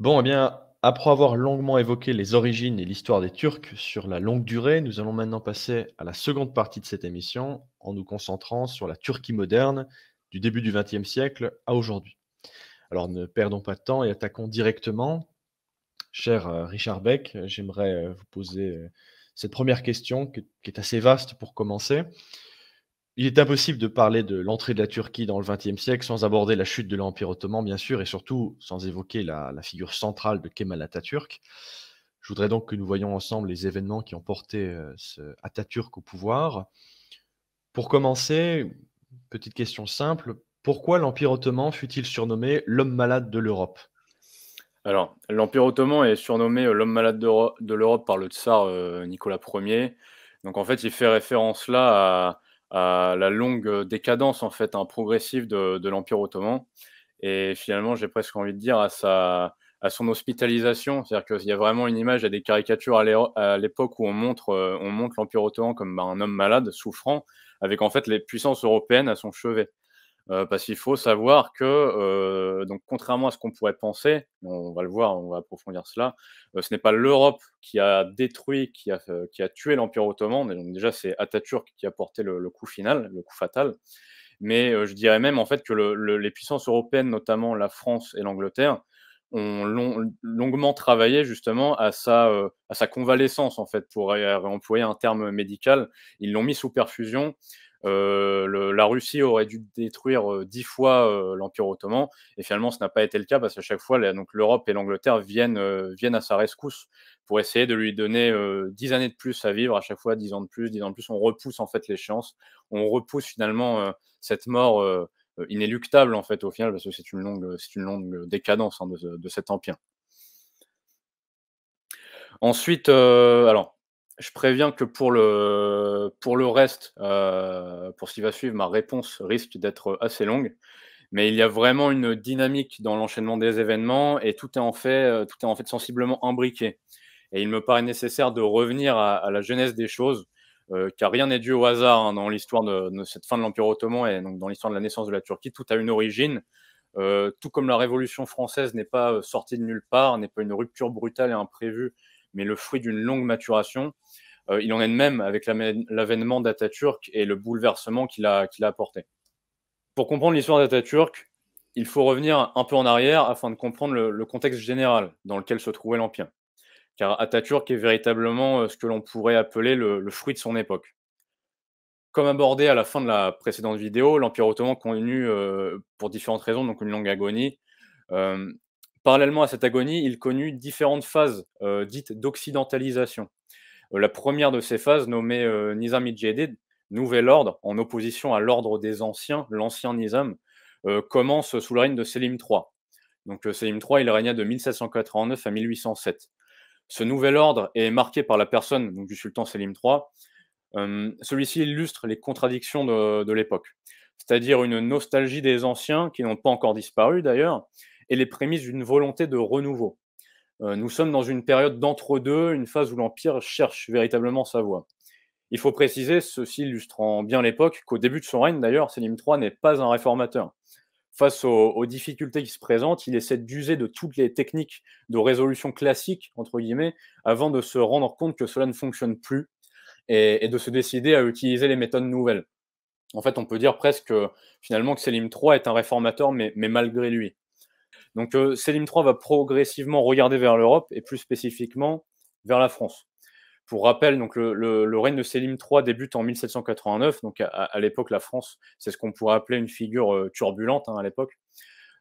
Bon, eh bien, après avoir longuement évoqué les origines et l'histoire des Turcs sur la longue durée, nous allons maintenant passer à la seconde partie de cette émission en nous concentrant sur la Turquie moderne du début du XXe siècle à aujourd'hui. Alors ne perdons pas de temps et attaquons directement. Cher euh, Richard Beck, j'aimerais euh, vous poser euh, cette première question qui est assez vaste pour commencer. Il est impossible de parler de l'entrée de la Turquie dans le XXe siècle sans aborder la chute de l'Empire ottoman, bien sûr, et surtout sans évoquer la, figure centrale de Kemal Atatürk. Je voudrais donc que nous voyions ensemble les événements qui ont porté euh, ce Atatürk au pouvoir. Pour commencer, petite question simple, pourquoi l'Empire ottoman fut-il surnommé l'homme malade de l'Europe Alors, l'Empire ottoman est surnommé euh, l'homme malade de l'Europe par le tsar euh, Nicolas Ier. Donc en fait, il fait référence là à à la longue euh, décadence en fait, hein, progressive de, l'Empire ottoman. Et finalement, j'ai presque envie de dire à sa, à son hospitalisation. C'est-à-dire qu'il y a vraiment une image, il des caricatures à l'époque où on montre, euh, on montre l'Empire ottoman comme bah, un homme malade, souffrant, avec en fait les puissances européennes à son chevet. Euh, parce qu'il faut savoir que, euh, donc, contrairement à ce qu'on pourrait penser, on va le voir, on va approfondir cela, euh, ce n'est pas l'Europe qui a détruit, qui a, tué l'Empire ottoman, donc déjà c'est Atatürk qui a porté le, coup final, le coup fatal, mais je dirais même en fait que les puissances européennes, notamment la France et l'Angleterre, ont longuement travaillé justement à sa, convalescence, en fait, pour employer un terme médical. Ils l'ont mis sous perfusion euh, la Russie aurait dû détruire euh, dix fois euh, l'Empire ottoman, et finalement, ce n'a pas été le cas parce qu'à chaque fois, donc l'Europe et l'Angleterre viennent, viennent à sa rescousse pour essayer de lui donner dix années de plus à vivre, à chaque fois dix ans de plus, dix ans de plus. On repousse en fait les chances on repousse finalement cette mort inéluctable en fait au final parce que c'est une longue, c'est une longue décadence hein, de, cet empire. Ensuite, alors je préviens que pour le, pour le reste, euh, pour ce qui va suivre, ma réponse risque d'être assez longue. Mais il y a vraiment une dynamique dans l'enchaînement des événements et tout est en fait, euh, tout est en fait sensiblement imbriqué. Et il me paraît nécessaire de revenir à, la genèse des choses, euh, car rien n'est dû au hasard hein, dans l'histoire de, cette fin de l'Empire ottoman et donc dans l'histoire de la naissance de la Turquie. Tout a une origine. tout comme la Révolution française n'est pas sortie de nulle part, n'est pas une rupture brutale et imprévue mais le fruit d'une longue maturation. Euh, il en est de même avec l'avènement d'Atatürk et le bouleversement qu'il a, apporté. Pour comprendre l'histoire d'Atatürk, il faut revenir un peu en arrière afin de comprendre le, contexte général dans lequel se trouvait l'Empire. Car Atatürk est véritablement euh, ce que l'on pourrait appeler le, fruit de son époque. Comme abordé à la fin de la précédente vidéo, l'Empire ottoman connut euh, pour différentes raisons donc une longue agonie. Parallèlement à cette agonie, il connut différentes phases euh, dites d'occidentalisation. Euh, la première de ces phases, nommée euh, nizam Nizam jadid Nouvel Ordre, en opposition à l'ordre des anciens, l'ancien Nizam, commence sous le règne de Selim III. Donc Selim III, il régna de 1789 à 1807. Ce nouvel ordre est marqué par la personne du sultan Selim III. Celui-ci illustre les contradictions de l'époque, c'est-à-dire une nostalgie des anciens qui n'ont pas encore disparu d'ailleurs, et les prémices d'une volonté de renouveau. Euh, nous sommes dans une période d'entre-deux, une phase où l'Empire cherche véritablement sa voie. Il faut préciser, ceci illustrant bien l'époque, qu'au début de son règne, d'ailleurs, Selim III n'est pas un réformateur. Face aux, difficultés qui se présentent, il essaie d'user de toutes les techniques de résolution classiques, entre guillemets, avant de se rendre compte que cela ne fonctionne plus et, de se décider à utiliser les méthodes nouvelles. En fait, on peut dire presque euh, finalement que Selim III est un réformateur, mais malgré lui. Donc euh, Selim 3 va progressivement regarder vers l'Europe et plus spécifiquement vers la France. Pour rappel, donc le, règne de Selim III débute en 1789. Donc à, l'époque, la France, c'est ce qu'on pourrait appeler une figure euh, turbulente hein, à l'époque.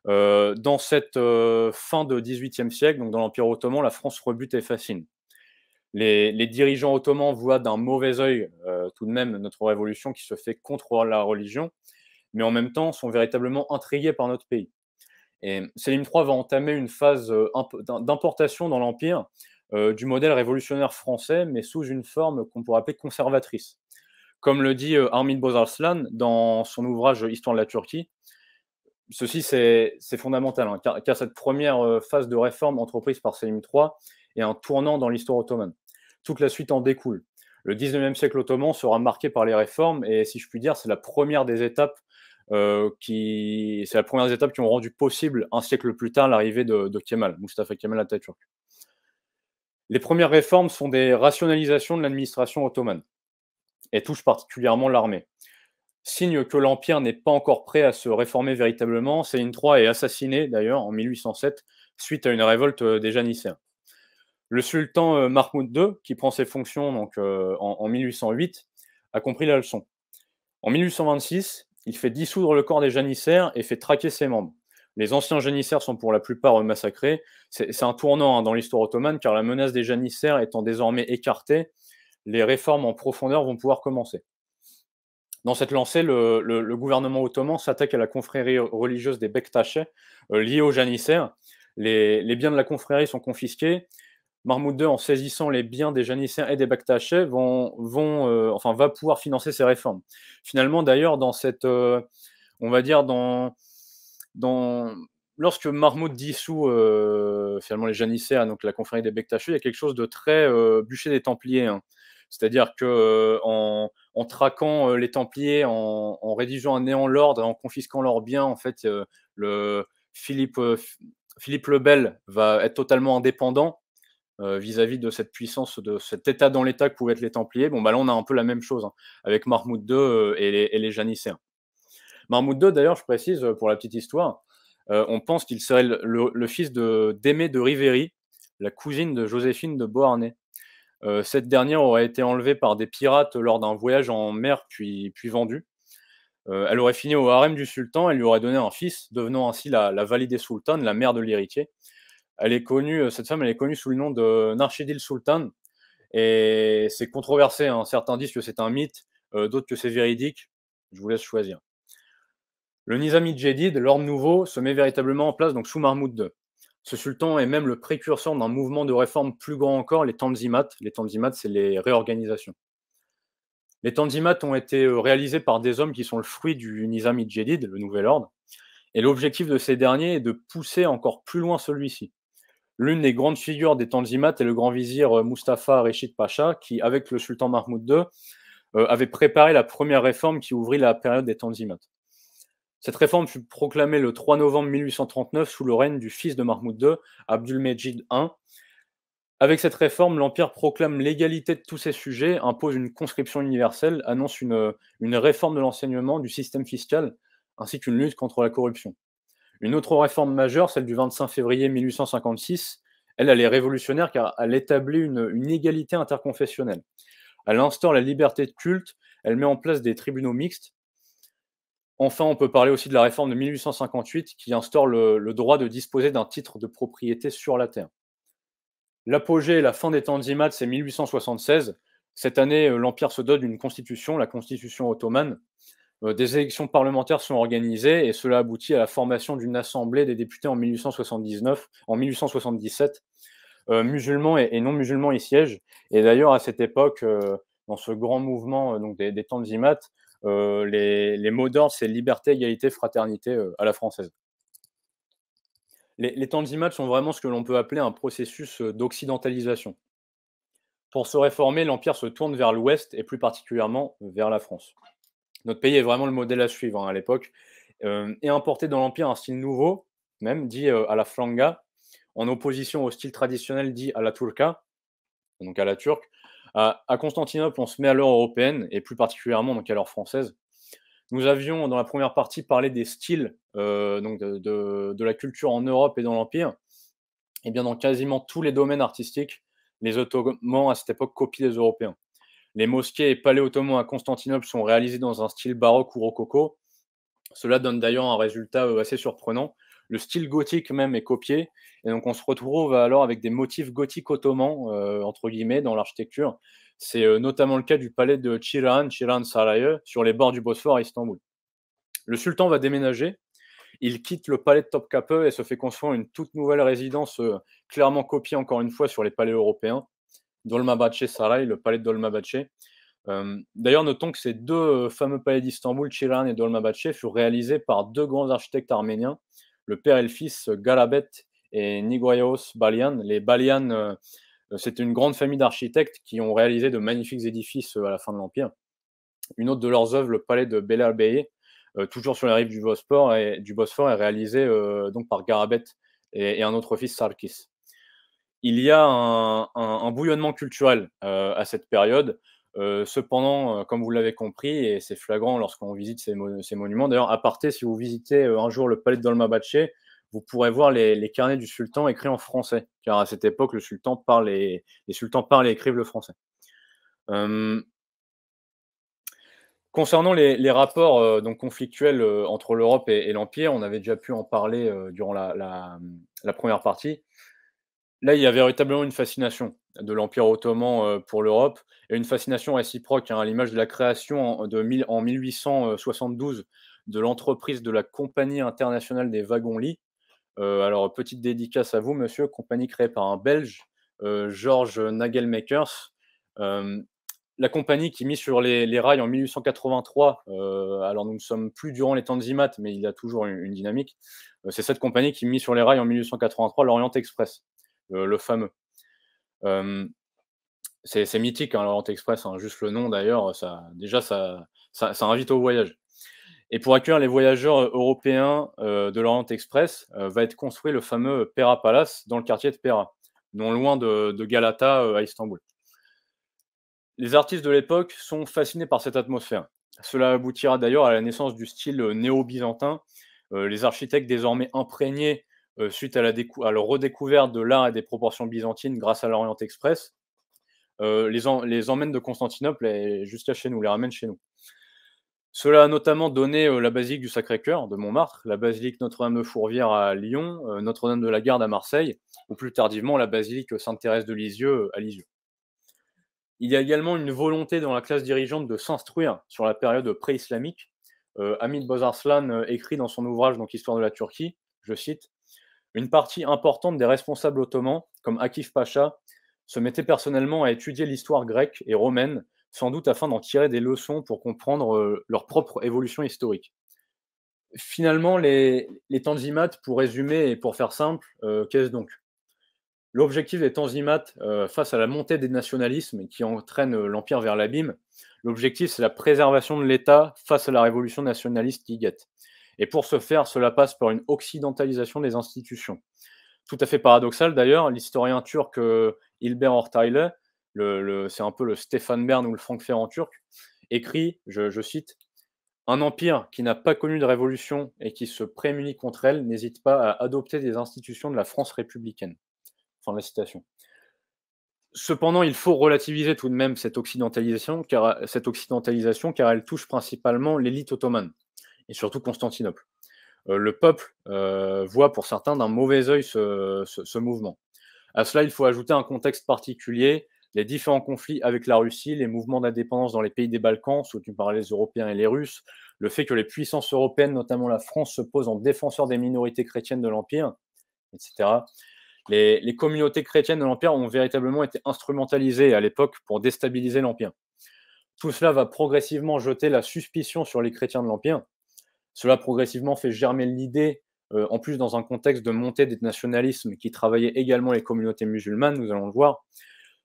Euh, dans cette fin de XVIIIe siècle, donc dans l'Empire ottoman, la France rebute et fascine. Les, dirigeants ottomans voient d'un mauvais œil tout de même notre révolution qui se fait contre la religion, mais en même temps sont véritablement intrigués par notre pays. Et Selim III va entamer une phase euh, d'importation dans l'Empire euh, du modèle révolutionnaire français, mais sous une forme qu'on pourrait appeler conservatrice. Comme le dit euh, Armin Bozarslan dans son ouvrage Histoire de la Turquie, ceci c'est fondamental, hein, car, cette première phase de réforme entreprise par Selim III est un tournant dans l'histoire ottomane. Toute la suite en découle. Le 19e siècle ottoman sera marqué par les réformes, et si je puis dire, c'est la première des étapes euh, qui c'est la première étape étapes qui ont rendu possible un siècle plus tard l'arrivée de, Kemal, Mustafa Kemal Atatürk. Les premières réformes sont des rationalisations de l'administration ottomane et touchent particulièrement l'armée. Signe que l'Empire n'est pas encore prêt à se réformer véritablement, Céline III est assassiné d'ailleurs en 1807 suite à une révolte euh, des janissaires. Le sultan Mahmud euh, Mahmoud II, qui prend ses fonctions donc, en 1808, a compris la leçon. En 1826, il fait dissoudre le corps des janissaires et fait traquer ses membres. Les anciens janissaires sont pour la plupart massacrés. C'est un tournant hein, dans l'histoire ottomane car la menace des janissaires étant désormais écartée, les réformes en profondeur vont pouvoir commencer. Dans cette lancée, le, gouvernement ottoman s'attaque à la confrérie religieuse des Bektaches, euh, liée aux janissaires. les, biens de la confrérie sont confisqués Mahmoud II, en saisissant les biens des janissaires et des Baktachais, vont, vont, euh, va pouvoir financer ses réformes. Finalement, d'ailleurs, euh, on va dire, lorsque Mahmoud dissout euh, finalement les janissaires, donc la confrérie des bektaché il y a quelque chose de très bûcher des Templiers. Hein. C'est-à-dire que traquant les Templiers, en, rédigeant un néant l'ordre, en confisquant leurs biens, en fait, Philippe, Philippe le Bel va être totalement indépendant euh, vis-à-vis de cette puissance, de cet état dans l'état que pouvaient être les Templiers, bon, bah là, on a un peu la même chose hein, avec Mahmoud II euh, et les, Janissaires. Mahmoud II, d'ailleurs, je précise euh, pour la petite histoire, on pense qu'il serait le, fils d'Aimé de, de la cousine de Joséphine de Beauharnais. cette dernière aurait été enlevée par des pirates lors d'un voyage en mer, puis, vendue. elle aurait fini au harem du sultan, elle lui aurait donné un fils, devenant ainsi la, valide des sultane, la mère de l'héritier. Elle est connue, euh, cette femme, elle est connue sous le nom de Narchidil Sultan. Et c'est controversé. Hein. Certains disent que c'est un mythe, euh, d'autres que c'est véridique. Je vous laisse choisir. Le Nizami jadid l'ordre nouveau, se met véritablement en place donc sous Mahmoud II. Ce sultan est même le précurseur d'un mouvement de réforme plus grand encore, les Tanzimat. Les Tanzimat, c'est les réorganisations. Les Tanzimat ont été euh, réalisés par des hommes qui sont le fruit du Nizami jadid le nouvel ordre. Et l'objectif de ces derniers est de pousser encore plus loin celui-ci l'une des grandes figures des Tanzimat est le grand vizir euh, Mustafa Reshid Pacha, qui, avec le sultan Mahmoud II, euh, avait préparé la première réforme qui ouvrit la période des Tanzimates. Cette réforme fut proclamée le 3 novembre 1839 sous le règne du fils de Mahmoud II, Abdulmejid I. Avec cette réforme, l'Empire proclame l'égalité de tous ses sujets, impose une conscription universelle, annonce une, euh, une réforme de l'enseignement, du système fiscal, ainsi qu'une lutte contre la corruption. Une autre réforme majeure, celle du 25 février 1856, elle, elle est révolutionnaire car elle établit une, égalité interconfessionnelle. Elle instaure la liberté de culte, elle met en place des tribunaux mixtes. Enfin, on peut parler aussi de la réforme de 1858 qui instaure le, droit de disposer d'un titre de propriété sur la terre. L'apogée et la fin des temps d'Immat, c'est 1876. Cette année, euh, l'Empire se donne une constitution, la constitution ottomane. Euh, des élections parlementaires sont organisées et cela aboutit à la formation d'une assemblée des députés en 1879, en 1877. Euh, musulmans et, non musulmans y siègent. Et d'ailleurs, à cette époque, euh, dans ce grand mouvement des, des Tanzimat, les, mots d'ordre, c'est liberté, égalité, fraternité à la française. Les, les Tanzimat sont vraiment ce que l'on peut appeler un processus d'occidentalisation. Pour se réformer, l'Empire se tourne vers l'Ouest et plus particulièrement vers la France. Notre pays est vraiment le modèle à suivre hein, à l'époque. Euh, et importer dans l'Empire un style nouveau, même dit euh, à la flanga, en opposition au style traditionnel dit à la turca, donc à la turque. À, Constantinople, on se met à l'heure européenne, et plus particulièrement donc à l'heure française. Nous avions, dans la première partie, parlé des styles euh, donc de, la culture en Europe et dans l'Empire. Et eh bien, dans quasiment tous les domaines artistiques, les Ottomans, à cette époque, copient les Européens. Les mosquées et palais ottomans à Constantinople sont réalisés dans un style baroque ou rococo. Cela donne d'ailleurs un résultat euh, assez surprenant. Le style gothique même est copié, et donc on se retrouve alors avec des motifs gothiques ottomans, euh, entre guillemets, dans l'architecture. C'est euh, notamment le cas du palais de Chiran, Chiran Saraye, sur les bords du Bosphore à Istanbul. Le sultan va déménager, il quitte le palais de Topkapi et se fait construire une toute nouvelle résidence clairement copiée encore une fois sur les palais européens. Dolmabahçe Saray, le palais Dolmabahçe. Euh, d'ailleurs, notons que ces deux euh, fameux palais d'Istanbul, Chiran et Dolmabahçe, furent réalisés par deux grands architectes arméniens, le père et le fils Galabet et Nigoyos Balian. Les Balian, euh, c'est une grande famille d'architectes qui ont réalisé de magnifiques édifices à la fin de l'Empire. Une autre de leurs œuvres, le palais de Belarbeye, toujours sur les rives du Bosphore, et, du est réalisé donc par Galabet et un autre fils, Sarkis il y a un, bouillonnement culturel euh, à cette période. Euh, cependant, euh, comme vous l'avez compris, et c'est flagrant lorsqu'on visite ces, monuments, d'ailleurs, à partez si vous visitez un jour le palais de Dolmabaché, vous pourrez voir les, carnets du sultan écrits en français, car à cette époque, le sultan parle les sultans parlent et écrivent le français. Concernant les, rapports conflictuels entre l'Europe et, l'Empire, on avait déjà pu en parler durant la, première partie là, il y a véritablement une fascination de l'Empire ottoman euh, pour l'Europe et une fascination réciproque, hein, à l'image de la création en, 1872 de l'entreprise de la Compagnie internationale des wagons-lits. Euh, alors, petite dédicace à vous, monsieur, compagnie créée par un Belge, euh, Georges Nagelmakers. la compagnie qui mit sur les, rails en 1883, alors nous ne sommes plus durant les temps de Zimat, mais il y a toujours une, une dynamique, c'est cette compagnie qui mit sur les rails en 1883 l'Orient Express le, fameux. c'est mythique, hein, Laurent Express, hein, juste le nom d'ailleurs, ça, déjà ça, ça, invite au voyage. Et pour accueillir les voyageurs européens de l'Orient Express, va être construit le fameux Pera Palace dans le quartier de Pera, non loin de, Galata à Istanbul. Les artistes de l'époque sont fascinés par cette atmosphère. Cela aboutira d'ailleurs à la naissance du style néo-byzantin. les architectes désormais imprégnés euh, suite à la redécouverte de l'art et des proportions byzantines grâce à l'Orient Express, euh, les, emmène de Constantinople jusqu'à chez nous, les ramène chez nous. Cela a notamment donné euh, la basilique du Sacré-Cœur de Montmartre, la basilique Notre-Dame de Fourvière à Lyon, Notre-Dame de la Garde à Marseille, ou plus tardivement la basilique Sainte-Thérèse de Lisieux à Lisieux. Il y a également une volonté dans la classe dirigeante de s'instruire sur la période pré-islamique. Hamid Bozarslan écrit dans son ouvrage donc, Histoire de la Turquie, je cite, une partie importante des responsables ottomans, comme Akif Pacha, se mettait personnellement à étudier l'histoire grecque et romaine, sans doute afin d'en tirer des leçons pour comprendre euh, leur propre évolution historique. Finalement, les, Tanzimat, pour résumer et pour faire simple, euh, qu'est-ce donc L'objectif des Tanzimat, euh, face à la montée des nationalismes qui entraîne l'Empire vers l'abîme, l'objectif c'est la préservation de l'État face à la révolution nationaliste qui guette. Et pour ce faire, cela passe par une occidentalisation des institutions. Tout à fait paradoxal d'ailleurs, l'historien turc Hilbert euh, Ortaylı, c'est un peu le Stéphane Bern ou le Frank Ferrand turc, écrit, je, cite, un empire qui n'a pas connu de révolution et qui se prémunit contre elle n'hésite pas à adopter des institutions de la France républicaine. Fin de la citation. Cependant, il faut relativiser tout de même cette occidentalisation, car, cette occidentalisation, car elle touche principalement l'élite ottomane et surtout Constantinople. Euh, le peuple euh, voit pour certains d'un mauvais œil ce, mouvement. À cela, il faut ajouter un contexte particulier, les différents conflits avec la Russie, les mouvements d'indépendance dans les pays des Balkans, soutenus par les Européens et les Russes, le fait que les puissances européennes, notamment la France, se posent en défenseur des minorités chrétiennes de l'Empire, etc. Les, les, communautés chrétiennes de l'Empire ont véritablement été instrumentalisées à l'époque pour déstabiliser l'Empire. Tout cela va progressivement jeter la suspicion sur les chrétiens de l'Empire, cela progressivement fait germer l'idée, euh, en plus dans un contexte de montée des nationalismes qui travaillaient également les communautés musulmanes, nous allons le voir.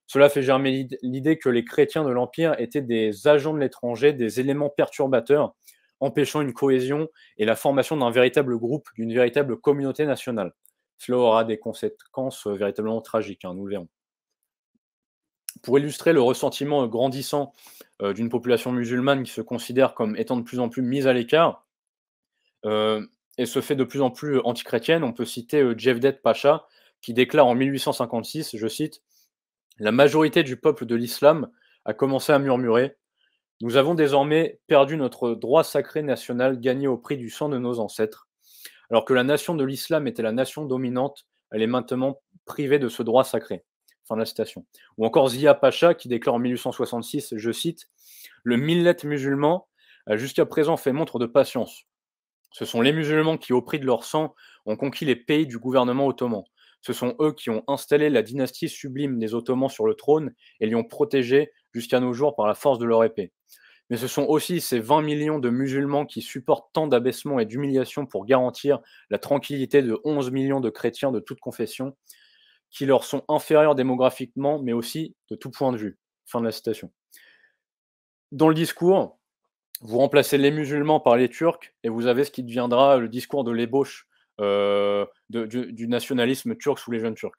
Cela fait germer l'idée que les chrétiens de l'Empire étaient des agents de l'étranger, des éléments perturbateurs, empêchant une cohésion et la formation d'un véritable groupe, d'une véritable communauté nationale. Cela aura des conséquences euh, véritablement tragiques, hein, nous le verrons. Pour illustrer le ressentiment grandissant euh, d'une population musulmane qui se considère comme étant de plus en plus mise à l'écart, et se fait de plus en plus antichrétienne. On peut citer Jevdet Pacha, qui déclare en 1856, je cite, La majorité du peuple de l'islam a commencé à murmurer. Nous avons désormais perdu notre droit sacré national gagné au prix du sang de nos ancêtres. Alors que la nation de l'islam était la nation dominante, elle est maintenant privée de ce droit sacré. Fin de la citation. Ou encore Zia Pacha qui déclare en 1866, je cite, Le millet musulman a jusqu'à présent fait montre de patience ce sont les musulmans qui, au prix de leur sang, ont conquis les pays du gouvernement ottoman. Ce sont eux qui ont installé la dynastie sublime des Ottomans sur le trône et l'y ont protégée jusqu'à nos jours par la force de leur épée. Mais ce sont aussi ces 20 millions de musulmans qui supportent tant d'abaissements et d'humiliation pour garantir la tranquillité de 11 millions de chrétiens de toute confession, qui leur sont inférieurs démographiquement, mais aussi de tout point de vue. Fin de la citation. Dans le discours, vous remplacez les musulmans par les Turcs et vous avez ce qui deviendra le discours de l'ébauche euh, du, nationalisme turc sous les jeunes Turcs.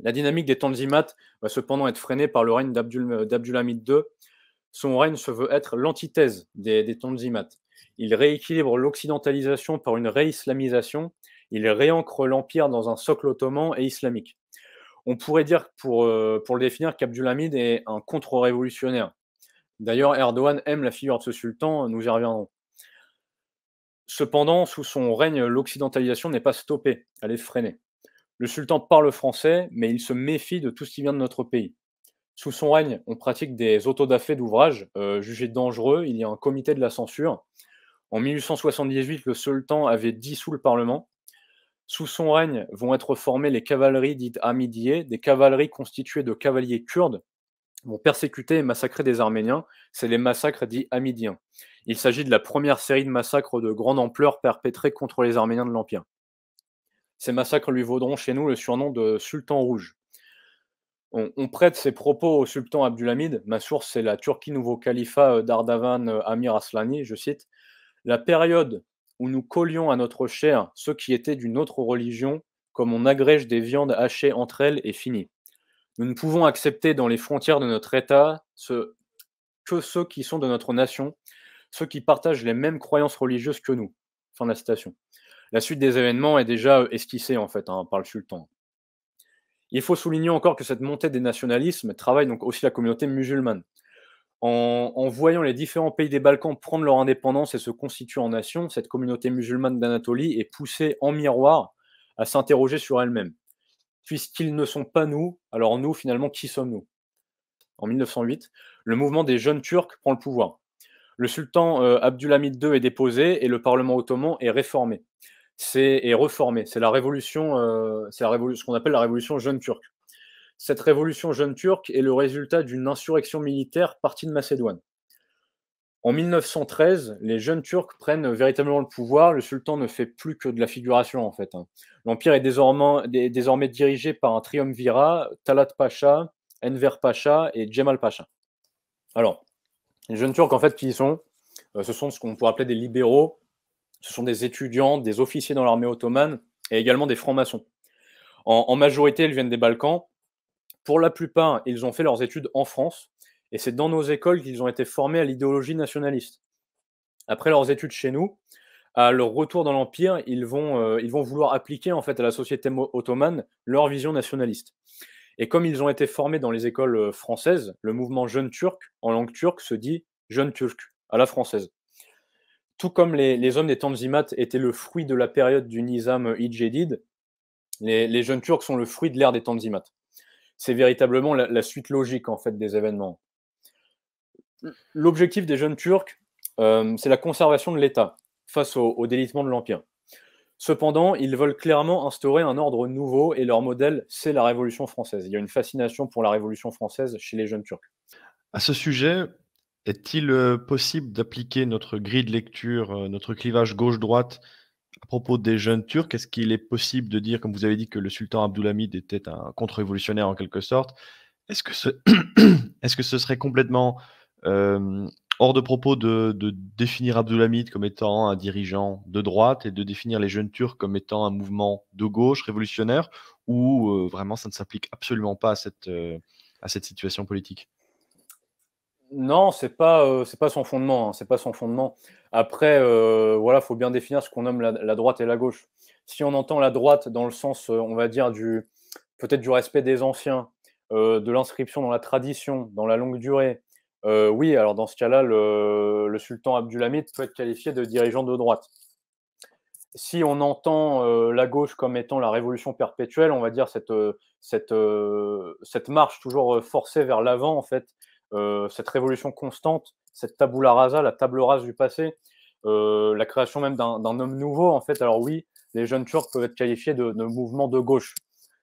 La dynamique des Tanzimat va cependant être freinée par le règne d'Abdulhamid II. Son règne se veut être l'antithèse des, des Tanzimat. Il rééquilibre l'occidentalisation par une réislamisation. Il réancre l'empire dans un socle ottoman et islamique. On pourrait dire, pour, euh, pour le définir, qu'Abdulhamid est un contre-révolutionnaire. D'ailleurs, Erdogan aime la figure de ce sultan, nous y reviendrons. Cependant, sous son règne, l'occidentalisation n'est pas stoppée, elle est freinée. Le sultan parle français, mais il se méfie de tout ce qui vient de notre pays. Sous son règne, on pratique des autodafés d'ouvrages euh, jugés dangereux, il y a un comité de la censure. En 1878, le sultan avait dissous le Parlement. Sous son règne vont être formées les cavaleries dites amidiées, des cavaleries constituées de cavaliers kurdes, vont persécuter et massacrer des Arméniens. C'est les massacres dits amidiens ». Il s'agit de la première série de massacres de grande ampleur perpétrés contre les Arméniens de l'Empire. Ces massacres lui vaudront chez nous le surnom de Sultan Rouge. On, prête ces propos au sultan Abdulhamid. Ma source, c'est la Turquie nouveau califat euh, d'Ardavan euh, Amir Aslani, je cite. La période où nous collions à notre chair ceux qui étaient d'une autre religion, comme on agrège des viandes hachées entre elles, est finie. Nous ne pouvons accepter dans les frontières de notre État que ceux qui sont de notre nation, ceux qui partagent les mêmes croyances religieuses que nous. Fin de la citation. La suite des événements est déjà esquissée en fait hein, par le sultan. Il faut souligner encore que cette montée des nationalismes travaille donc aussi la communauté musulmane. En, en voyant les différents pays des Balkans prendre leur indépendance et se constituer en nation, cette communauté musulmane d'Anatolie est poussée en miroir à s'interroger sur elle-même puisqu'ils ne sont pas nous, alors nous, finalement, qui sommes-nous En 1908, le mouvement des jeunes Turcs prend le pouvoir. Le sultan euh, Abdulhamid II est déposé et le Parlement ottoman est réformé. C'est reformé. C'est la révolution, euh, c'est la révolution, ce qu'on appelle la révolution jeune turque. Cette révolution jeune turque est le résultat d'une insurrection militaire partie de Macédoine. En 1913, les jeunes Turcs prennent véritablement le pouvoir. Le sultan ne fait plus que de la figuration, en fait. Hein. L'empire est désormais, dirigé par un triumvirat, Talat Pacha, Enver Pacha et Djemal Pacha. Alors, les jeunes Turcs, en fait, qui sont euh, Ce sont ce qu'on pourrait appeler des libéraux. Ce sont des étudiants, des officiers dans l'armée ottomane et également des francs-maçons. En, en majorité, ils viennent des Balkans. Pour la plupart, ils ont fait leurs études en France et c'est dans nos écoles qu'ils ont été formés à l'idéologie nationaliste. Après leurs études chez nous, à leur retour dans l'Empire, ils vont, euh, ils vont vouloir appliquer en fait à la société ottomane leur vision nationaliste. Et comme ils ont été formés dans les écoles euh, françaises, le mouvement jeune turc, en langue turque, se dit jeune turc, à la française. Tout comme les, hommes des Tanzimat étaient le fruit de la période du Nizam Ijedid, les, jeunes turcs sont le fruit de l'ère des Tanzimat. C'est véritablement la, la, suite logique en fait des événements l'objectif des jeunes Turcs, euh, c'est la conservation de l'État face au, délitement de l'Empire. Cependant, ils veulent clairement instaurer un ordre nouveau et leur modèle, c'est la Révolution française. Il y a une fascination pour la Révolution française chez les jeunes Turcs. À ce sujet, est-il euh, possible d'appliquer notre grille de lecture, euh, notre clivage gauche-droite à propos des jeunes Turcs Est-ce qu'il est possible de dire, comme vous avez dit, que le sultan Hamid était un contre-révolutionnaire en quelque sorte Est-ce que, ce... Est -ce que ce serait complètement hors de propos de, de définir Abdulhamid comme étant un dirigeant de droite et de définir les jeunes turcs comme étant un mouvement de gauche révolutionnaire, ou vraiment ça ne s'applique absolument pas à cette, à cette situation politique non, c'est pas pas son fondement, hein, c'est pas son fondement. Après, voilà, faut bien définir ce qu'on nomme la, la, droite et la gauche. Si on entend la droite dans le sens, on va dire du peut-être du respect des anciens, de l'inscription dans la tradition, dans la longue durée, euh, oui, alors dans ce cas-là, le, sultan Abdulhamid peut être qualifié de dirigeant de droite. Si on entend euh, la gauche comme étant la révolution perpétuelle, on va dire cette, euh, marche toujours forcée vers l'avant, en fait, cette révolution constante, cette tabula rasa, la table rase du passé, la création même d'un homme nouveau, en fait. Alors oui, les jeunes turcs peuvent être qualifiés de, mouvement de gauche,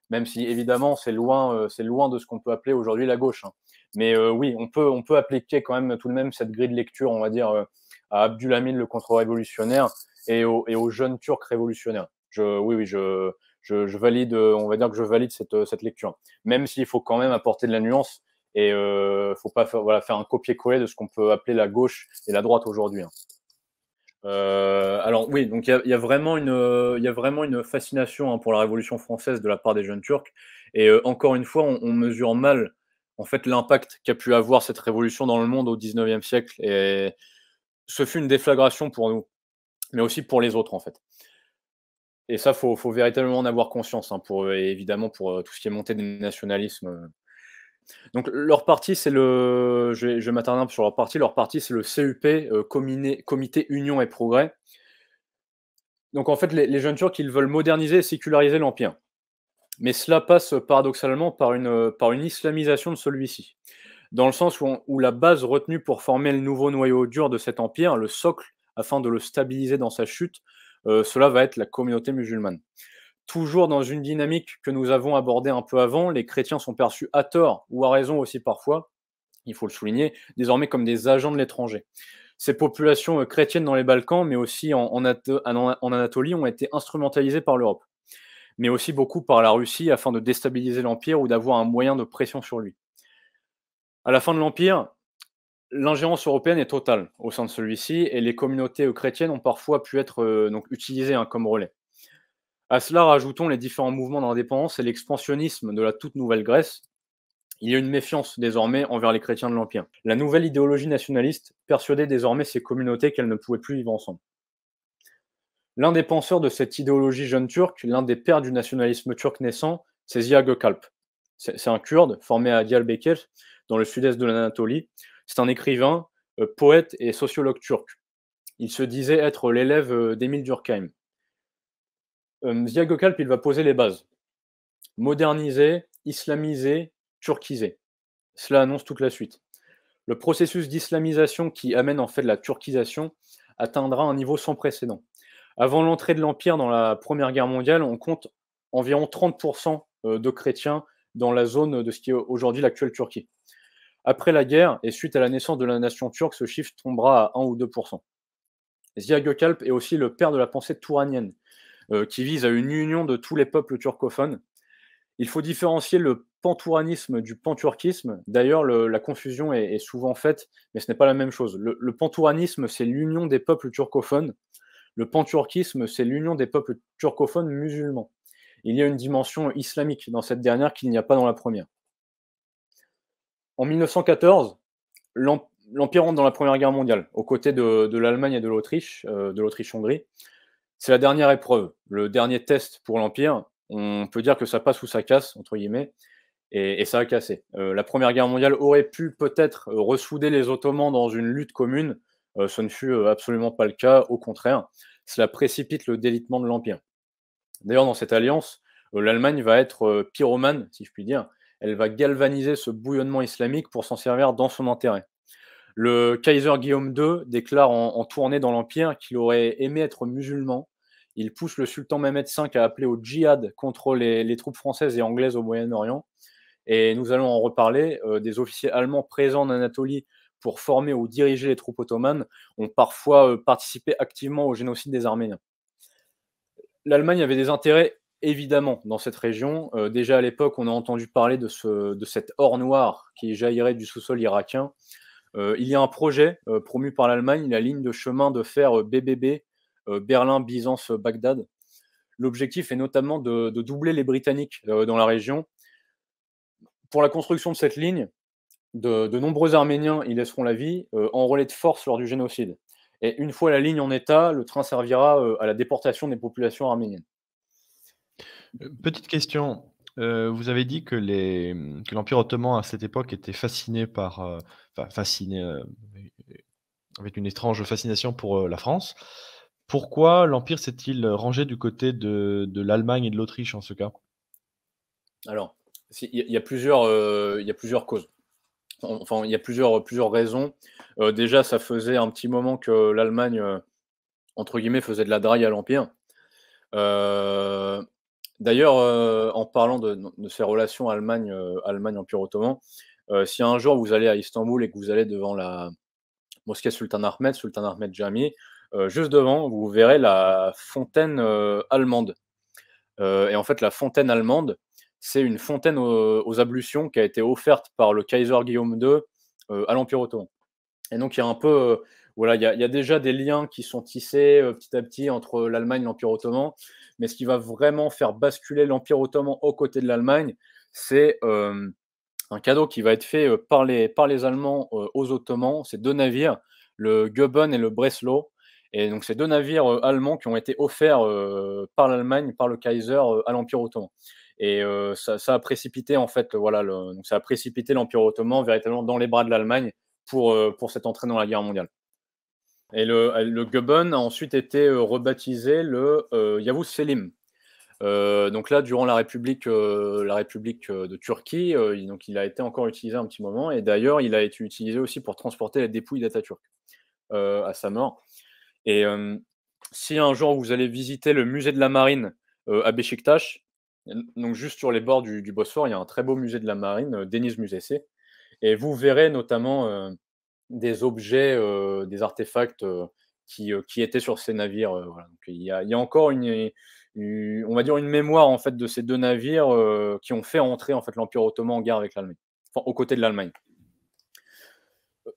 même si évidemment c'est loin, loin de ce qu'on peut appeler aujourd'hui la gauche. Hein. Mais euh, oui, on peut, on peut appliquer quand même tout de même cette grille de lecture, on va dire, euh, à Abdulhamid le contre-révolutionnaire et, aux jeunes turcs révolutionnaires. Je, oui, oui, je, je, valide, on va dire que je valide cette, cette lecture. Même s'il faut quand même apporter de la nuance et il euh, ne faut pas faire, voilà, faire un copier-coller de ce qu'on peut appeler la gauche et la droite aujourd'hui. Hein. alors oui, donc il y, y, a vraiment une, il y a vraiment une fascination hein, pour la Révolution française de la part des jeunes Turcs. Et encore une fois, on mesure mal en fait l'impact qu'a pu avoir cette révolution dans le monde au XIXe siècle. Et ce fut une déflagration pour nous, mais aussi pour les autres en fait. Et ça, il faut, véritablement en avoir conscience, hein, pour, et évidemment pour euh, tout ce qui est monté des nationalismes. Euh. Donc leur parti, c'est le. Je vais, m'attarder un peu sur leur parti. Leur parti, c'est le CUP, euh, Comité, Union et Progrès. Donc en fait, les, les, jeunes Turcs, ils veulent moderniser et séculariser l'Empire mais cela passe paradoxalement par une, euh, par une islamisation de celui-ci, dans le sens où, la base retenue pour former le nouveau noyau dur de cet empire, le socle, afin de le stabiliser dans sa chute, euh, cela va être la communauté musulmane. Toujours dans une dynamique que nous avons abordée un peu avant, les chrétiens sont perçus à tort ou à raison aussi parfois, il faut le souligner, désormais comme des agents de l'étranger. Ces populations euh, chrétiennes dans les Balkans, mais aussi en Anatolie, ont été instrumentalisées par l'Europe mais aussi beaucoup par la Russie afin de déstabiliser l'Empire ou d'avoir un moyen de pression sur lui. À la fin de l'Empire, l'ingérence européenne est totale au sein de celui-ci et les communautés chrétiennes ont parfois pu être euh, donc, utilisées hein, comme relais. À cela rajoutons les différents mouvements d'indépendance et l'expansionnisme de la toute nouvelle Grèce. Il y a une méfiance désormais envers les chrétiens de l'Empire. La nouvelle idéologie nationaliste persuadait désormais ces communautés qu'elles ne pouvaient plus vivre ensemble. L'un des penseurs de cette idéologie jeune turque, l'un des pères du nationalisme turc naissant, c'est Ziya Gökalp. C'est un Kurde formé à Diyarbakir, dans le sud-est de l'Anatolie. C'est un écrivain, euh, poète et sociologue turc. Il se disait être l'élève euh, d'Émile Durkheim. Zia euh, Ziya il va poser les bases. Moderniser, islamiser, turquiser. Cela annonce toute la suite. Le processus d'islamisation qui amène en fait la turquisation atteindra un niveau sans précédent. Avant l'entrée de l'Empire dans la Première Guerre mondiale, on compte environ 30% euh, de chrétiens dans la zone de ce qui est aujourd'hui l'actuelle Turquie. Après la guerre et suite à la naissance de la nation turque, ce chiffre tombera à 1 ou 2%. Ziya Gökalp est aussi le père de la pensée touranienne, euh, qui vise à une union de tous les peuples turcophones. Il faut différencier le pantouranisme du panturkisme. D'ailleurs, la confusion est, souvent faite, mais ce n'est pas la même chose. Le, le pantouranisme, c'est l'union des peuples turcophones le panturquisme, c'est l'union des peuples turcophones musulmans. Il y a une dimension islamique dans cette dernière qu'il n'y a pas dans la première. En 1914, l'Empire rentre dans la Première Guerre mondiale, aux côtés de, l'Allemagne et de l'Autriche, euh, de l'Autriche-Hongrie. C'est la dernière épreuve, le dernier test pour l'Empire. On peut dire que ça passe ou ça casse, entre guillemets, et, ça a cassé. Euh, la Première Guerre mondiale aurait pu peut-être euh, ressouder les Ottomans dans une lutte commune, euh, ce ne fut euh, absolument pas le cas, au contraire, cela précipite le délitement de l'Empire. D'ailleurs, dans cette alliance, euh, l'Allemagne va être pyromane, si je puis dire. Elle va galvaniser ce bouillonnement islamique pour s'en servir dans son intérêt. Le Kaiser Guillaume II déclare en, tournée dans l'Empire qu'il aurait aimé être musulman. Il pousse le sultan Mehmed V à appeler au djihad contre les, troupes françaises et anglaises au Moyen-Orient. Et nous allons en reparler. des officiers allemands présents en Anatolie pour former ou diriger les troupes ottomanes ont parfois euh, participé activement au génocide des Arméniens. L'Allemagne avait des intérêts évidemment dans cette région. Euh, déjà à l'époque, on a entendu parler de, ce, de cet or noir qui jaillirait du sous-sol irakien. Euh, il y a un projet promu par l'Allemagne, la ligne de chemin de fer BBB, Berlin, Byzance, Bagdad. L'objectif est notamment de, doubler les Britanniques dans la région. Pour la construction de cette ligne, de, nombreux Arméniens y laisseront la vie, euh, en relais de force lors du génocide. Et une fois la ligne en état, le train servira euh, à la déportation des populations arméniennes. Euh, petite question. vous avez dit que, l'Empire ottoman à cette époque était fasciné par, fasciné avec une étrange fascination pour la France. Pourquoi l'empire s'est-il rangé du côté de, l'Allemagne et de l'Autriche en ce cas Alors, il y a plusieurs causes. Enfin, il y a plusieurs, plusieurs raisons. Euh, déjà, ça faisait un petit moment que l'Allemagne, euh, entre guillemets, faisait de la drague à l'Empire. Euh, d'ailleurs, en parlant de, ces relations Allemagne, Allemagne Empire ottoman, si un jour vous allez à Istanbul et que vous allez devant la mosquée Sultan Ahmed, Sultan Ahmed Jami, juste devant, vous verrez la fontaine allemande. et en fait, la fontaine allemande, c'est une fontaine aux, ablutions qui a été offerte par le Kaiser Guillaume II euh, à l'Empire ottoman. Et donc, il y a un peu, euh, voilà, il y, a, déjà des liens qui sont tissés euh, petit à petit entre l'Allemagne et l'Empire ottoman. Mais ce qui va vraiment faire basculer l'Empire ottoman aux côtés de l'Allemagne, c'est un cadeau qui va être fait par les, par les Allemands aux Ottomans. c'est deux navires, le Goeben et le Breslau. Et donc, ces deux navires allemands qui ont été offerts par l'Allemagne, par le Kaiser à l'Empire ottoman. Et euh, ça, a précipité en fait, voilà, donc ça a précipité l'Empire ottoman véritablement dans les bras de l'Allemagne pour, euh, pour cette entrée dans la guerre mondiale. Et le, le a ensuite été euh, rebaptisé le Yavuz Selim. donc là, durant la République, la République de Turquie, il, donc il a été encore utilisé un petit moment, et d'ailleurs, il a été utilisé aussi pour transporter la d'État d'Atatürk à sa mort. Et si un jour vous allez visiter le musée de la marine à Beşiktaş, donc, juste sur les bords du, Bosphore, il y a un très beau musée de la marine, euh, Denise Musée Et vous verrez notamment euh, des objets, euh, des artefacts qui, étaient sur ces navires. il, y a, encore une, on va dire une mémoire en fait de ces deux navires qui ont fait entrer en fait l'Empire ottoman en guerre avec l'Allemagne, aux côtés de l'Allemagne.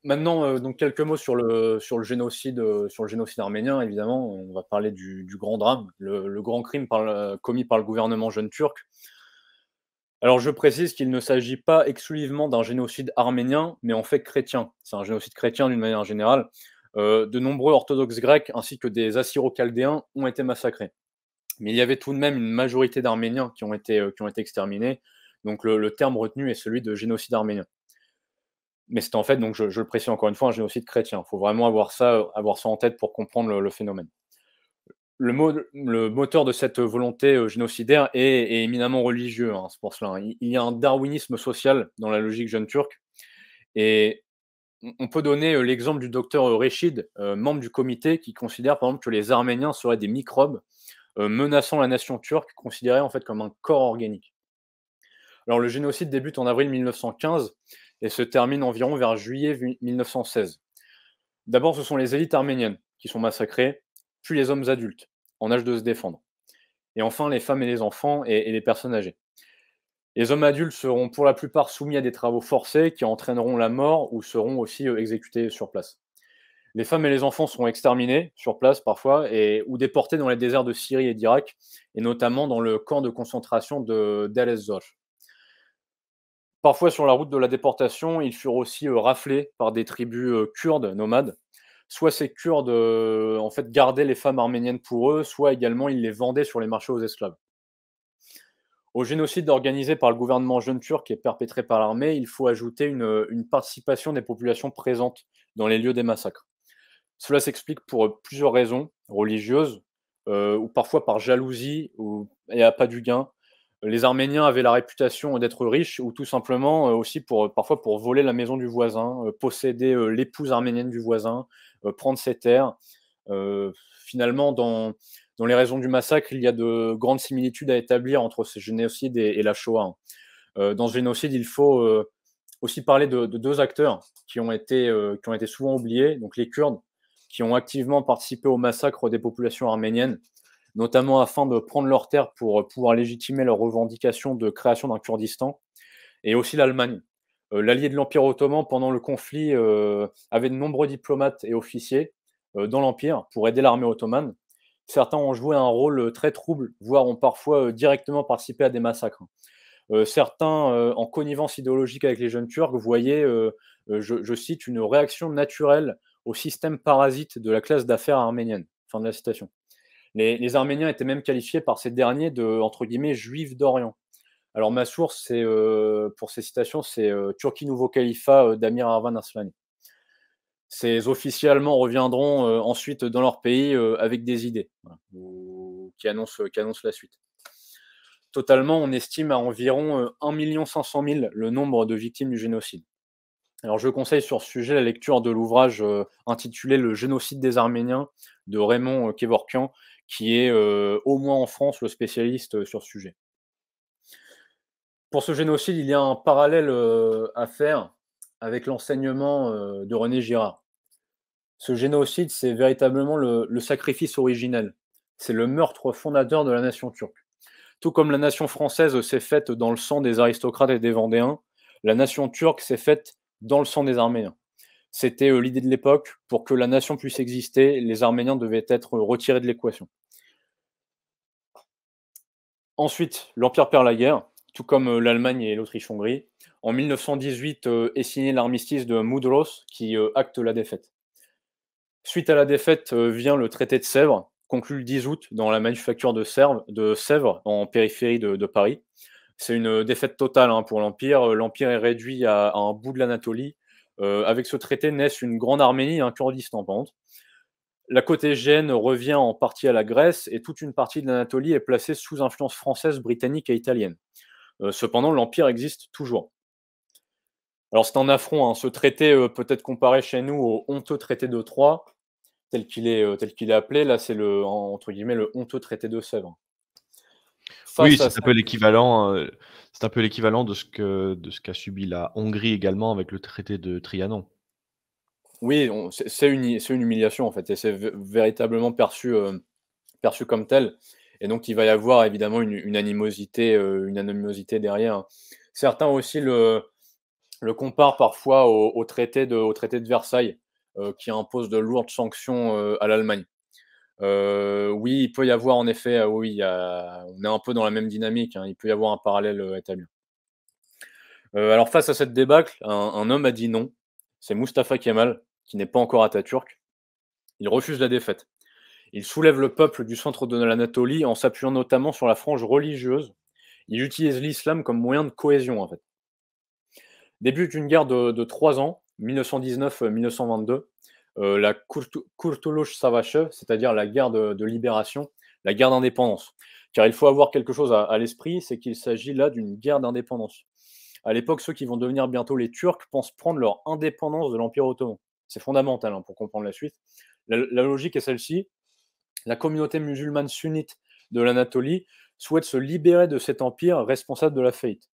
Maintenant, euh, donc quelques mots sur le, génocide, euh, sur génocide arménien, évidemment. On va parler du, grand drame, le, grand crime commis par le gouvernement jeune turc. Alors je précise qu'il ne s'agit pas exclusivement d'un génocide arménien, mais en fait chrétien. C'est un génocide chrétien d'une manière générale. Euh, de nombreux orthodoxes grecs ainsi que des assyro-chaldéens ont été massacrés. Mais il y avait tout de même une majorité d'Arméniens qui, ont été, qui ont été exterminés. Donc le, terme retenu est celui de génocide arménien mais c'est en fait, donc je, le précise encore une fois, un hein, génocide chrétien. Il faut vraiment avoir ça, euh, avoir ça en tête pour comprendre le, phénomène. Le, moteur de cette volonté euh, génocidaire est, éminemment religieux, hein, pour cela. Hein. Il, y a un darwinisme social dans la logique jeune turque. Et on peut donner euh, l'exemple du docteur Rechid, membre du comité, qui considère par exemple que les Arméniens seraient des microbes menaçant la nation turque, considérée en fait comme un corps organique. Alors le génocide débute en avril 1915 et se termine environ vers juillet 1916. D'abord, ce sont les élites arméniennes qui sont massacrées, puis les hommes adultes, en âge de se défendre. Et enfin, les femmes et les enfants et, les personnes âgées. Les hommes adultes seront pour la plupart soumis à des travaux forcés qui entraîneront la mort ou seront aussi euh, exécutés sur place. Les femmes et les enfants seront exterminés sur place parfois et, ou déportés dans les déserts de Syrie et d'Irak, et notamment dans le camp de concentration de dal Parfois sur la route de la déportation, ils furent aussi euh, raflés par des tribus euh, kurdes nomades. Soit ces Kurdes euh, en fait gardaient les femmes arméniennes pour eux, soit également ils les vendaient sur les marchés aux esclaves. Au génocide organisé par le gouvernement jeune turc et perpétré par l'armée, il faut ajouter une, participation des populations présentes dans les lieux des massacres. Cela s'explique pour plusieurs raisons religieuses, ou parfois par jalousie ou, et à pas du gain, les Arméniens avaient la réputation d'être riches ou tout simplement euh, aussi pour euh, parfois pour voler la maison du voisin, euh, posséder l'épouse arménienne du voisin, prendre ses terres. finalement, dans, dans les raisons du massacre, il y a de grandes similitudes à établir entre ce génocide et, la Shoah. Hein. dans ce génocide, il faut aussi parler de, de, deux acteurs qui ont, été, qui ont été souvent oubliés, donc les Kurdes, qui ont activement participé au massacre des populations arméniennes notamment afin de prendre leur terre pour pouvoir légitimer leurs revendications de création d'un Kurdistan, et aussi l'Allemagne. Euh, l'allié de l'Empire ottoman pendant le conflit euh, avait de nombreux diplomates et officiers euh, dans l'Empire pour aider l'armée ottomane. Certains ont joué un rôle très trouble, voire ont parfois directement participé à des massacres. certains, en connivence idéologique avec les jeunes Turcs, voyaient, je, je, cite, une réaction naturelle au système parasite de la classe d'affaires arménienne. Fin de la citation. Les, Arméniens étaient même qualifiés par ces derniers de, entre guillemets, juifs d'Orient. Alors ma source, euh, pour ces citations, c'est euh, Turquie Nouveau Califat euh, d'Amir Arvan Aslani. Ces officiers allemands reviendront ensuite dans leur pays avec des idées ou, qui, annoncent, la suite. Totalement, on estime à environ 1 500 le nombre de victimes du génocide. Alors je conseille sur ce sujet la lecture de l'ouvrage intitulé Le génocide des Arméniens de Raymond Kevorkian qui est au moins en France le spécialiste sur ce sujet. Pour ce génocide, il y a un parallèle à faire avec l'enseignement de René Girard. Ce génocide, c'est véritablement le, sacrifice originel. C'est le meurtre fondateur de la nation turque. Tout comme la nation française s'est faite dans le sang des aristocrates et des Vendéens, la nation turque s'est faite dans le sang des Arméniens. C'était euh, l'idée de l'époque, pour que la nation puisse exister, les Arméniens devaient être euh, retirés de l'équation. Ensuite, l'Empire perd la guerre, tout comme euh, l'Allemagne et l'Autriche-Hongrie. En 1918 est signé l'armistice de Moudros qui acte la défaite. Suite à la défaite vient le traité de Sèvres, conclu le 10 août dans la manufacture de, Sèvres, de Sèvres en périphérie de, Paris. C'est une défaite totale hein, pour l'Empire. L'Empire est réduit à, un bout de l'Anatolie euh, avec ce traité naissent une grande Arménie un hein. Kurdistan pente. La côte égéenne revient en partie à la Grèce et toute une partie de l'Anatolie est placée sous influence française, britannique et italienne. Euh, cependant, l'Empire existe toujours. Alors c'est un affront, hein. ce traité euh, peut être comparé chez nous au honteux traité de Troyes, tel qu'il est, appelé. Là, c'est le, le honteux traité de Sèvres. Oui, c'est un peu l'équivalent. Euh, c'est un peu l'équivalent de ce que de ce qu'a subi la Hongrie également avec le traité de Trianon. Oui, c'est une, humiliation en fait, et c'est véritablement perçu, euh, perçu comme tel. Et donc il va y avoir évidemment une, animosité, euh, une animosité derrière. Certains aussi le, le comparent parfois au, traité de, au traité de Versailles, qui impose de lourdes sanctions à l'Allemagne. Euh, oui, il peut y avoir en effet, euh, oui, on est un peu dans la même dynamique, hein, il peut y avoir un parallèle établi. Euh, alors face à cette débâcle, un, homme a dit non, c'est Mustafa Kemal, qui n'est pas encore Atatürk. Il refuse la défaite. Il soulève le peuple du centre de l'Anatolie en s'appuyant notamment sur la frange religieuse. Il utilise l'islam comme moyen de cohésion en fait. guerre de, de trois ans, 1919-1922, euh, la Kurtulush savache, c'est-à-dire la guerre de, libération, la guerre d'indépendance. Car il faut avoir quelque chose à, l'esprit, c'est qu'il s'agit là d'une guerre d'indépendance. À l'époque, ceux qui vont devenir bientôt les Turcs pensent prendre leur indépendance de l'Empire ottoman. C'est fondamental hein, pour comprendre la suite. La, la logique est celle-ci. La communauté musulmane sunnite de l'Anatolie souhaite se libérer de cet empire responsable de la faillite.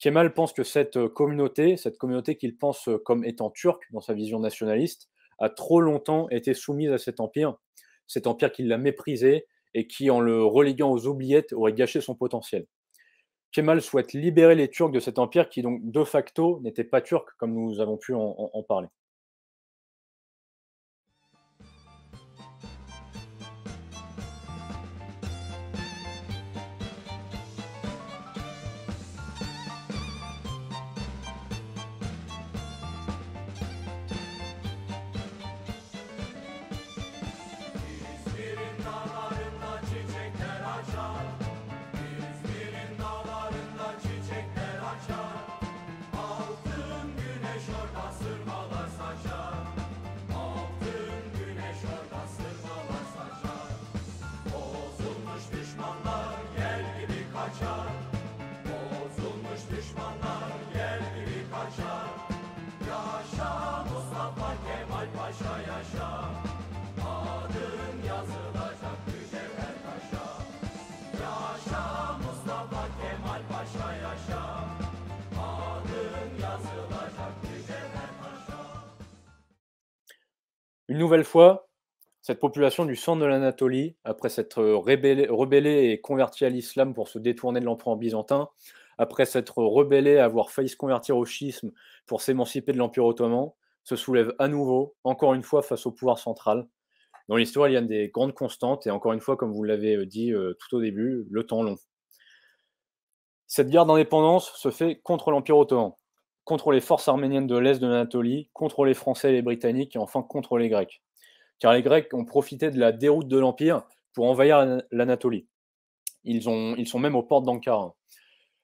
Kemal pense que cette euh, communauté, cette communauté qu'il pense euh, comme étant turque dans sa vision nationaliste, a trop longtemps été soumise à cet empire, cet empire qui l'a méprisé et qui, en le reléguant aux oubliettes, aurait gâché son potentiel. Kemal souhaite libérer les Turcs de cet empire qui, donc, de facto, n'était pas turc, comme nous avons pu en parler. Une nouvelle fois, cette population du centre de l'Anatolie, après s'être euh, rebellée et convertie à l'islam pour se détourner de l'empereur byzantin, après s'être rebellée et avoir failli se convertir au schisme pour s'émanciper de l'Empire ottoman, se soulève à nouveau, encore une fois, face au pouvoir central. Dans l'histoire, il y a des grandes constantes, et encore une fois, comme vous l'avez euh, dit euh, tout au début, le temps long. Cette guerre d'indépendance se fait contre l'Empire ottoman contre les forces arméniennes de l'Est de l'Anatolie, contre les Français et les Britanniques, et enfin contre les Grecs. Car les Grecs ont profité de la déroute de l'Empire pour envahir l'Anatolie. Ils, ils sont même aux portes d'Ankara.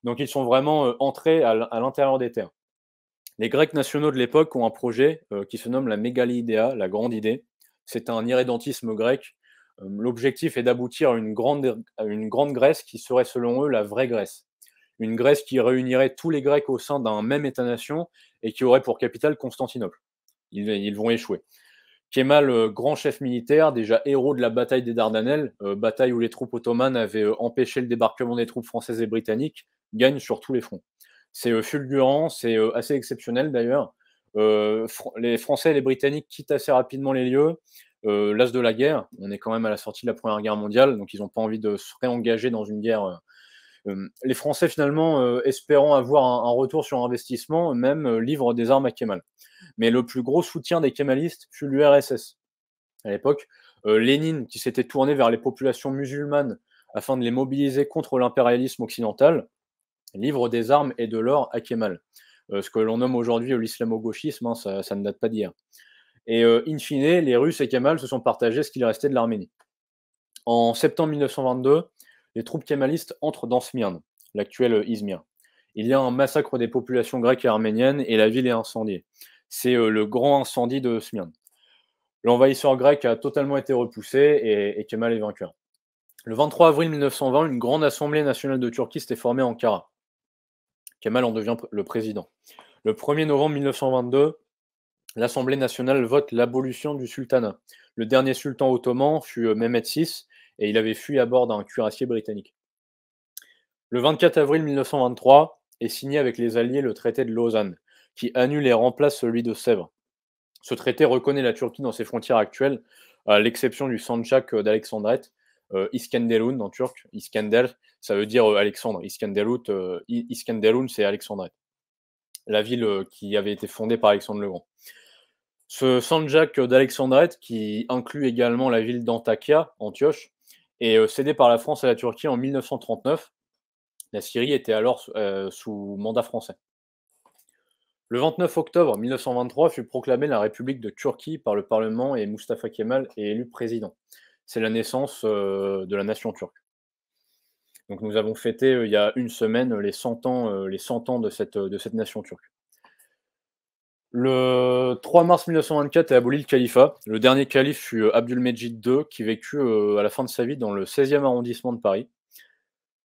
Donc ils sont vraiment euh, entrés à l'intérieur des terres. Les Grecs nationaux de l'époque ont un projet euh, qui se nomme la Mégalidea, la grande idée. C'est un irrédentisme grec. Euh, l'objectif est d'aboutir à une grande Grèce qui serait selon eux la vraie Grèce une Grèce qui réunirait tous les Grecs au sein d'un même État-nation et qui aurait pour capitale Constantinople. Ils, vont échouer. Kemal, euh, grand chef militaire, déjà héros de la bataille des Dardanelles, euh, bataille où les troupes ottomanes avaient euh, empêché le débarquement des troupes françaises et britanniques, gagne sur tous les fronts. C'est fulgurant, c'est assez exceptionnel d'ailleurs. les Français et les Britanniques quittent assez rapidement les lieux. L'as de la guerre, on est quand même à la sortie de la Première Guerre mondiale, donc ils n'ont pas envie de se réengager dans une guerre les Français, finalement, euh, espérant avoir un, retour sur investissement, même euh, livrent des armes à Kemal. Mais le plus gros soutien des Kemalistes fut l'URSS. À l'époque, euh, Lénine, qui s'était tourné vers les populations musulmanes afin de les mobiliser contre l'impérialisme occidental, livre des armes et de l'or à Kemal. ce que l'on nomme aujourd'hui l'islamo-gauchisme, hein, ça, ne date pas d'hier. Et in fine, les Russes et Kemal se sont partagés ce qu'il restait de l'Arménie. En septembre 1922, les troupes kémalistes entrent dans Smyrne, l'actuel Izmir. Il y a un massacre des populations grecques et arméniennes et la ville est incendiée. C'est euh, le grand incendie de Smyrne. L'envahisseur grec a totalement été repoussé et, Kemal est vainqueur. Le 23 avril 1920, une grande assemblée nationale de Turquie s'est formée à Ankara. Kemal en devient le président. Le 1er novembre 1922, l'Assemblée nationale vote l'abolition du sultanat. Le dernier sultan ottoman fut euh, Mehmet VI, et il avait fui à bord d'un cuirassier britannique. Le 24 avril 1923 est signé avec les Alliés le traité de Lausanne, qui annule et remplace celui de Sèvres. Ce traité reconnaît la Turquie dans ses frontières actuelles, à l'exception du sanjak d'Alexandrette, euh, Iskenderun en turc. Iskender, ça veut dire euh, Alexandre. Euh, Iskenderun, c'est Alexandrette, la ville qui avait été fondée par Alexandre le Grand. Ce Sanjak d'Alexandrette, qui inclut également la ville d'Antakya, Antioche, et euh, cédée par la France à la Turquie en 1939. La Syrie était alors euh, sous mandat français. Le 29 octobre 1923 fut proclamée la République de Turquie par le Parlement et Mustafa Kemal est élu président. C'est la naissance euh, de la nation turque. Donc nous avons fêté il y a une semaine les 100 ans, les 100 ans de, cette, de cette nation turque. Le 3 mars 1924 est aboli le califat. Le dernier calife fut euh, Abdul-Mejid II, qui vécut euh, à la fin de sa vie dans le 16e arrondissement de Paris.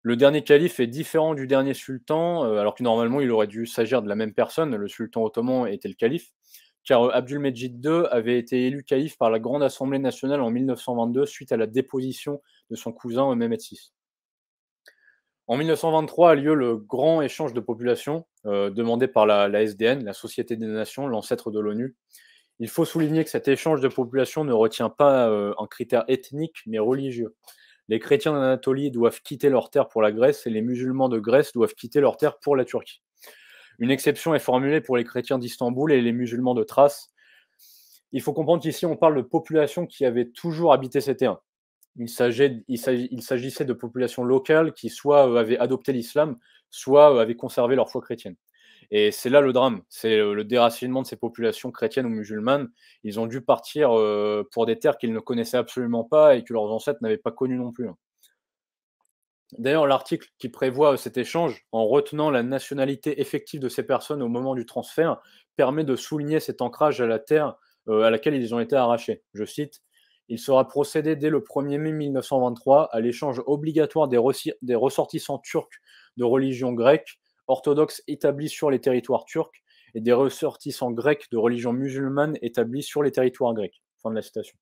Le dernier calife est différent du dernier sultan, euh, alors que normalement il aurait dû s'agir de la même personne. Le sultan ottoman était le calife, car Abdul-Mejid II avait été élu calife par la Grande Assemblée nationale en 1922 suite à la déposition de son cousin Mehmet VI. En 1923 a lieu le grand échange de population euh, demandé par la, SDN, la Société des Nations, l'ancêtre de l'ONU. Il faut souligner que cet échange de population ne retient pas euh, un critère ethnique, mais religieux. Les chrétiens d'Anatolie doivent quitter leur terre pour la Grèce et les musulmans de Grèce doivent quitter leur terre pour la Turquie. Une exception est formulée pour les chrétiens d'Istanbul et les musulmans de Thrace. Il faut comprendre qu'ici, on parle de populations qui avaient toujours habité ces terrains il s'agissait de populations locales qui soit euh, avaient adopté l'islam, soit euh, avaient conservé leur foi chrétienne. Et c'est là le drame, c'est euh, le déracinement de ces populations chrétiennes ou musulmanes. Ils ont dû partir pour des terres qu'ils ne connaissaient absolument pas et que leurs ancêtres n'avaient pas connues non plus. Hein. D'ailleurs, l'article qui prévoit cet échange, en retenant la nationalité effective de ces personnes au moment du transfert, permet de souligner cet ancrage à la terre à laquelle ils ont été arrachés. Je cite il sera procédé dès le 1er mai 1923 à l'échange obligatoire des, ressortissants turcs de religion grecque, orthodoxe établis sur les territoires turcs, et des ressortissants grecs de religion musulmane établis sur les territoires grecs. Fin de la citation.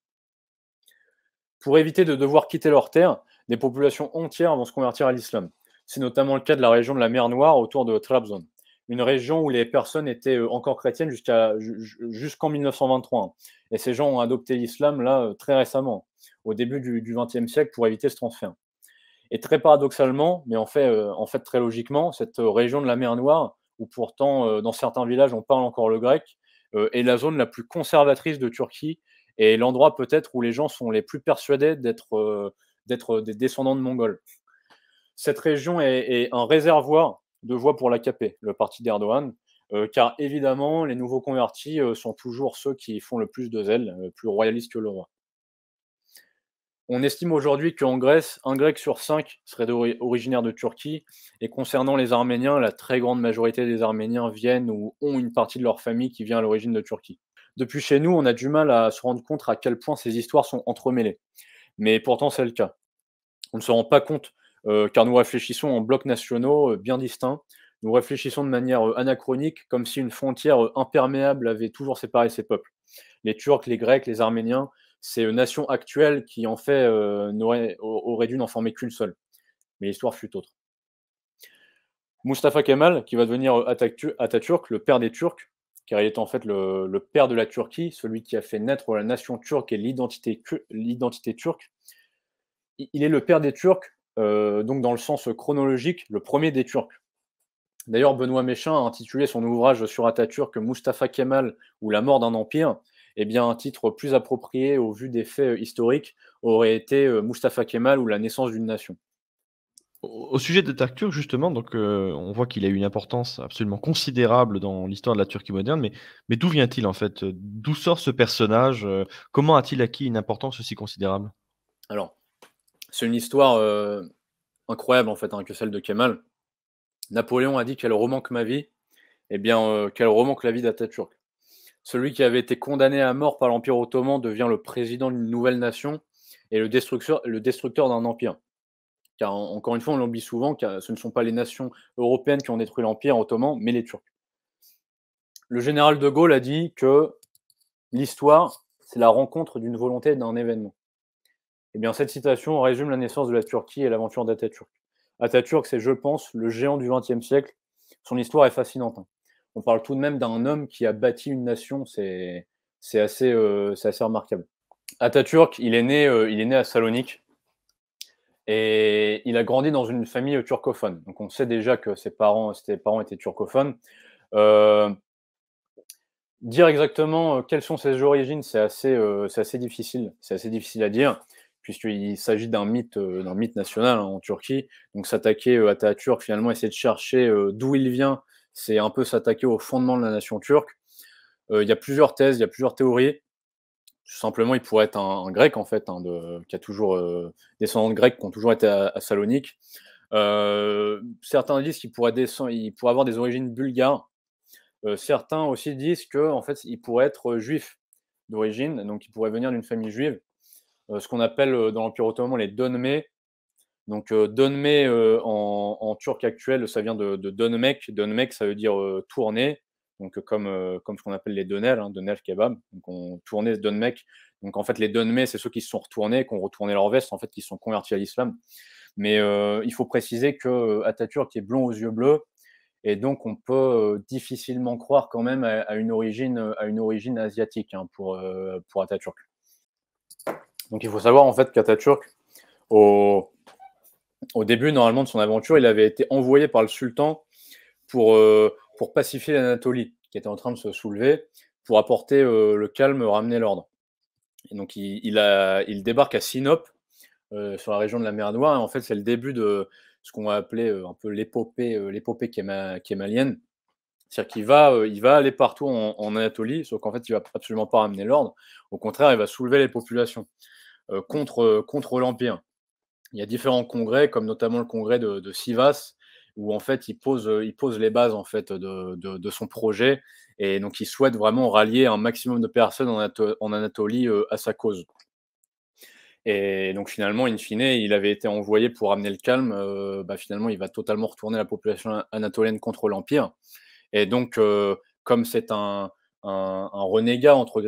Pour éviter de devoir quitter leurs terres, des populations entières vont se convertir à l'islam. C'est notamment le cas de la région de la mer Noire autour de Trabzon une région où les personnes étaient euh, encore chrétiennes jusqu'à, jusqu'en 1923. Hein. Et ces gens ont adopté l'islam là euh, très récemment, au début du XXe siècle, pour éviter ce transfert. Et très paradoxalement, mais en fait, euh, en fait très logiquement, cette région de la mer Noire, où pourtant dans certains villages on parle encore le grec, est la zone la plus conservatrice de Turquie et l'endroit peut-être où les gens sont les plus persuadés d'être, d'être des descendants de Mongols. Cette région est, est un réservoir de voix pour l'AKP, le parti d'Erdogan, euh, car évidemment, les nouveaux convertis euh, sont toujours ceux qui font le plus de zèle, euh, plus royalistes que le roi. On estime aujourd'hui qu'en Grèce, un Grec sur cinq serait originaire de Turquie, et concernant les Arméniens, la très grande majorité des Arméniens viennent ou ont une partie de leur famille qui vient à l'origine de Turquie. Depuis chez nous, on a du mal à se rendre compte à quel point ces histoires sont entremêlées. Mais pourtant, c'est le cas. On ne se rend pas compte euh, car nous réfléchissons en blocs nationaux euh, bien distincts. Nous réfléchissons de manière euh, anachronique, comme si une frontière imperméable avait toujours séparé ces peuples. Les Turcs, les Grecs, les Arméniens, ces nations actuelles qui, en fait, auraient, dû n'en former qu'une seule. Mais l'histoire fut autre. Mustafa Kemal, qui va devenir Atatürk, le père des Turcs, car il est en fait le, père de la Turquie, celui qui a fait naître la nation turque et l'identité turque. Il est le père des Turcs euh, donc dans le sens chronologique, le premier des Turcs. D'ailleurs, Benoît Méchain a intitulé son ouvrage sur Atatürk Mustafa Kemal ou la mort d'un empire. et eh bien, un titre plus approprié au vu des faits historiques aurait été euh, Mustafa Kemal ou la naissance d'une nation. Au sujet de justement, donc, euh, on voit qu'il a eu une importance absolument considérable dans l'histoire de la Turquie moderne, mais, mais d'où vient-il en fait D'où sort ce personnage Comment a-t-il acquis une importance aussi considérable Alors, c'est une histoire incroyable en fait hein, que celle de Kemal. Napoléon a dit qu'elle remanque ma vie, et eh bien qu'elle remanque la vie d'Atatürk. Celui qui avait été condamné à mort par l'Empire ottoman devient le président d'une nouvelle nation et le destructeur, d'un empire. Car encore une fois, on l'oublie souvent, que ce ne sont pas les nations européennes qui ont détruit l'Empire ottoman, mais les Turcs. Le général de Gaulle a dit que l'histoire, c'est la rencontre d'une volonté et d'un événement. Eh bien, cette citation résume la naissance de la Turquie et l'aventure d'Atatürk. Atatürk, c'est, je pense, le géant du XXe siècle. Son histoire est fascinante. Hein. On parle tout de même d'un homme qui a bâti une nation. C'est, c'est assez, euh, c'est assez remarquable. Atatürk, il est né, euh, il est né à Salonique et il a grandi dans une famille euh, turcophone. Donc, on sait déjà que ses parents, ses parents étaient turcophones. dire exactement quelles sont ses origines, c'est assez, c'est assez difficile. C'est assez difficile à dire puisqu'il s'agit d'un mythe, euh, d'un mythe national hein, en Turquie. Donc s'attaquer euh, à Atatürk, finalement, essayer de chercher euh, d'où il vient, c'est un peu s'attaquer au fondement de la nation turque. Il y a plusieurs thèses, il y a plusieurs théories tout simplement, il pourrait être un, grec, en fait, hein, de, qui a toujours Des descendants grecs qui ont toujours été à, Salonique. certains disent qu'il pourrait, avoir des origines bulgares. certains aussi disent que en fait, il pourrait être juif d'origine, donc il pourrait venir d'une famille juive. Euh, ce qu'on appelle euh, dans l'Empire ottoman les donmés. Donc euh, donmé en, en, turc actuel, ça vient de, de donmek. Donmek, ça veut dire tourner. Donc comme, comme ce qu'on appelle les donnel, hein, kebab. Donc on tournait ce donmek. Donc en fait, les Donmés, c'est ceux qui se sont retournés, qui ont retourné leur veste, en fait, qui se sont convertis à l'islam. Mais il faut préciser que Atatürk est blond aux yeux bleus, et donc on peut difficilement croire quand même à, une origine, à une origine asiatique hein, pour, pour Atatürk. Donc il faut savoir en fait qu'Atatürk, au, début normalement de son aventure, il avait été envoyé par le sultan pour, euh, pour pacifier l'Anatolie, qui était en train de se soulever, pour apporter euh, le calme, ramener l'ordre. Et donc il, il, débarque à Sinope, euh, sur la région de la mer Noire, et en fait c'est le début de ce qu'on va appeler un peu l'épopée, l'épopée kémalienne. C'est-à-dire qu'il va, il va aller partout en, Anatolie, sauf qu'en fait, il va absolument pas ramener l'ordre. Au contraire, il va soulever les populations. Euh, contre, euh, contre l'Empire. Il y a différents congrès, comme notamment le congrès de, Sivas, où en fait il pose, euh, il pose les bases en fait de, son projet et donc il souhaite vraiment rallier un maximum de personnes en, Anatolie, à sa cause. Et donc finalement, in fine, il avait été envoyé pour amener le calme. Bah, finalement, il va totalement retourner la population anatolienne contre l'Empire. Et donc, comme c'est un, un, renégat entre,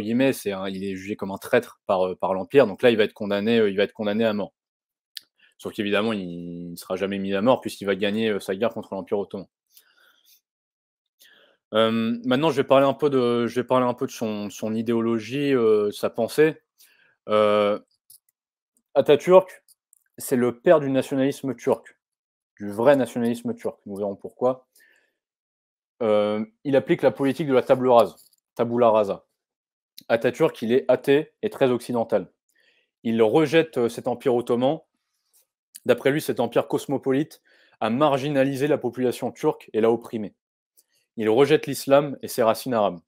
guillemets, c'est il est jugé comme un traître euh, par, l'empire. Donc là, il va être condamné, euh, il va être condamné à mort. Sauf qu'évidemment, il ne sera jamais mis à mort puisqu'il va gagner euh, sa guerre contre l'empire ottoman. maintenant, je vais parler un peu de, je vais parler un peu de son, idéologie, sa pensée. Atatürk, c'est le père du nationalisme turc, du vrai nationalisme turc. Nous verrons pourquoi. Euh, il applique la politique de la table rase, tabula rasa. Atatürk, il est athée et très occidental. Il rejette euh, cet empire ottoman. D'après lui, cet empire cosmopolite a marginalisé la population turque et l'a opprimée. Il rejette l'islam et ses racines arabes.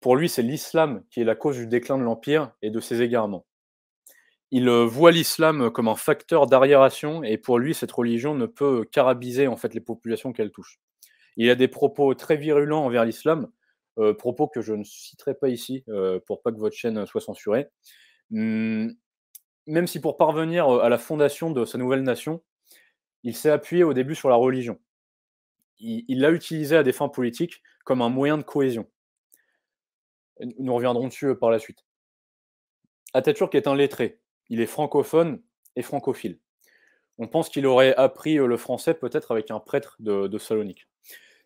Pour lui, c'est l'islam qui est la cause du déclin de l'empire et de ses égarements. Il euh, voit l'islam comme un facteur d'arriération et pour lui, cette religion ne peut carabiser en fait les populations qu'elle touche. Il a des propos très virulents envers l'islam, euh, propos que je ne citerai pas ici euh, pour pas que votre chaîne euh, soit censurée. Hum, même si pour parvenir à la fondation de sa nouvelle nation, il s'est appuyé au début sur la religion. Il l'a utilisée à des fins politiques comme un moyen de cohésion. Nous reviendrons dessus par la suite. Atatürk est un lettré. Il est francophone et francophile. On pense qu'il aurait appris le français peut-être avec un prêtre de Salonique.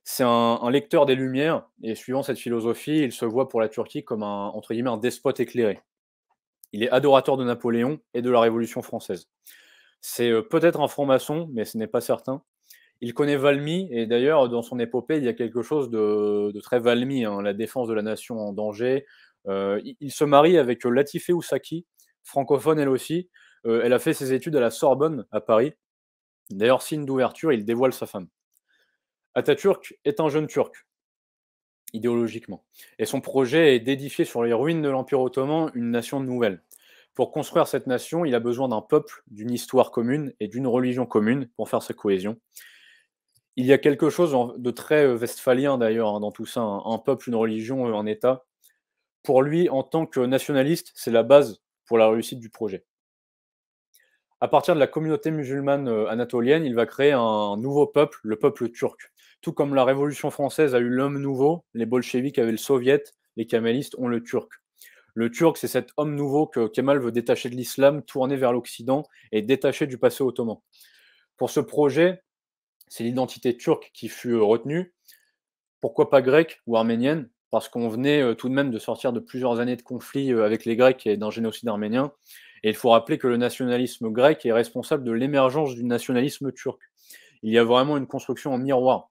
C'est un, lecteur des Lumières, et suivant cette philosophie, il se voit pour la Turquie comme un, entre despote éclairé. Il est adorateur de Napoléon et de la Révolution française. C'est euh, peut-être un franc-maçon, mais ce n'est pas certain. Il connaît Valmy, et d'ailleurs, dans son épopée, il y a quelque chose de, très Valmy, hein, la défense de la nation en danger. Euh, il, se marie avec euh, Latifé Ousaki, francophone elle aussi. elle a fait ses études à la Sorbonne, à Paris. D'ailleurs, signe d'ouverture, il dévoile sa femme. Atatürk est un jeune turc, idéologiquement, et son projet est d'édifier sur les ruines de l'Empire ottoman une nation nouvelle. Pour construire cette nation, il a besoin d'un peuple, d'une histoire commune et d'une religion commune pour faire sa cohésion. Il y a quelque chose de très euh, westphalien d'ailleurs hein, dans tout ça, hein. un peuple, une religion, euh, un État. Pour lui, en tant que nationaliste, c'est la base pour la réussite du projet. À partir de la communauté musulmane euh, anatolienne, il va créer un nouveau peuple, le peuple turc. Tout comme la Révolution française a eu l'homme nouveau, les bolcheviks avaient le soviet, les kamélistes ont le turc. Le turc, c'est cet homme nouveau que Kemal veut détacher de l'islam, tourner vers l'Occident et détacher du passé ottoman. Pour ce projet, c'est l'identité turque qui fut euh, retenue. Pourquoi pas grecque ou arménienne Parce qu'on venait euh, tout de même de sortir de plusieurs années de conflits euh, avec les Grecs et d'un génocide arménien. Et il faut rappeler que le nationalisme grec est responsable de l'émergence du nationalisme turc. Il y a vraiment une construction en miroir.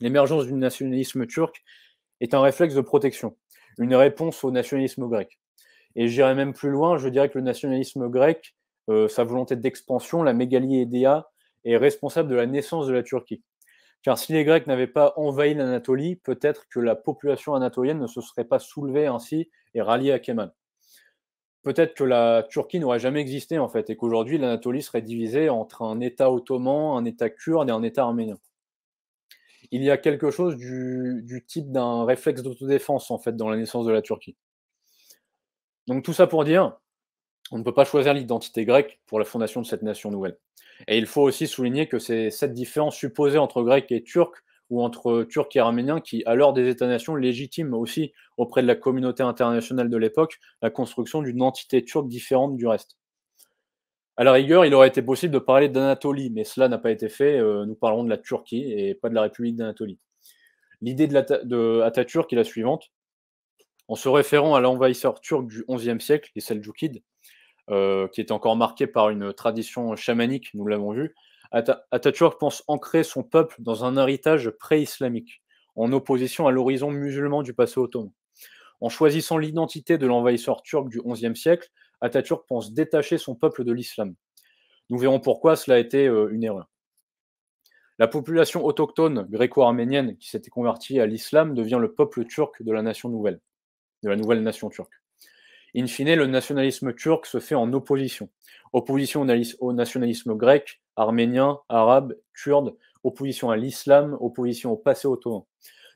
L'émergence du nationalisme turc est un réflexe de protection, une réponse au nationalisme grec. Et j'irai même plus loin, je dirais que le nationalisme grec, euh, sa volonté d'expansion, la mégalie Edea, est responsable de la naissance de la Turquie. Car si les Grecs n'avaient pas envahi l'Anatolie, peut-être que la population anatolienne ne se serait pas soulevée ainsi et ralliée à Kemal. Peut-être que la Turquie n'aurait jamais existé en fait, et qu'aujourd'hui l'Anatolie serait divisée entre un État ottoman, un État kurde et un État arménien il y a quelque chose du, type d'un réflexe d'autodéfense en fait dans la naissance de la Turquie. Donc tout ça pour dire, on ne peut pas choisir l'identité grecque pour la fondation de cette nation nouvelle. Et il faut aussi souligner que c'est cette différence supposée entre Grecs et Turcs ou entre Turcs et Arméniens qui, alors des États-nations, légitime aussi auprès de la communauté internationale de l'époque la construction d'une entité turque différente du reste. À la rigueur, il aurait été possible de parler d'Anatolie, mais cela n'a pas été fait. Euh, nous parlons de la Turquie et pas de la République d'Anatolie. L'idée de, Atatürk est la suivante. En se référant à l'envahisseur turc du XIe siècle, les Seljoukides, euh, qui est encore marqué par une tradition chamanique, nous l'avons vu, Atatürk pense ancrer son peuple dans un héritage pré-islamique, en opposition à l'horizon musulman du passé ottoman. En choisissant l'identité de l'envahisseur turc du XIe siècle, Atatürk pense détacher son peuple de l'islam. Nous verrons pourquoi cela a été euh, une erreur. La population autochtone gréco-arménienne qui s'était convertie à l'islam devient le peuple turc de la nation nouvelle, de la nouvelle nation turque. In fine, le nationalisme turc se fait en opposition. Opposition au nationalisme grec, arménien, arabe, kurde, opposition à l'islam, opposition au passé ottoman.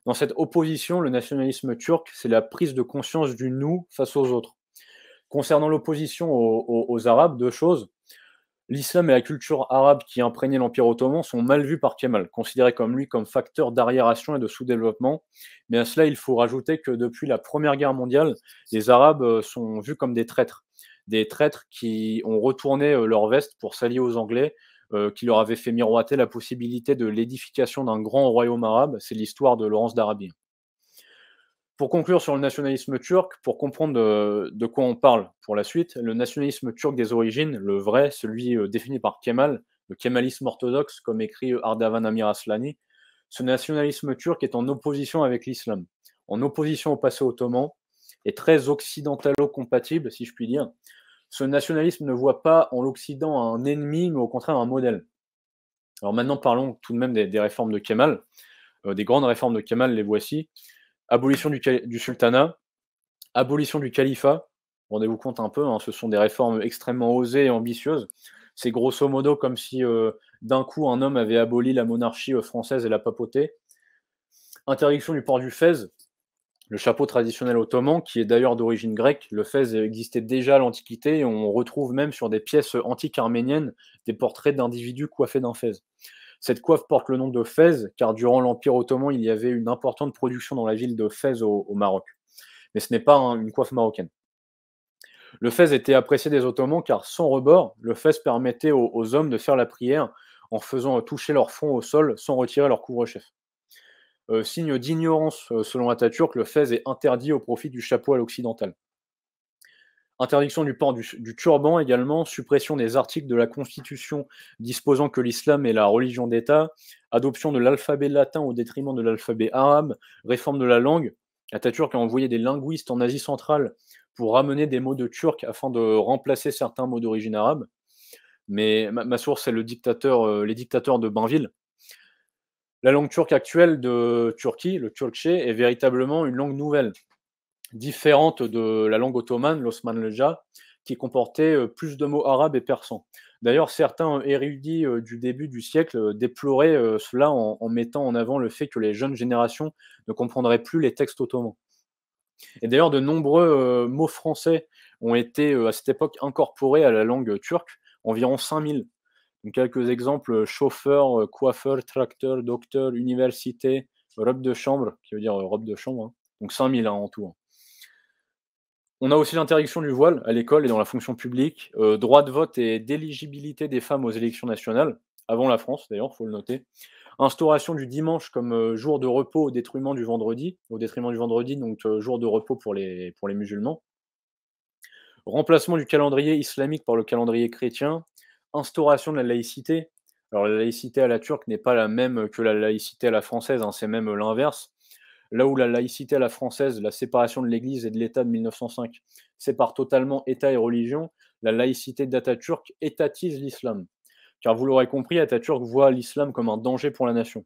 Dans cette opposition, le nationalisme turc, c'est la prise de conscience du nous face aux autres. Concernant l'opposition aux, Arabes, deux choses. L'islam et la culture arabe qui imprégnait l'Empire ottoman sont mal vus par Kemal, considérés comme lui comme facteur d'arriération et de sous-développement. Mais à cela, il faut rajouter que depuis la Première Guerre mondiale, les Arabes euh, sont vus comme des traîtres, des traîtres qui ont retourné euh, leur veste pour s'allier aux Anglais, euh, qui leur avaient fait miroiter la possibilité de l'édification d'un grand royaume arabe. C'est l'histoire de Laurence d'Arabie pour conclure sur le nationalisme turc, pour comprendre de, quoi on parle pour la suite, le nationalisme turc des origines, le vrai, celui euh, défini par Kemal, le kémalisme orthodoxe, comme écrit euh, Ardavan Amir Aslani, ce nationalisme turc est en opposition avec l'islam, en opposition au passé ottoman, et très occidentalo-compatible, si je puis dire. Ce nationalisme ne voit pas en l'Occident un ennemi, mais au contraire un modèle. Alors maintenant, parlons tout de même des, réformes de Kemal. Euh, des grandes réformes de Kemal, les voici abolition du, sultanat, abolition du califat. Rendez-vous compte un peu, hein, ce sont des réformes extrêmement osées et ambitieuses. C'est grosso modo comme si euh, d'un coup un homme avait aboli la monarchie euh, française et la papauté. Interdiction du port du fez, le chapeau traditionnel ottoman, qui est d'ailleurs d'origine grecque. Le fez existait déjà à l'Antiquité et on retrouve même sur des pièces antiques arméniennes des portraits d'individus coiffés d'un fez. Cette coiffe porte le nom de fez car durant l'Empire ottoman, il y avait une importante production dans la ville de Fez au, Maroc. Mais ce n'est pas une coiffe marocaine. Le fez était apprécié des Ottomans car sans rebord, le fez permettait aux, hommes de faire la prière en faisant toucher leur front au sol sans retirer leur couvre-chef. Euh, signe d'ignorance, euh, selon Atatürk, le fez est interdit au profit du chapeau à l'occidental. Interdiction du port du, turban également, suppression des articles de la Constitution disposant que l'islam est la religion d'État, adoption de l'alphabet latin au détriment de l'alphabet arabe, réforme de la langue. Atatürk a envoyé des linguistes en Asie centrale pour ramener des mots de turc afin de remplacer certains mots d'origine arabe. Mais ma, source, est le dictateur, euh, les dictateurs de Bainville. La langue turque actuelle de Turquie, le turkché, est véritablement une langue nouvelle différente de la langue ottomane, l'osmanleja, qui comportait euh, plus de mots arabes et persans. D'ailleurs, certains érudits euh, du début du siècle euh, déploraient cela en, mettant en avant le fait que les jeunes générations ne comprendraient plus les textes ottomans. Et d'ailleurs, de nombreux mots français ont été à cette époque incorporés à la langue turque, environ 5000. Donc, quelques exemples chauffeur, coiffeur, tracteur, docteur, université, robe de chambre, qui veut dire robe de chambre, hein. donc 5000 hein, en tout. Hein on a aussi l'interdiction du voile à l'école et dans la fonction publique, euh, droit de vote et d'éligibilité des femmes aux élections nationales, avant la France d'ailleurs, il faut le noter. Instauration du dimanche comme euh, jour de repos au détriment du vendredi, au détriment du vendredi, donc euh, jour de repos pour les, pour les musulmans. Remplacement du calendrier islamique par le calendrier chrétien. Instauration de la laïcité. Alors la laïcité à la turque n'est pas la même que la laïcité à la française, hein, c'est même l'inverse. Là où la laïcité à la française, la séparation de l'Église et de l'État de 1905 sépare totalement État et religion, la laïcité d'Atatürk étatise l'islam. Car vous l'aurez compris, Atatürk voit l'islam comme un danger pour la nation.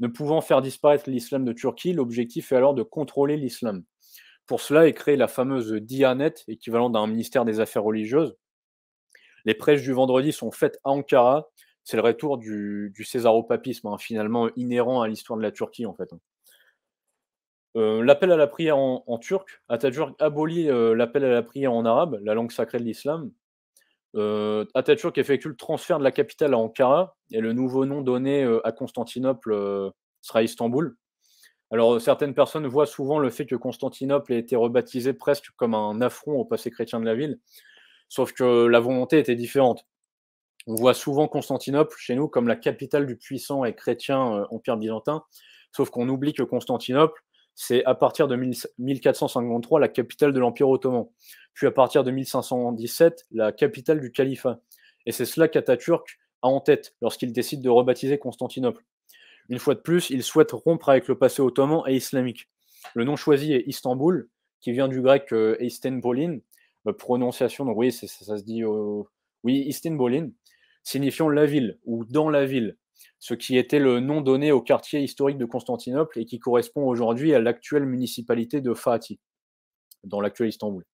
Ne pouvant faire disparaître l'islam de Turquie, l'objectif est alors de contrôler l'islam. Pour cela est créée la fameuse Dianet, équivalent d'un ministère des Affaires religieuses. Les prêches du vendredi sont faites à Ankara. C'est le retour du, césaropapisme, hein, finalement inhérent à l'histoire de la Turquie, en fait. Hein. Euh, l'appel à la prière en, turc, Atatürk abolit euh, l'appel à la prière en arabe, la langue sacrée de l'islam. Euh, Atatürk effectue le transfert de la capitale à Ankara et le nouveau nom donné à Constantinople sera Istanbul. Alors, certaines personnes voient souvent le fait que Constantinople ait été rebaptisé presque comme un affront au passé chrétien de la ville, sauf que la volonté était différente. On voit souvent Constantinople chez nous comme la capitale du puissant et chrétien empire byzantin, sauf qu'on oublie que Constantinople, c'est à partir de 1453 la capitale de l'Empire ottoman, puis à partir de 1517 la capitale du califat. Et c'est cela qu'Atatürk a en tête lorsqu'il décide de rebaptiser Constantinople. Une fois de plus, il souhaite rompre avec le passé ottoman et islamique. Le nom choisi est Istanbul, qui vient du grec euh, euh, prononciation, donc oui, ça, se dit, euh, oui, Istanbulin, signifiant la ville ou dans la ville, ce qui était le nom donné au quartier historique de Constantinople et qui correspond aujourd'hui à l'actuelle municipalité de Fatih, dans l'actuel Istanbul.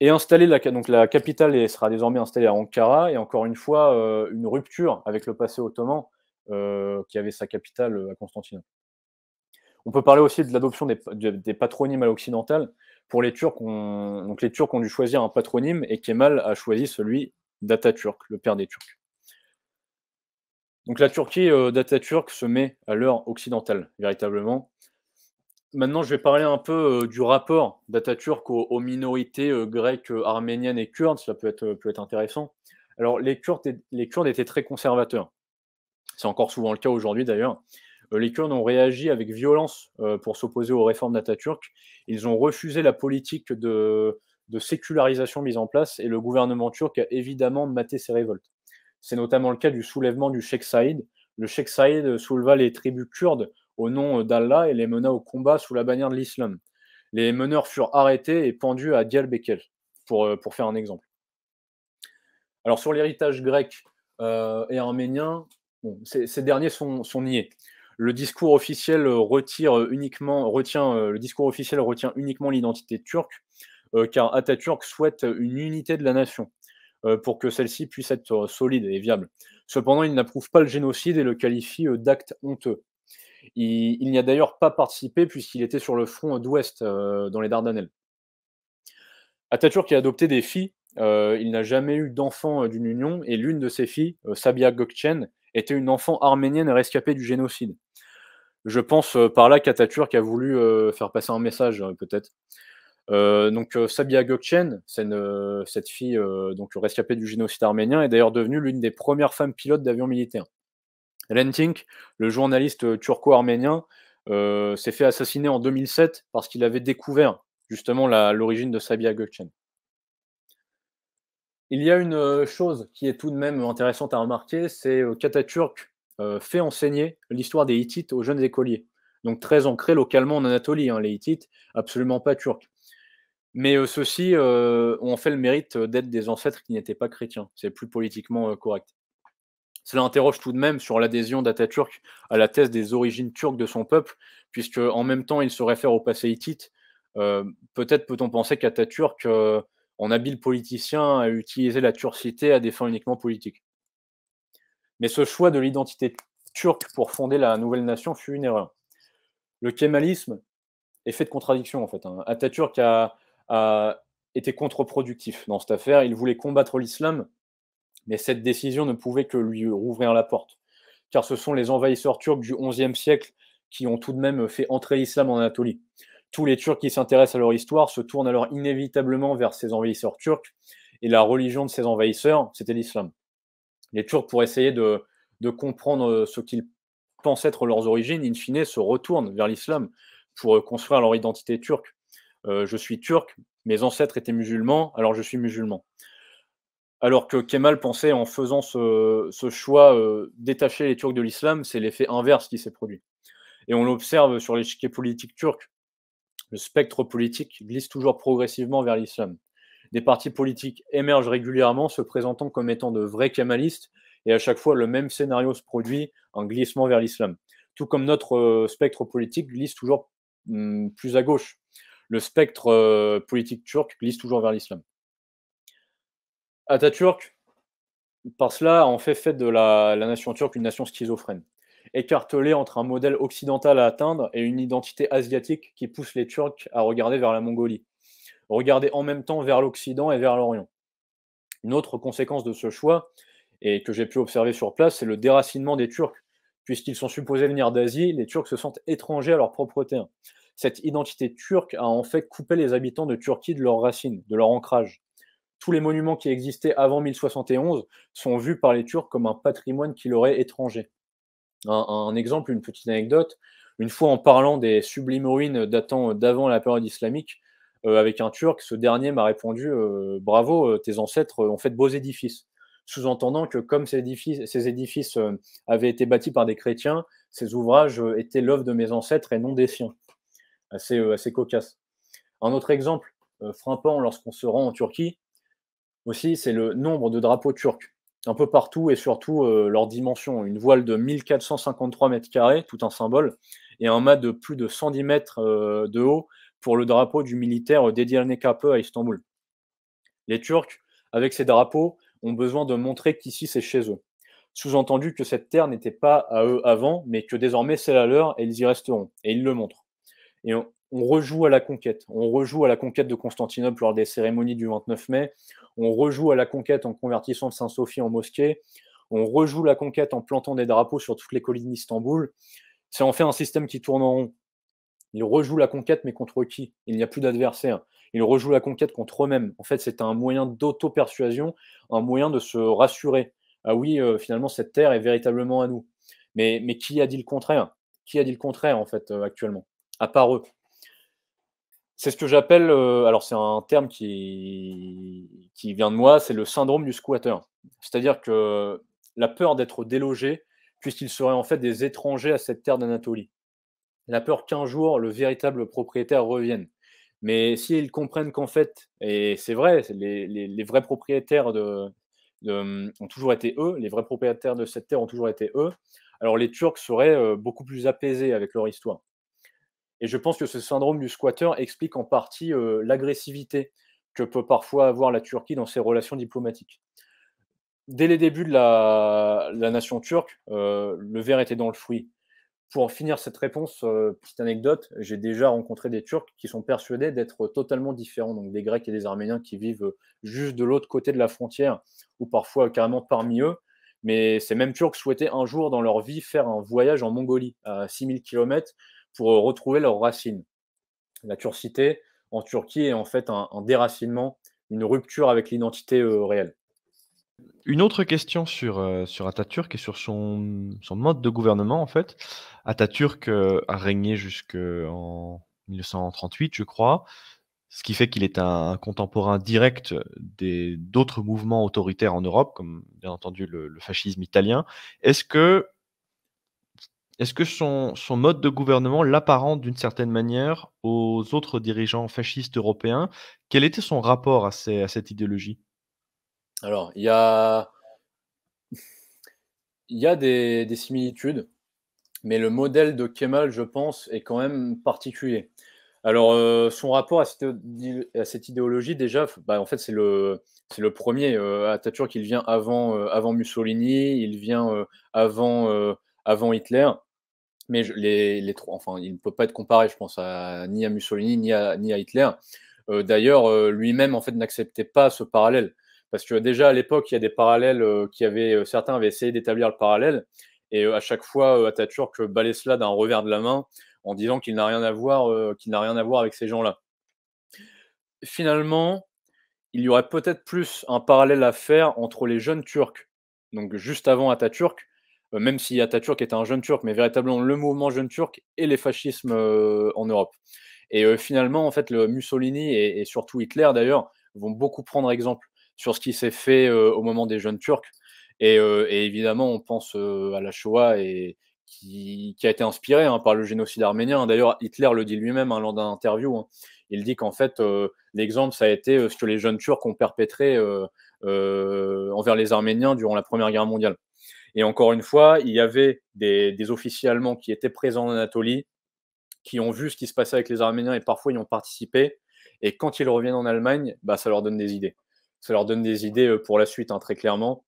Et installer la, donc la capitale sera désormais installée à Ankara, et encore une fois, euh, une rupture avec le passé ottoman euh, qui avait sa capitale euh, à Constantinople. On peut parler aussi de l'adoption des, patronymes à l'occidental. Pour les Turcs, donc les Turcs ont dû choisir un patronyme et Kemal a choisi celui d'Atatürk, le père des Turcs. Donc la Turquie euh, d'Atatürk se met à l'heure occidentale, véritablement. Maintenant, je vais parler un peu euh, du rapport d'Atatürk aux, minorités euh, grecques, arméniennes et kurdes. Ça peut être, peut être intéressant. Alors, les Kurdes, les Kurdes étaient très conservateurs. C'est encore souvent le cas aujourd'hui, d'ailleurs. Les Kurdes ont réagi avec violence pour s'opposer aux réformes d'Atatürk. Ils ont refusé la politique de, de sécularisation mise en place et le gouvernement turc a évidemment maté ces révoltes. C'est notamment le cas du soulèvement du Sheikh Saïd. Le Sheikh Saïd euh, souleva les tribus kurdes au nom euh, d'Allah et les mena au combat sous la bannière de l'islam. Les meneurs furent arrêtés et pendus à Diyarbakir, pour, euh, pour faire un exemple. Alors sur l'héritage grec et arménien, ces, derniers sont, niés. Le discours officiel retire uniquement, retient, le discours officiel retient uniquement l'identité turque, car Atatürk souhaite une unité de la nation. Euh, pour que celle-ci puisse être euh, solide et viable. Cependant, il n'approuve pas le génocide et le qualifie euh, d'acte honteux. Il, n'y a d'ailleurs pas participé puisqu'il était sur le front d'ouest dans les Dardanelles. Atatürk a adopté des filles. il n'a jamais eu d'enfant d'une union et l'une de ses filles, Sabia Gokchen, était une enfant arménienne rescapée du génocide. Je pense par là qu'Atatürk a voulu faire passer un message, peut-être. Euh, donc euh, Sabia Gökçen, euh, cette fille donc rescapée du génocide arménien, est d'ailleurs devenue l'une des premières femmes pilotes d'avions militaires. Lentink, le journaliste turco-arménien, s'est fait assassiner en 2007 parce qu'il avait découvert justement l'origine de Sabia Gökçen. Il y a une chose qui est tout de même intéressante à remarquer, c'est que Kataturk fait enseigner l'histoire des Hittites aux jeunes écoliers. Donc très ancré localement en Anatolie, hein, les Hittites, absolument pas turcs. Mais euh, ceux-ci euh, ont fait le mérite euh, d'être des ancêtres qui n'étaient pas chrétiens. C'est plus politiquement correct. Cela interroge tout de même sur l'adhésion d'Atatürk à la thèse des origines turques de son peuple, puisque en même temps il se réfère au passé hittite. Peut-être peut-on penser qu'Atatürk, en habile politicien, a utilisé la turcité à des fins uniquement politiques. Mais ce choix de l'identité turque pour fonder la nouvelle nation fut une erreur. Le kémalisme est fait de contradictions en fait. Hein. Atatürk a était contre-productif dans cette affaire. Il voulait combattre l'islam, mais cette décision ne pouvait que lui rouvrir la porte. Car ce sont les envahisseurs turcs du XIe siècle qui ont tout de même fait entrer l'islam en Anatolie. Tous les Turcs qui s'intéressent à leur histoire se tournent alors inévitablement vers ces envahisseurs turcs, et la religion de ces envahisseurs, c'était l'islam. Les Turcs, pour essayer de, de comprendre euh, ce qu'ils pensent être leurs origines, in fine, se retournent vers l'islam pour euh, construire leur identité turque. Euh, je suis turc, mes ancêtres étaient musulmans, alors je suis musulman. Alors que Kemal pensait en faisant ce, choix euh, détacher les Turcs de l'islam, c'est l'effet inverse qui s'est produit. Et on l'observe sur l'échiquier politique turc. Le spectre politique glisse toujours progressivement vers l'islam. Des partis politiques émergent régulièrement, se présentant comme étant de vrais Kemalistes, et à chaque fois le même scénario se produit, un glissement vers l'islam. Tout comme notre euh, spectre politique glisse toujours hmm, plus à gauche le spectre euh, politique turc glisse toujours vers l'islam. Atatürk, par cela, a en fait fait de la, nation turque une nation schizophrène, écartelée entre un modèle occidental à atteindre et une identité asiatique qui pousse les Turcs à regarder vers la Mongolie, regarder en même temps vers l'Occident et vers l'Orient. Une autre conséquence de ce choix, et que j'ai pu observer sur place, c'est le déracinement des Turcs. Puisqu'ils sont supposés venir d'Asie, les Turcs se sentent étrangers à leur propre terre cette identité turque a en fait coupé les habitants de Turquie de leurs racines, de leur ancrage. Tous les monuments qui existaient avant 1071 sont vus par les Turcs comme un patrimoine qui leur est étranger. Un, exemple, une petite anecdote, une fois en parlant des sublimes ruines datant d'avant la période islamique, euh, avec un Turc, ce dernier m'a répondu euh, Bravo, euh, tes ancêtres ont fait de beaux édifices sous-entendant que comme ces édifices, ces édifices, avaient été bâtis par des chrétiens, ces ouvrages étaient l'œuvre de mes ancêtres et non des siens assez, euh, cocasse. Un autre exemple euh, frappant lorsqu'on se rend en Turquie aussi, c'est le nombre de drapeaux turcs un peu partout et surtout euh, leur dimension. Une voile de 1453 mètres carrés, tout un symbole, et un mât de plus de 110 mètres de haut pour le drapeau du militaire à Kappe à Istanbul. Les Turcs, avec ces drapeaux, ont besoin de montrer qu'ici c'est chez eux. Sous-entendu que cette terre n'était pas à eux avant, mais que désormais c'est la leur et ils y resteront. Et ils le montrent. Et on, rejoue à la conquête. On rejoue à la conquête de Constantinople lors des cérémonies du 29 mai. On rejoue à la conquête en convertissant Saint-Sophie en mosquée. On rejoue la conquête en plantant des drapeaux sur toutes les collines d'Istanbul. c'est en fait un système qui tourne en rond. Ils rejouent la conquête, mais contre qui Il n'y a plus d'adversaire. Ils rejouent la conquête contre eux-mêmes. En fait, c'est un moyen d'auto-persuasion, un moyen de se rassurer. Ah oui, euh, finalement, cette terre est véritablement à nous. Mais, mais qui a dit le contraire Qui a dit le contraire, en fait, euh, actuellement à part eux. C'est ce que j'appelle, euh, alors c'est un terme qui, qui vient de moi, c'est le syndrome du squatter. C'est-à-dire que la peur d'être délogé, puisqu'ils seraient en fait des étrangers à cette terre d'Anatolie. La peur qu'un jour le véritable propriétaire revienne. Mais s'ils ils comprennent qu'en fait, et c'est vrai, les, les, vrais propriétaires ont toujours été eux, les vrais propriétaires de cette terre ont toujours été eux, alors les Turcs seraient euh, beaucoup plus apaisés avec leur histoire. Et je pense que ce syndrome du squatter explique en partie euh, l'agressivité que peut parfois avoir la Turquie dans ses relations diplomatiques. Dès les débuts de la, nation turque, euh, le verre était dans le fruit. Pour en finir cette réponse, euh, petite anecdote, j'ai déjà rencontré des Turcs qui sont persuadés d'être totalement différents, donc des Grecs et des Arméniens qui vivent juste de l'autre côté de la frontière, ou parfois carrément parmi eux. Mais ces mêmes Turcs souhaitaient un jour dans leur vie faire un voyage en Mongolie à 6000 km pour retrouver leurs racines. La turcité en Turquie est en fait un, déracinement, une rupture avec l'identité réelle. Une autre question sur, sur Atatürk et sur son, son, mode de gouvernement en fait. Atatürk a régné jusqu'en 1938, je crois, ce qui fait qu'il est un, contemporain direct des d'autres mouvements autoritaires en Europe, comme bien entendu le, le fascisme italien. Est-ce que est-ce que son, mode de gouvernement l'apparente d'une certaine manière aux autres dirigeants fascistes européens Quel était son rapport à, cette idéologie Alors, il y a, des, similitudes, mais le modèle de Kemal, je pense, est quand même particulier. Alors, euh, son rapport à cette, idéologie, déjà, bah, en fait, c'est le, le premier. à euh, Atatürk, il vient avant, euh, avant Mussolini, il vient avant, avant Hitler mais les, trois, enfin, il ne peut pas être comparé, je pense, à, ni à Mussolini ni à, Hitler. Euh, d'ailleurs, euh, lui-même, en fait, n'acceptait pas ce parallèle. Parce que déjà, à l'époque, il y a des parallèles euh, qui avaient, certains avaient essayé d'établir le parallèle. Et à chaque fois, Atatürk balait cela d'un revers de la main en disant qu'il n'a rien à voir, qu'il n'a rien à voir avec ces gens-là. Finalement, il y aurait peut-être plus un parallèle à faire entre les jeunes Turcs, donc juste avant Atatürk, euh, même si Atatürk était un jeune turc, mais véritablement le mouvement jeune turc et les fascismes euh, en Europe. Et euh, finalement, en fait, le Mussolini et, surtout Hitler, d'ailleurs, vont beaucoup prendre exemple sur ce qui s'est fait au moment des jeunes turcs. Et, évidemment, on pense à la Shoah et, qui, a été inspirée hein, par le génocide arménien. D'ailleurs, Hitler le dit lui-même hein, lors d'un interview. Hein. Il dit qu'en fait, l'exemple, ça a été ce que les jeunes Turcs ont perpétré envers les Arméniens durant la Première Guerre mondiale. Et encore une fois, il y avait des, officiers allemands qui étaient présents en Anatolie, qui ont vu ce qui se passait avec les Arméniens et parfois ils ont participé. Et quand ils reviennent en Allemagne, bah, ça leur donne des idées. Ça leur donne des idées euh, pour la suite, hein, très clairement.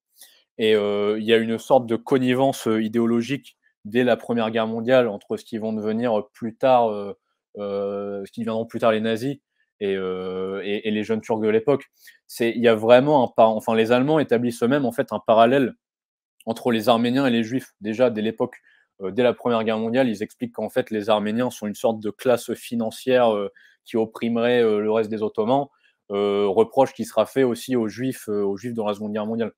Et euh, il y a une sorte de connivence euh, idéologique dès la Première Guerre mondiale entre ce qui vont devenir plus tard, ce qui deviendront plus tard les nazis et, les jeunes Turcs de l'époque. il y a vraiment un enfin les Allemands établissent eux-mêmes en fait un parallèle entre les Arméniens et les Juifs. Déjà, dès l'époque, euh, dès la Première Guerre mondiale, ils expliquent qu'en fait, les Arméniens sont une sorte de classe financière euh, qui opprimerait euh, le reste des Ottomans, reproche qui sera fait aussi aux Juifs, aux Juifs dans la Seconde Guerre mondiale.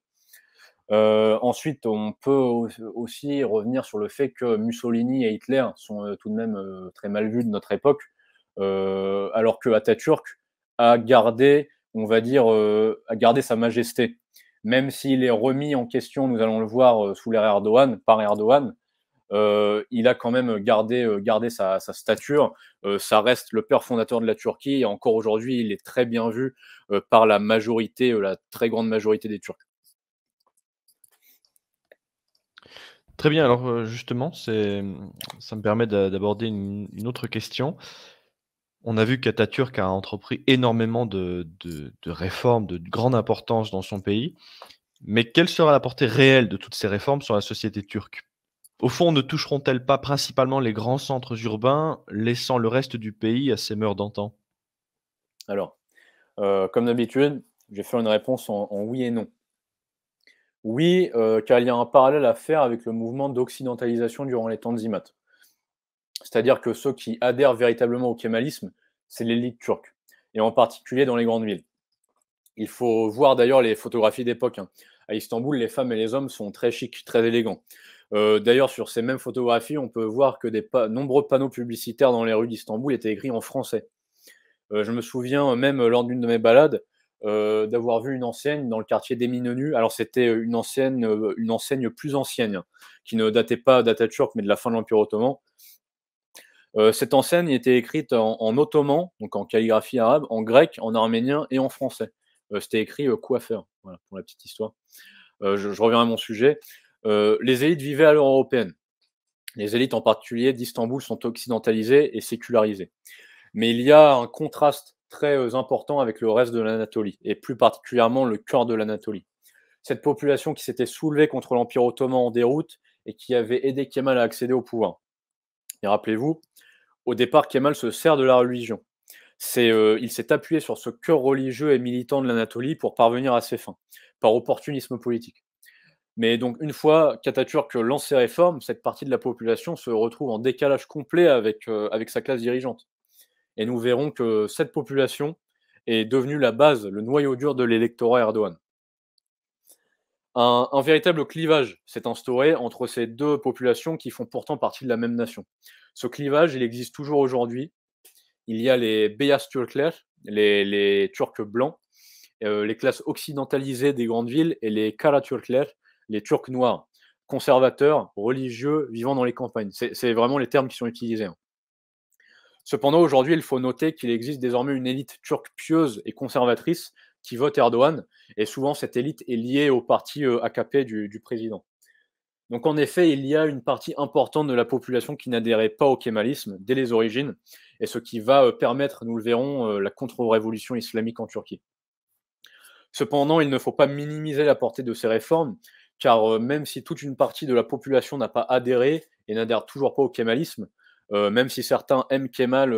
ensuite, on peut aussi revenir sur le fait que Mussolini et Hitler sont tout de même très mal vus de notre époque, alors que Atatürk a gardé, on va dire, a gardé sa majesté même s'il est remis en question, nous allons le voir euh, sous l'ère Erdogan, par Erdogan, euh, il a quand même gardé, euh, sa, stature. ça reste le père fondateur de la Turquie et encore aujourd'hui, il est très bien vu par la majorité, la très grande majorité des Turcs. Très bien, alors justement, ça me permet d'aborder une, autre question on a vu qu'Atatürk a entrepris énormément de, réformes de grande importance dans son pays. Mais quelle sera la portée réelle de toutes ces réformes sur la société turque Au fond, ne toucheront-elles pas principalement les grands centres urbains, laissant le reste du pays à ses mœurs d'antan Alors, euh, comme d'habitude, je vais faire une réponse en, oui et non. Oui, euh, car il y a un parallèle à faire avec le mouvement d'occidentalisation durant les temps de Zimat. C'est-à-dire que ceux qui adhèrent véritablement au kémalisme, c'est l'élite turque, et en particulier dans les grandes villes. Il faut voir d'ailleurs les photographies d'époque. Hein. À Istanbul, les femmes et les hommes sont très chics, très élégants. Euh, d'ailleurs, sur ces mêmes photographies, on peut voir que de nombreux panneaux publicitaires dans les rues d'Istanbul étaient écrits en français. Euh, je me souviens euh, même lors d'une de mes balades d'avoir vu une enseigne dans le quartier des Minenus. Alors c'était une enseigne, une enseigne plus ancienne hein, qui ne datait pas d'Atatürk mais de la fin de l'Empire ottoman euh, cette enseigne était écrite en, ottoman, donc en calligraphie arabe, en grec, en arménien et en français. Euh, c'était écrit euh, coiffeur, voilà, pour la petite histoire. Je, je, reviens à mon sujet. les élites vivaient à l'heure européenne. Les élites, en particulier d'Istanbul, sont occidentalisées et sécularisées. Mais il y a un contraste très important avec le reste de l'Anatolie, et plus particulièrement le cœur de l'Anatolie. Cette population qui s'était soulevée contre l'Empire ottoman en déroute et qui avait aidé Kemal à accéder au pouvoir. Et rappelez-vous, au départ, Kemal se sert de la religion. Euh, il s'est appuyé sur ce cœur religieux et militant de l'Anatolie pour parvenir à ses fins, par opportunisme politique. Mais donc, une fois Kataturk lance ses réformes, cette partie de la population se retrouve en décalage complet avec, euh, avec sa classe dirigeante. Et nous verrons que cette population est devenue la base, le noyau dur de l'électorat Erdogan un, véritable clivage s'est instauré entre ces deux populations qui font pourtant partie de la même nation. Ce clivage, il existe toujours aujourd'hui. Il y a les Beyaz Turkler, les, Turcs blancs, euh, les classes occidentalisées des grandes villes, et les Kara Türkler, les Turcs noirs, conservateurs, religieux, vivant dans les campagnes. C'est vraiment les termes qui sont utilisés. Hein. Cependant, aujourd'hui, il faut noter qu'il existe désormais une élite turque pieuse et conservatrice qui vote Erdogan. Et souvent, cette élite est liée au parti euh, AKP du, président. Donc en effet, il y a une partie importante de la population qui n'adhérait pas au kémalisme dès les origines, et ce qui va euh, permettre, nous le verrons, euh, la contre-révolution islamique en Turquie. Cependant, il ne faut pas minimiser la portée de ces réformes, car même si toute une partie de la population n'a pas adhéré et n'adhère toujours pas au kémalisme, même si certains aiment Kemal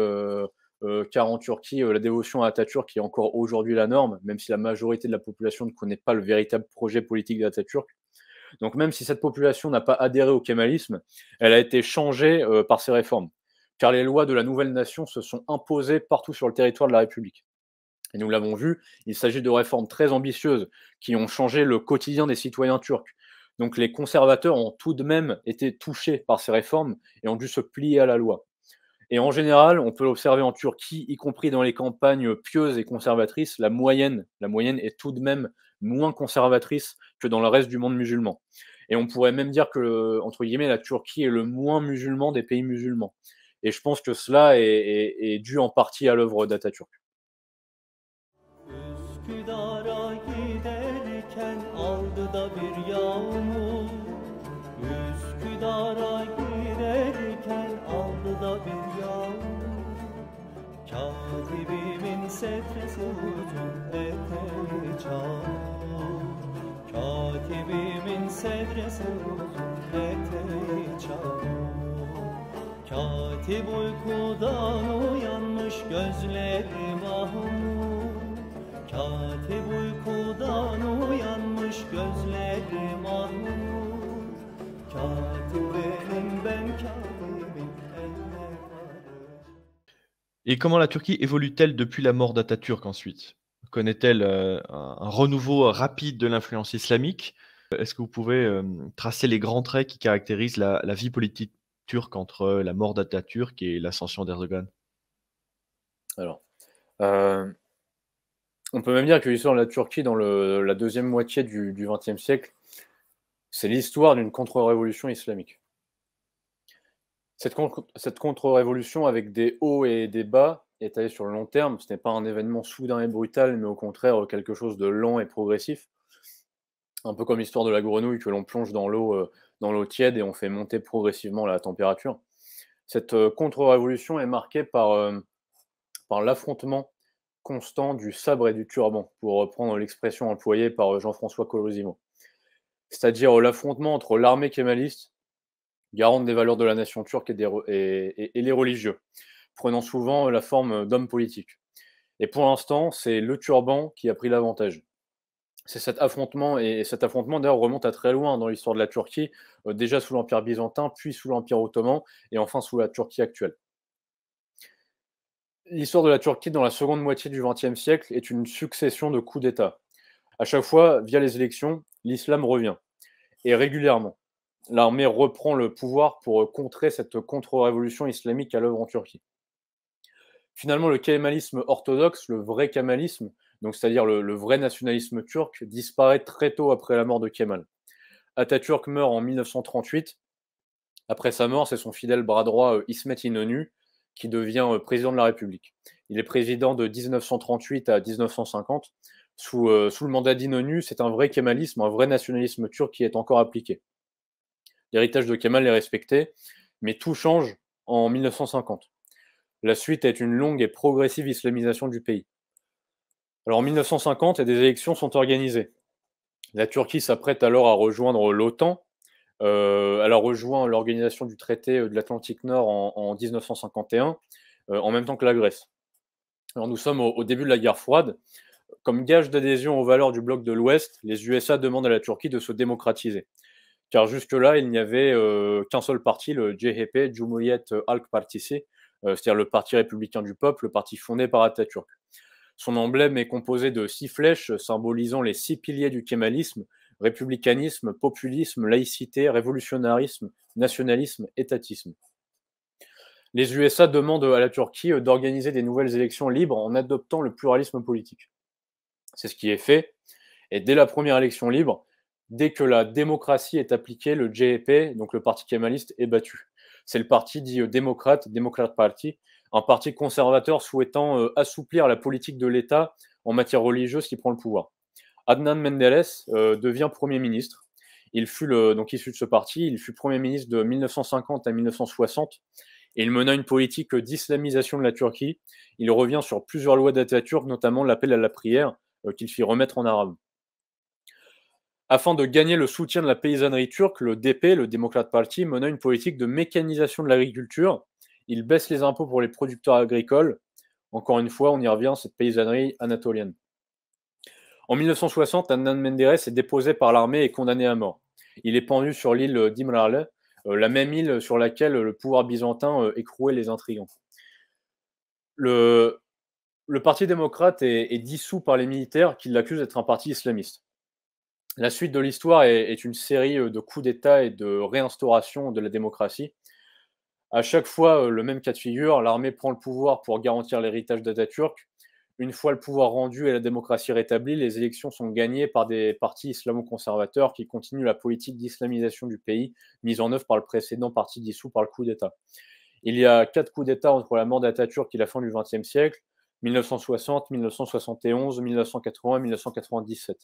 car euh, en Turquie, euh, la dévotion à Atatürk est encore aujourd'hui la norme, même si la majorité de la population ne connaît pas le véritable projet politique d'Atatürk. Donc même si cette population n'a pas adhéré au kémalisme, elle a été changée euh, par ces réformes, car les lois de la nouvelle nation se sont imposées partout sur le territoire de la République. Et nous l'avons vu, il s'agit de réformes très ambitieuses qui ont changé le quotidien des citoyens turcs. Donc les conservateurs ont tout de même été touchés par ces réformes et ont dû se plier à la loi. Et en général, on peut l'observer en Turquie, y compris dans les campagnes pieuses et conservatrices, la moyenne, la moyenne est tout de même moins conservatrice que dans le reste du monde musulman. Et on pourrait même dire que, entre guillemets, la Turquie est le moins musulman des pays musulmans. Et je pense que cela est, dû en partie à l'œuvre d'Atatürk. setr sucud eter çal Katibimin sedre sucud eter çal Katip uykudan uyanmış gözleri mahmur Katip uykudan uyanmış gözleri mahmur Katip benim ben katip Et comment la Turquie évolue-t-elle depuis la mort d'Atatürk ensuite Connaît-elle euh, un renouveau rapide de l'influence islamique Est-ce que vous pouvez euh, tracer les grands traits qui caractérisent la, vie politique turque entre la mort d'Atatürk et l'ascension d'Erdogan Alors, euh, on peut même dire que l'histoire de la Turquie dans la deuxième moitié du XXe siècle, c'est l'histoire d'une contre-révolution islamique cette contre-révolution avec des hauts et des bas est allée sur le long terme. Ce n'est pas un événement soudain et brutal, mais au contraire euh, quelque chose de lent et progressif. Un peu comme l'histoire de la grenouille que l'on plonge dans l'eau euh, dans l'eau tiède et on fait monter progressivement la température. Cette euh, contre-révolution est marquée par, par l'affrontement constant du sabre et du turban, pour reprendre l'expression employée par Jean-François Colosimo. C'est-à-dire l'affrontement entre l'armée kémaliste garante des valeurs de la nation turque et, les religieux, prenant souvent euh, la forme euh, d'hommes politiques. Et pour l'instant, c'est le turban qui a pris l'avantage. C'est cet affrontement, et cet affrontement d'ailleurs remonte à très loin dans l'histoire de la Turquie, euh, déjà sous l'Empire byzantin, puis sous l'Empire ottoman, et enfin sous la Turquie actuelle. L'histoire de la Turquie dans la seconde moitié du XXe siècle est une succession de coups d'État. À chaque fois, via les élections, l'islam revient, et régulièrement l'armée reprend le pouvoir pour euh, contrer cette contre-révolution islamique à l'œuvre en Turquie. Finalement, le kémalisme orthodoxe, le vrai kémalisme, donc c'est-à-dire le, vrai nationalisme turc, disparaît très tôt après la mort de Kemal. Atatürk meurt en 1938. Après sa mort, c'est son fidèle bras droit euh, Ismet Inonu qui devient euh, président de la République. Il est président de 1938 à 1950. Sous, sous le mandat d'Inonu, c'est un vrai kémalisme, un vrai nationalisme turc qui est encore appliqué. L'héritage de Kemal est respecté, mais tout change en 1950. La suite est une longue et progressive islamisation du pays. Alors en 1950, des élections sont organisées. La Turquie s'apprête alors à rejoindre l'OTAN. Euh, elle a rejoint l'organisation du traité euh, de l'Atlantique Nord en, 1951, euh, en même temps que la Grèce. Alors nous sommes au début de la guerre froide. Comme gage d'adhésion aux valeurs du bloc de l'Ouest, les USA demandent à la Turquie de se démocratiser car jusque-là, il n'y avait euh, qu'un seul parti, le JHP, Cumhuriyet Halk Partisi, euh, c'est-à-dire le Parti républicain du peuple, le parti fondé par Atatürk. Son emblème est composé de six flèches symbolisant les six piliers du kémalisme, républicanisme, populisme, laïcité, révolutionnarisme, nationalisme, étatisme. Les USA demandent à la Turquie d'organiser des nouvelles élections libres en adoptant le pluralisme politique. C'est ce qui est fait, et dès la première élection libre, dès que la démocratie est appliquée, le JEP, donc le parti kémaliste, est battu. C'est le parti dit euh, démocrate, démocrate party, un parti conservateur souhaitant euh, assouplir la politique de l'État en matière religieuse qui prend le pouvoir. Adnan Menderes euh, devient Premier ministre. Il fut le, donc issu de ce parti, il fut Premier ministre de 1950 à 1960 et il mena une politique d'islamisation de la Turquie. Il revient sur plusieurs lois d'Atatürk, notamment l'appel à la prière qu'il fit remettre en arabe. Afin de gagner le soutien de la paysannerie turque, le DP, le Democrat Party, mena une politique de mécanisation de l'agriculture. Il baisse les impôts pour les producteurs agricoles. Encore une fois, on y revient, cette paysannerie anatolienne. En 1960, Annan Menderes est déposé par l'armée et condamné à mort. Il est pendu sur l'île d'Imrale, euh, la même île sur laquelle le pouvoir byzantin euh, écrouait les intrigants. Le, Parti démocrate est, dissous par les militaires qui l'accusent d'être un parti islamiste. La suite de l'histoire est, une série euh, de coups d'État et de réinstauration de la démocratie. À chaque fois, euh, le même cas de figure, l'armée prend le pouvoir pour garantir l'héritage d'Atatürk. Une fois le pouvoir rendu et la démocratie rétablie, les élections sont gagnées par des partis islamo-conservateurs qui continuent la politique d'islamisation du pays mise en œuvre par le précédent parti dissous par le coup d'État. Il y a quatre coups d'État entre la mort d'Atatürk et la fin du XXe siècle, 1960, 1971, 1980 1997.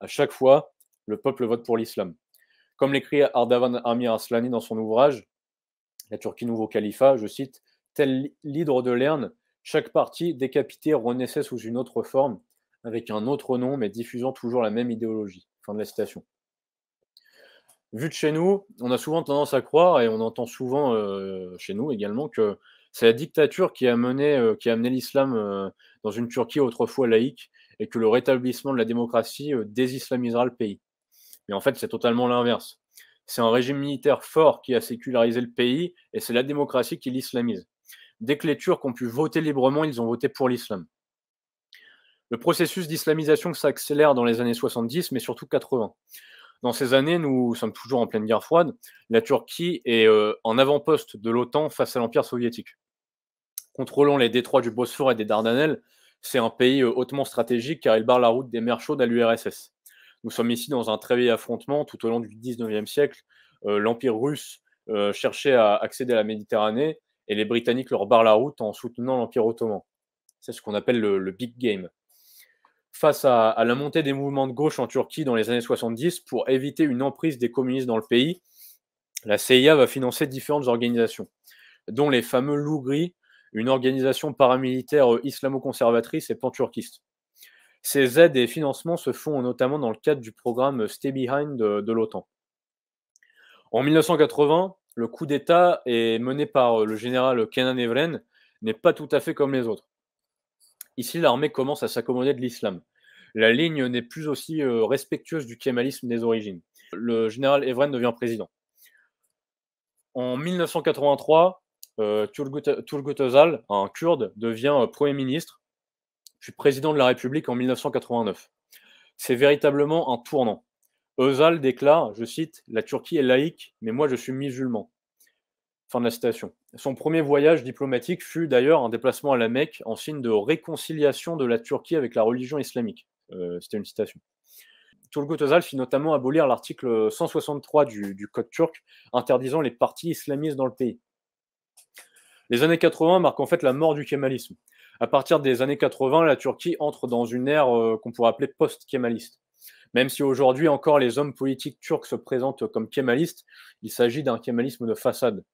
À chaque fois, le peuple vote pour l'islam. Comme l'écrit Ardavan Amir Aslani dans son ouvrage La Turquie Nouveau Califat, je cite Tel l'hydre de Lerne, chaque parti décapité renaissait sous une autre forme, avec un autre nom, mais diffusant toujours la même idéologie. Fin de la citation. Vu de chez nous, on a souvent tendance à croire, et on entend souvent euh, chez nous également, que c'est la dictature qui a mené, euh, amené l'islam euh, dans une Turquie autrefois laïque et que le rétablissement de la démocratie euh, désislamisera le pays. Mais en fait, c'est totalement l'inverse. C'est un régime militaire fort qui a sécularisé le pays et c'est la démocratie qui l'islamise. Dès que les Turcs ont pu voter librement, ils ont voté pour l'islam. Le processus d'islamisation s'accélère dans les années 70, mais surtout 80. Dans ces années, nous sommes toujours en pleine guerre froide. La Turquie est euh, en avant-poste de l'OTAN face à l'Empire soviétique. Contrôlant les détroits du Bosphore et des Dardanelles, c'est un pays euh, hautement stratégique car il barre la route des mers chaudes à l'URSS. Nous sommes ici dans un très vieil affrontement tout au long du XIXe siècle. Euh, L'Empire russe euh, cherchait à accéder à la Méditerranée et les Britanniques leur barrent la route en soutenant l'Empire ottoman. C'est ce qu'on appelle le, big game. Face à, à la montée des mouvements de gauche en Turquie dans les années 70, pour éviter une emprise des communistes dans le pays, la CIA va financer différentes organisations, dont les fameux loups gris une organisation paramilitaire euh, islamo-conservatrice et panturquiste. Ces aides et financements se font notamment dans le cadre du programme Stay Behind de, l'OTAN. En 1980, le coup d'État est mené par euh, le général Kenan Evren n'est pas tout à fait comme les autres. Ici, l'armée commence à s'accommoder de l'islam. La ligne n'est plus aussi euh, respectueuse du kémalisme des origines. Le général Evren devient président. En 1983, euh, Turgut, Özal, un kurde, devient euh, Premier ministre, puis président de la République en 1989. C'est véritablement un tournant. Özal déclare, je cite, La Turquie est laïque, mais moi je suis musulman. Fin de la citation. Son premier voyage diplomatique fut d'ailleurs un déplacement à la Mecque en signe de réconciliation de la Turquie avec la religion islamique. Euh, c'était une citation. Turgut Özal fit notamment abolir l'article 163 du Code turc interdisant les partis islamistes dans le pays. Les années 80 marquent en fait la mort du kémalisme. À partir des années 80, la Turquie entre dans une ère euh, qu'on pourrait appeler post-kémaliste. Même si aujourd'hui encore les hommes politiques turcs se présentent comme kémalistes, il s'agit d'un kémalisme de façade.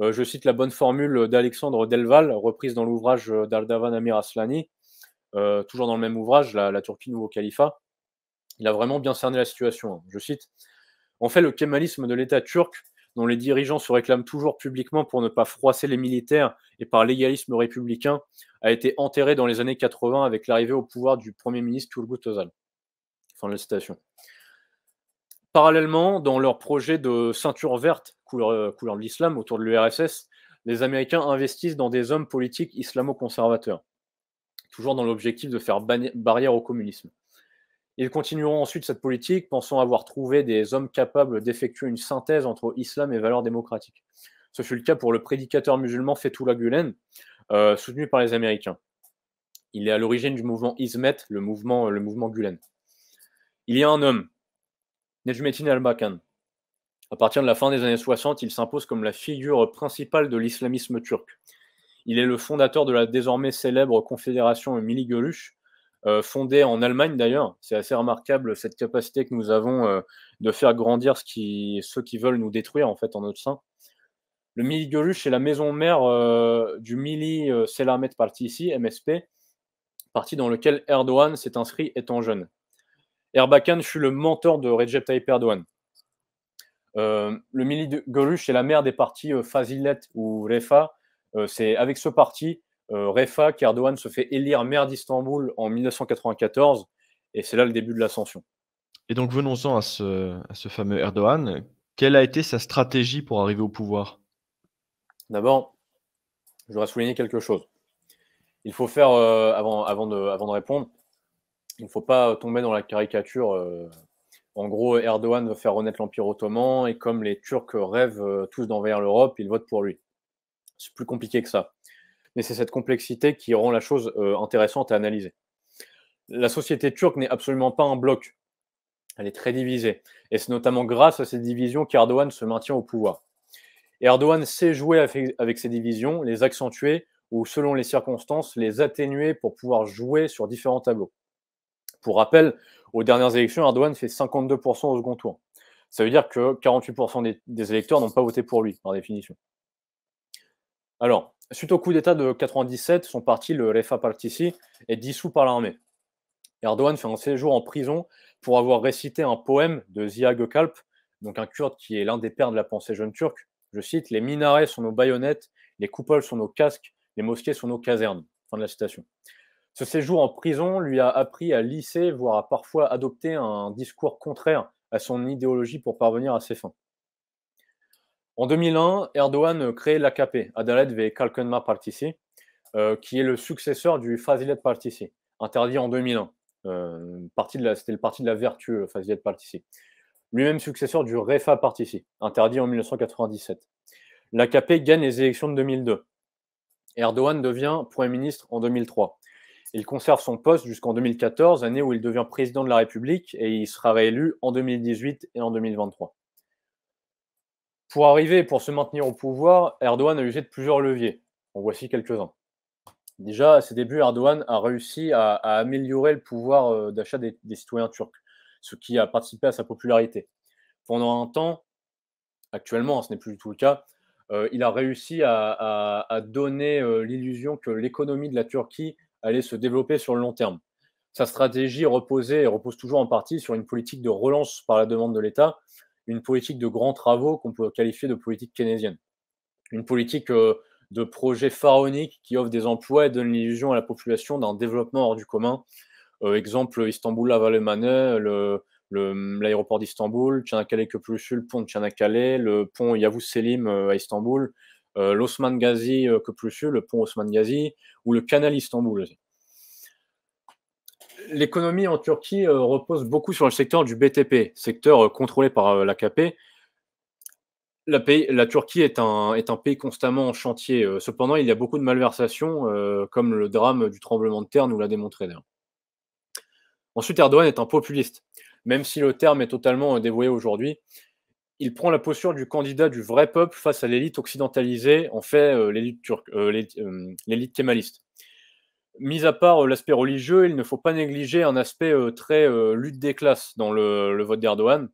Euh, je cite la bonne formule d'Alexandre Delval, reprise dans l'ouvrage d'Aldavan Amir Aslani, euh, toujours dans le même ouvrage, la, Turquie Nouveau Califat. Il a vraiment bien cerné la situation. Je cite En fait, le kémalisme de l'État turc dont les dirigeants se réclament toujours publiquement pour ne pas froisser les militaires et par l'égalisme républicain, a été enterré dans les années 80 avec l'arrivée au pouvoir du Premier ministre Turgut Özal. Fin de la citation. Parallèlement, dans leur projet de ceinture verte, couleur, euh, couleur de l'islam, autour de l'URSS, les Américains investissent dans des hommes politiques islamo-conservateurs, toujours dans l'objectif de faire barrière au communisme. Ils continueront ensuite cette politique, pensant avoir trouvé des hommes capables d'effectuer une synthèse entre islam et valeurs démocratiques. Ce fut le cas pour le prédicateur musulman Fethullah Gulen, euh, soutenu par les Américains. Il est à l'origine du mouvement Ismet, le mouvement, le mouvement Gulen. Il y a un homme, Nejmetin al-Bakan. À partir de la fin des années 60, il s'impose comme la figure principale de l'islamisme turc. Il est le fondateur de la désormais célèbre Confédération mili Fondé euh, fondée en Allemagne d'ailleurs. C'est assez remarquable cette capacité que nous avons euh, de faire grandir ceux qui veulent nous détruire en fait en notre sein. Le Mili Gorush est la maison mère euh, du Mili Selamet ici MSP, parti dans lequel Erdogan s'est inscrit étant jeune. Erbakan fut le mentor de Recep Tayyip Erdogan. le Mili Gorush est la mère des partis Fazilet ou Refa. C'est avec ce parti euh, Refa, qu'Erdogan se fait élire maire d'Istanbul en 1994, et c'est là le début de l'ascension. Et donc venons-en à ce, fameux Erdogan. Quelle a été sa stratégie pour arriver au pouvoir D'abord, je voudrais souligner quelque chose. Il faut faire, euh, avant, de, répondre, il ne faut pas tomber dans la caricature. Euh, en gros, Erdogan veut faire renaître l'Empire ottoman et comme les Turcs rêvent tous d'envahir l'Europe, ils votent pour lui. C'est plus compliqué que ça mais c'est cette complexité qui rend la chose euh, intéressante à analyser. La société turque n'est absolument pas un bloc, elle est très divisée, et c'est notamment grâce à ces divisions qu'Erdogan se maintient au pouvoir. Et Erdogan sait jouer avec ces divisions, les accentuer ou, selon les circonstances, les atténuer pour pouvoir jouer sur différents tableaux. Pour rappel, aux dernières élections, Erdogan fait 52% au second tour. Ça veut dire que 48% des, électeurs n'ont pas voté pour lui, par définition. Alors, suite au coup d'État de 97, son parti, le Refa Partisi, est dissous par l'armée. Erdogan fait un séjour en prison pour avoir récité un poème de Zia Gökalp, donc un Kurde qui est l'un des pères de la pensée jeune turque. Je cite Les minarets sont nos baïonnettes, les coupoles sont nos casques, les mosquées sont nos casernes. Fin de la citation. Ce séjour en prison lui a appris à lisser, voire à parfois adopter un discours contraire à son idéologie pour parvenir à ses fins. En 2001, Erdogan euh, crée l'AKP, Adalet ve Kalkınma Partisi, euh, qui est le successeur du Fazilet Partisi, interdit en 2001. Euh, C'était le parti de la vertu, euh, Fazilet Partisi. Lui-même successeur du Refa Partisi, interdit en 1997. L'AKP gagne les élections de 2002. Erdogan devient Premier ministre en 2003. Il conserve son poste jusqu'en 2014, année où il devient président de la République, et il sera réélu en 2018 et en 2023. Pour arriver, pour se maintenir au pouvoir, Erdogan a usé de plusieurs leviers. En voici quelques-uns. Déjà, à ses débuts, Erdogan a réussi à, améliorer le pouvoir euh, d'achat des, citoyens turcs, ce qui a participé à sa popularité. Pendant un temps, actuellement, hein, ce n'est plus du tout le cas, euh, il a réussi à, donner euh, l'illusion que l'économie de la Turquie allait se développer sur le long terme. Sa stratégie reposait et repose toujours en partie sur une politique de relance par la demande de l'État, une politique de grands travaux qu'on peut qualifier de politique keynésienne. Une politique euh, de projets pharaonique qui offre des emplois et donne l'illusion à la population d'un développement hors du commun. Euh, exemple, Istanbul, laval le, l'aéroport d'Istanbul, Çanakkale Köprüsü, le pont de Çanakkale, le pont Yavuz Selim euh, à Istanbul, l'Osman Gazi le pont Osman Gazi, ou le canal Istanbul l'économie en Turquie euh, repose beaucoup sur le secteur du BTP, secteur euh, contrôlé par l'AKP. Euh, la, la Turquie est un, pays constamment en chantier. Cependant, il y a beaucoup de malversations, comme le drame du tremblement de terre nous l'a démontré. Ensuite, Erdogan est un populiste. Même si le terme est totalement dévoyé aujourd'hui, il prend la posture du candidat du vrai peuple face à l'élite occidentalisée, en fait l'élite l'élite kémaliste mis à part euh, l'aspect religieux, il ne faut pas négliger un aspect euh, très euh, lutte des classes dans le, vote d'Erdogan.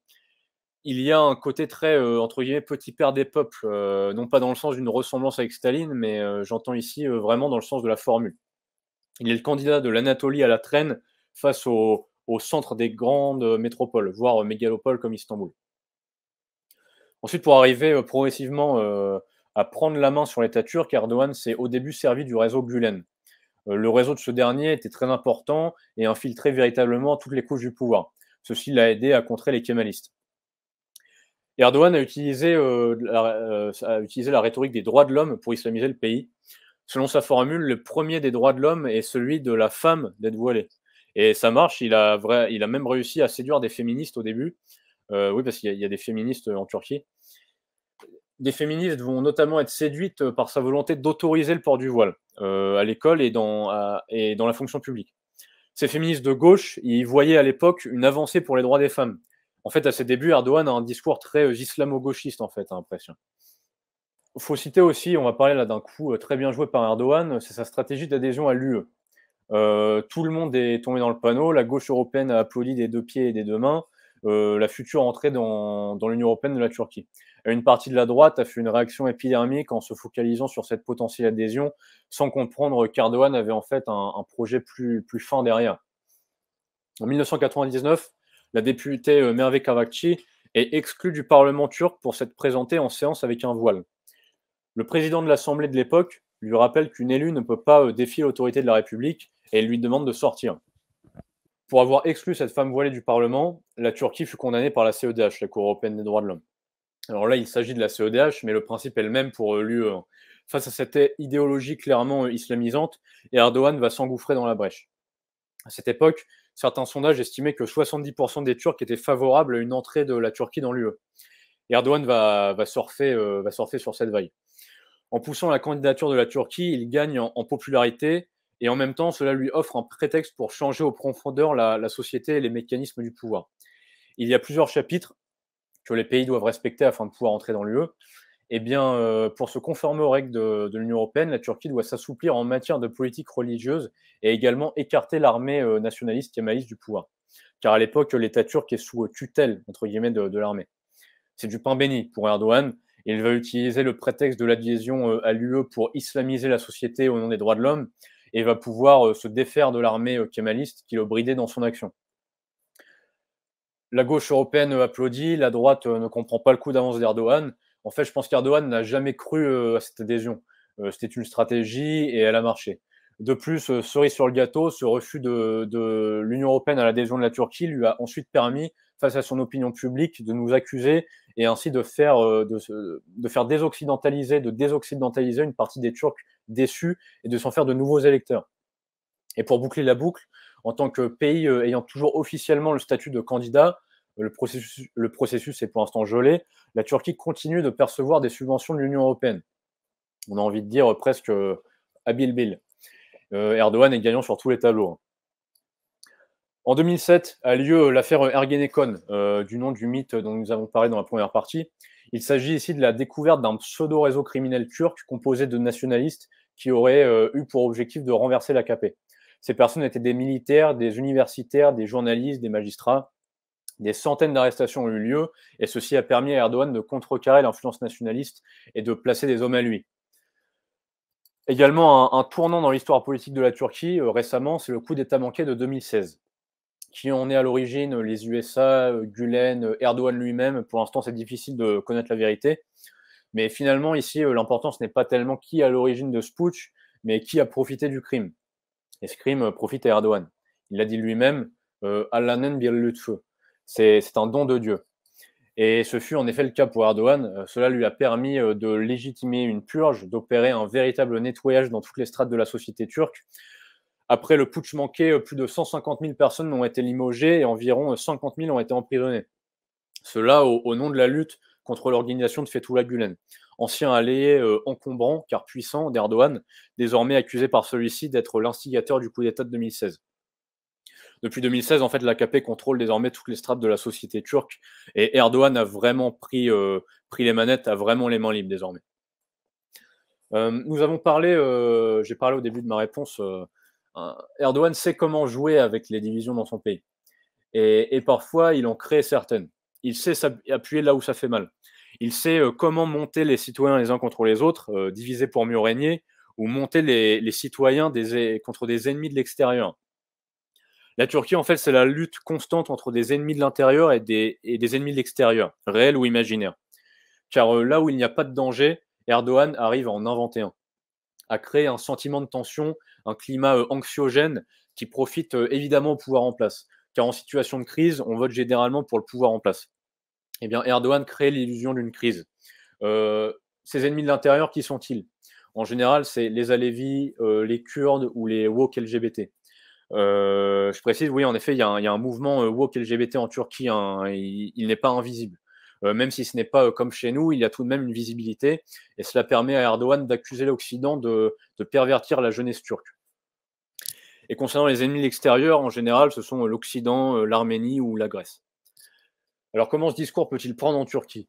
Il y a un côté très, entre guillemets, petit père des peuples, non pas dans le sens d'une ressemblance avec Staline, mais j'entends ici vraiment dans le sens de la formule. Il est le candidat de l'Anatolie à la traîne face au, au centre des grandes métropoles, voire mégalopoles comme Istanbul. Ensuite, pour arriver progressivement à prendre la main sur l'État turc, Erdogan s'est au début servi du réseau Gulen, euh, le réseau de ce dernier était très important et infiltrait véritablement toutes les couches du pouvoir. Ceci l'a aidé à contrer les kémalistes. Erdogan a utilisé, euh, la, euh, la, rhétorique des droits de l'homme pour islamiser le pays. Selon sa formule, le premier des droits de l'homme est celui de la femme d'être voilée. Et ça marche, il a, vrai, il a, même réussi à séduire des féministes au début. oui, parce qu'il y, a des féministes en Turquie des féministes vont notamment être séduites euh, par sa volonté d'autoriser le port du voile euh, à l'école et dans, la fonction publique. Ces féministes de gauche y voyaient à l'époque une avancée pour les droits des femmes. En fait, à ses débuts, Erdogan a un discours très euh, islamo-gauchiste, en fait, à l'impression. Il faut citer aussi, on va parler là d'un coup très bien joué par Erdogan, c'est sa stratégie d'adhésion à l'UE. tout le monde est tombé dans le panneau, la gauche européenne a applaudi des deux pieds et des deux mains la future entrée dans l'Union européenne de la Turquie une partie de la droite a fait une réaction épidermique en se focalisant sur cette potentielle adhésion, sans comprendre qu'Erdogan avait en fait un, projet plus, fin derrière. En 1999, la députée euh, Merve Kavakci est exclue du Parlement turc pour s'être présentée en séance avec un voile. Le président de l'Assemblée de l'époque lui rappelle qu'une élue ne peut pas euh, défier l'autorité de la République et lui demande de sortir. Pour avoir exclu cette femme voilée du Parlement, la Turquie fut condamnée par la CEDH, la Cour européenne des droits de l'homme. Alors là, il s'agit de la CEDH, mais le principe est le même pour euh, l'UE. Face à cette idéologie clairement euh, islamisante, Erdogan va s'engouffrer dans la brèche. À cette époque, certains sondages estimaient que 70% des Turcs étaient favorables à une entrée de la Turquie dans l'UE. Erdogan euh, va, surfer, sur cette vague. En poussant la candidature de la Turquie, il gagne en, popularité et en même temps, cela lui offre un prétexte pour changer aux profondeur la société et les mécanismes du pouvoir. Il y a plusieurs chapitres que les pays doivent respecter afin de pouvoir entrer dans l'UE, eh bien, euh, pour se conformer aux règles de, l'Union européenne, la Turquie doit s'assouplir en matière de politique religieuse et également écarter l'armée euh, nationaliste kémaliste du pouvoir. Car à l'époque, l'État turc est sous tutelle, entre guillemets, de, l'armée. C'est du pain béni pour Erdogan. Il va utiliser le prétexte de l'adhésion euh, à l'UE pour islamiser la société au nom des droits de l'homme et va pouvoir se défaire de l'armée kémaliste qu'il a bridé dans son action la gauche européenne applaudit, la droite euh, ne comprend pas le coup d'avance d'Erdogan. En fait, je pense qu'Erdogan n'a jamais cru euh, à cette adhésion. Euh, c'était une stratégie et elle a marché. De plus, cerise sur le gâteau, ce refus de, l'Union européenne à l'adhésion de la Turquie lui a ensuite permis, face à son opinion publique, de nous accuser et ainsi de faire, faire de désoccidentaliser une partie des Turcs déçus et de s'en faire de nouveaux électeurs. Et pour boucler la boucle, en tant que pays ayant toujours officiellement le statut de candidat, le processus, est pour l'instant gelé. La Turquie continue de percevoir des subventions de l'Union européenne. On a envie de dire presque à euh, Bill euh, Erdogan est gagnant sur tous les tableaux. Hein. En 2007 a lieu l'affaire Ergenekon, euh, du nom du mythe dont nous avons parlé dans la première partie. Il s'agit ici de la découverte d'un pseudo-réseau criminel turc composé de nationalistes qui auraient eu pour objectif de renverser l'AKP. Ces personnes étaient des militaires, des universitaires, des journalistes, des magistrats. Des centaines d'arrestations ont eu lieu et ceci a permis à Erdogan de contrecarrer l'influence nationaliste et de placer des hommes à lui. Également, un, tournant dans l'histoire politique de la Turquie euh, récemment, c'est le coup d'État manqué de 2016, qui en est à l'origine les USA, euh, Gulen, euh, Erdogan lui-même. Pour l'instant, c'est difficile de connaître la vérité. Mais finalement, ici, l'importance n'est pas tellement qui est à l'origine de ce putsch, mais qui a profité du crime. Et ce crime profite à Erdogan. Il l'a dit lui-même, Allanen bir feu. » C'est un don de Dieu. Et ce fut en effet le cas pour Erdogan. Euh, cela lui a permis euh, de légitimer une purge, d'opérer un véritable nettoyage dans toutes les strates de la société turque. Après le putsch manqué, euh, plus de 150 000 personnes ont été limogées et environ 50 000 ont été emprisonnées. Cela au, nom de la lutte contre l'organisation de Fethullah Gulen, ancien allié encombrant car puissant d'Erdogan, désormais accusé par celui-ci d'être l'instigateur du coup d'État de 2016 depuis 2016, en fait, l'AKP contrôle désormais toutes les strates de la société turque et Erdogan a vraiment pris, euh, pris les manettes, a vraiment les mains libres désormais. Euh, nous avons parlé, euh, j'ai parlé au début de ma réponse, Erdogan sait comment jouer avec les divisions dans son pays. Et, parfois, il en crée certaines. Il sait appuyer là où ça fait mal. Il sait comment monter les citoyens les uns contre les autres, diviser pour mieux régner, ou monter les, les citoyens des, contre des ennemis de l'extérieur. La Turquie, en fait, c'est la lutte constante entre des ennemis de l'intérieur et des, ennemis de l'extérieur, réels ou imaginaires. Car euh, là où il n'y a pas de danger, Erdogan arrive à en inventer un, à créer un sentiment de tension, un climat euh, anxiogène qui profite euh, évidemment au pouvoir en place. Car en situation de crise, on vote généralement pour le pouvoir en place. Eh bien, Erdogan crée l'illusion d'une crise. ces ennemis de l'intérieur, qui sont-ils En général, c'est les Alevis, les Kurdes ou les Wok LGBT. Euh, je précise, oui, en effet, il y, a un, mouvement euh, woke LGBT en Turquie, hein, il, n'est pas invisible. Euh, même si ce n'est pas comme chez nous, il y a tout de même une visibilité, et cela permet à Erdogan d'accuser l'Occident de, de, pervertir la jeunesse turque. Et concernant les ennemis de l'extérieur, en général, ce sont l'Occident, l'Arménie ou la Grèce. Alors comment ce discours peut-il prendre en Turquie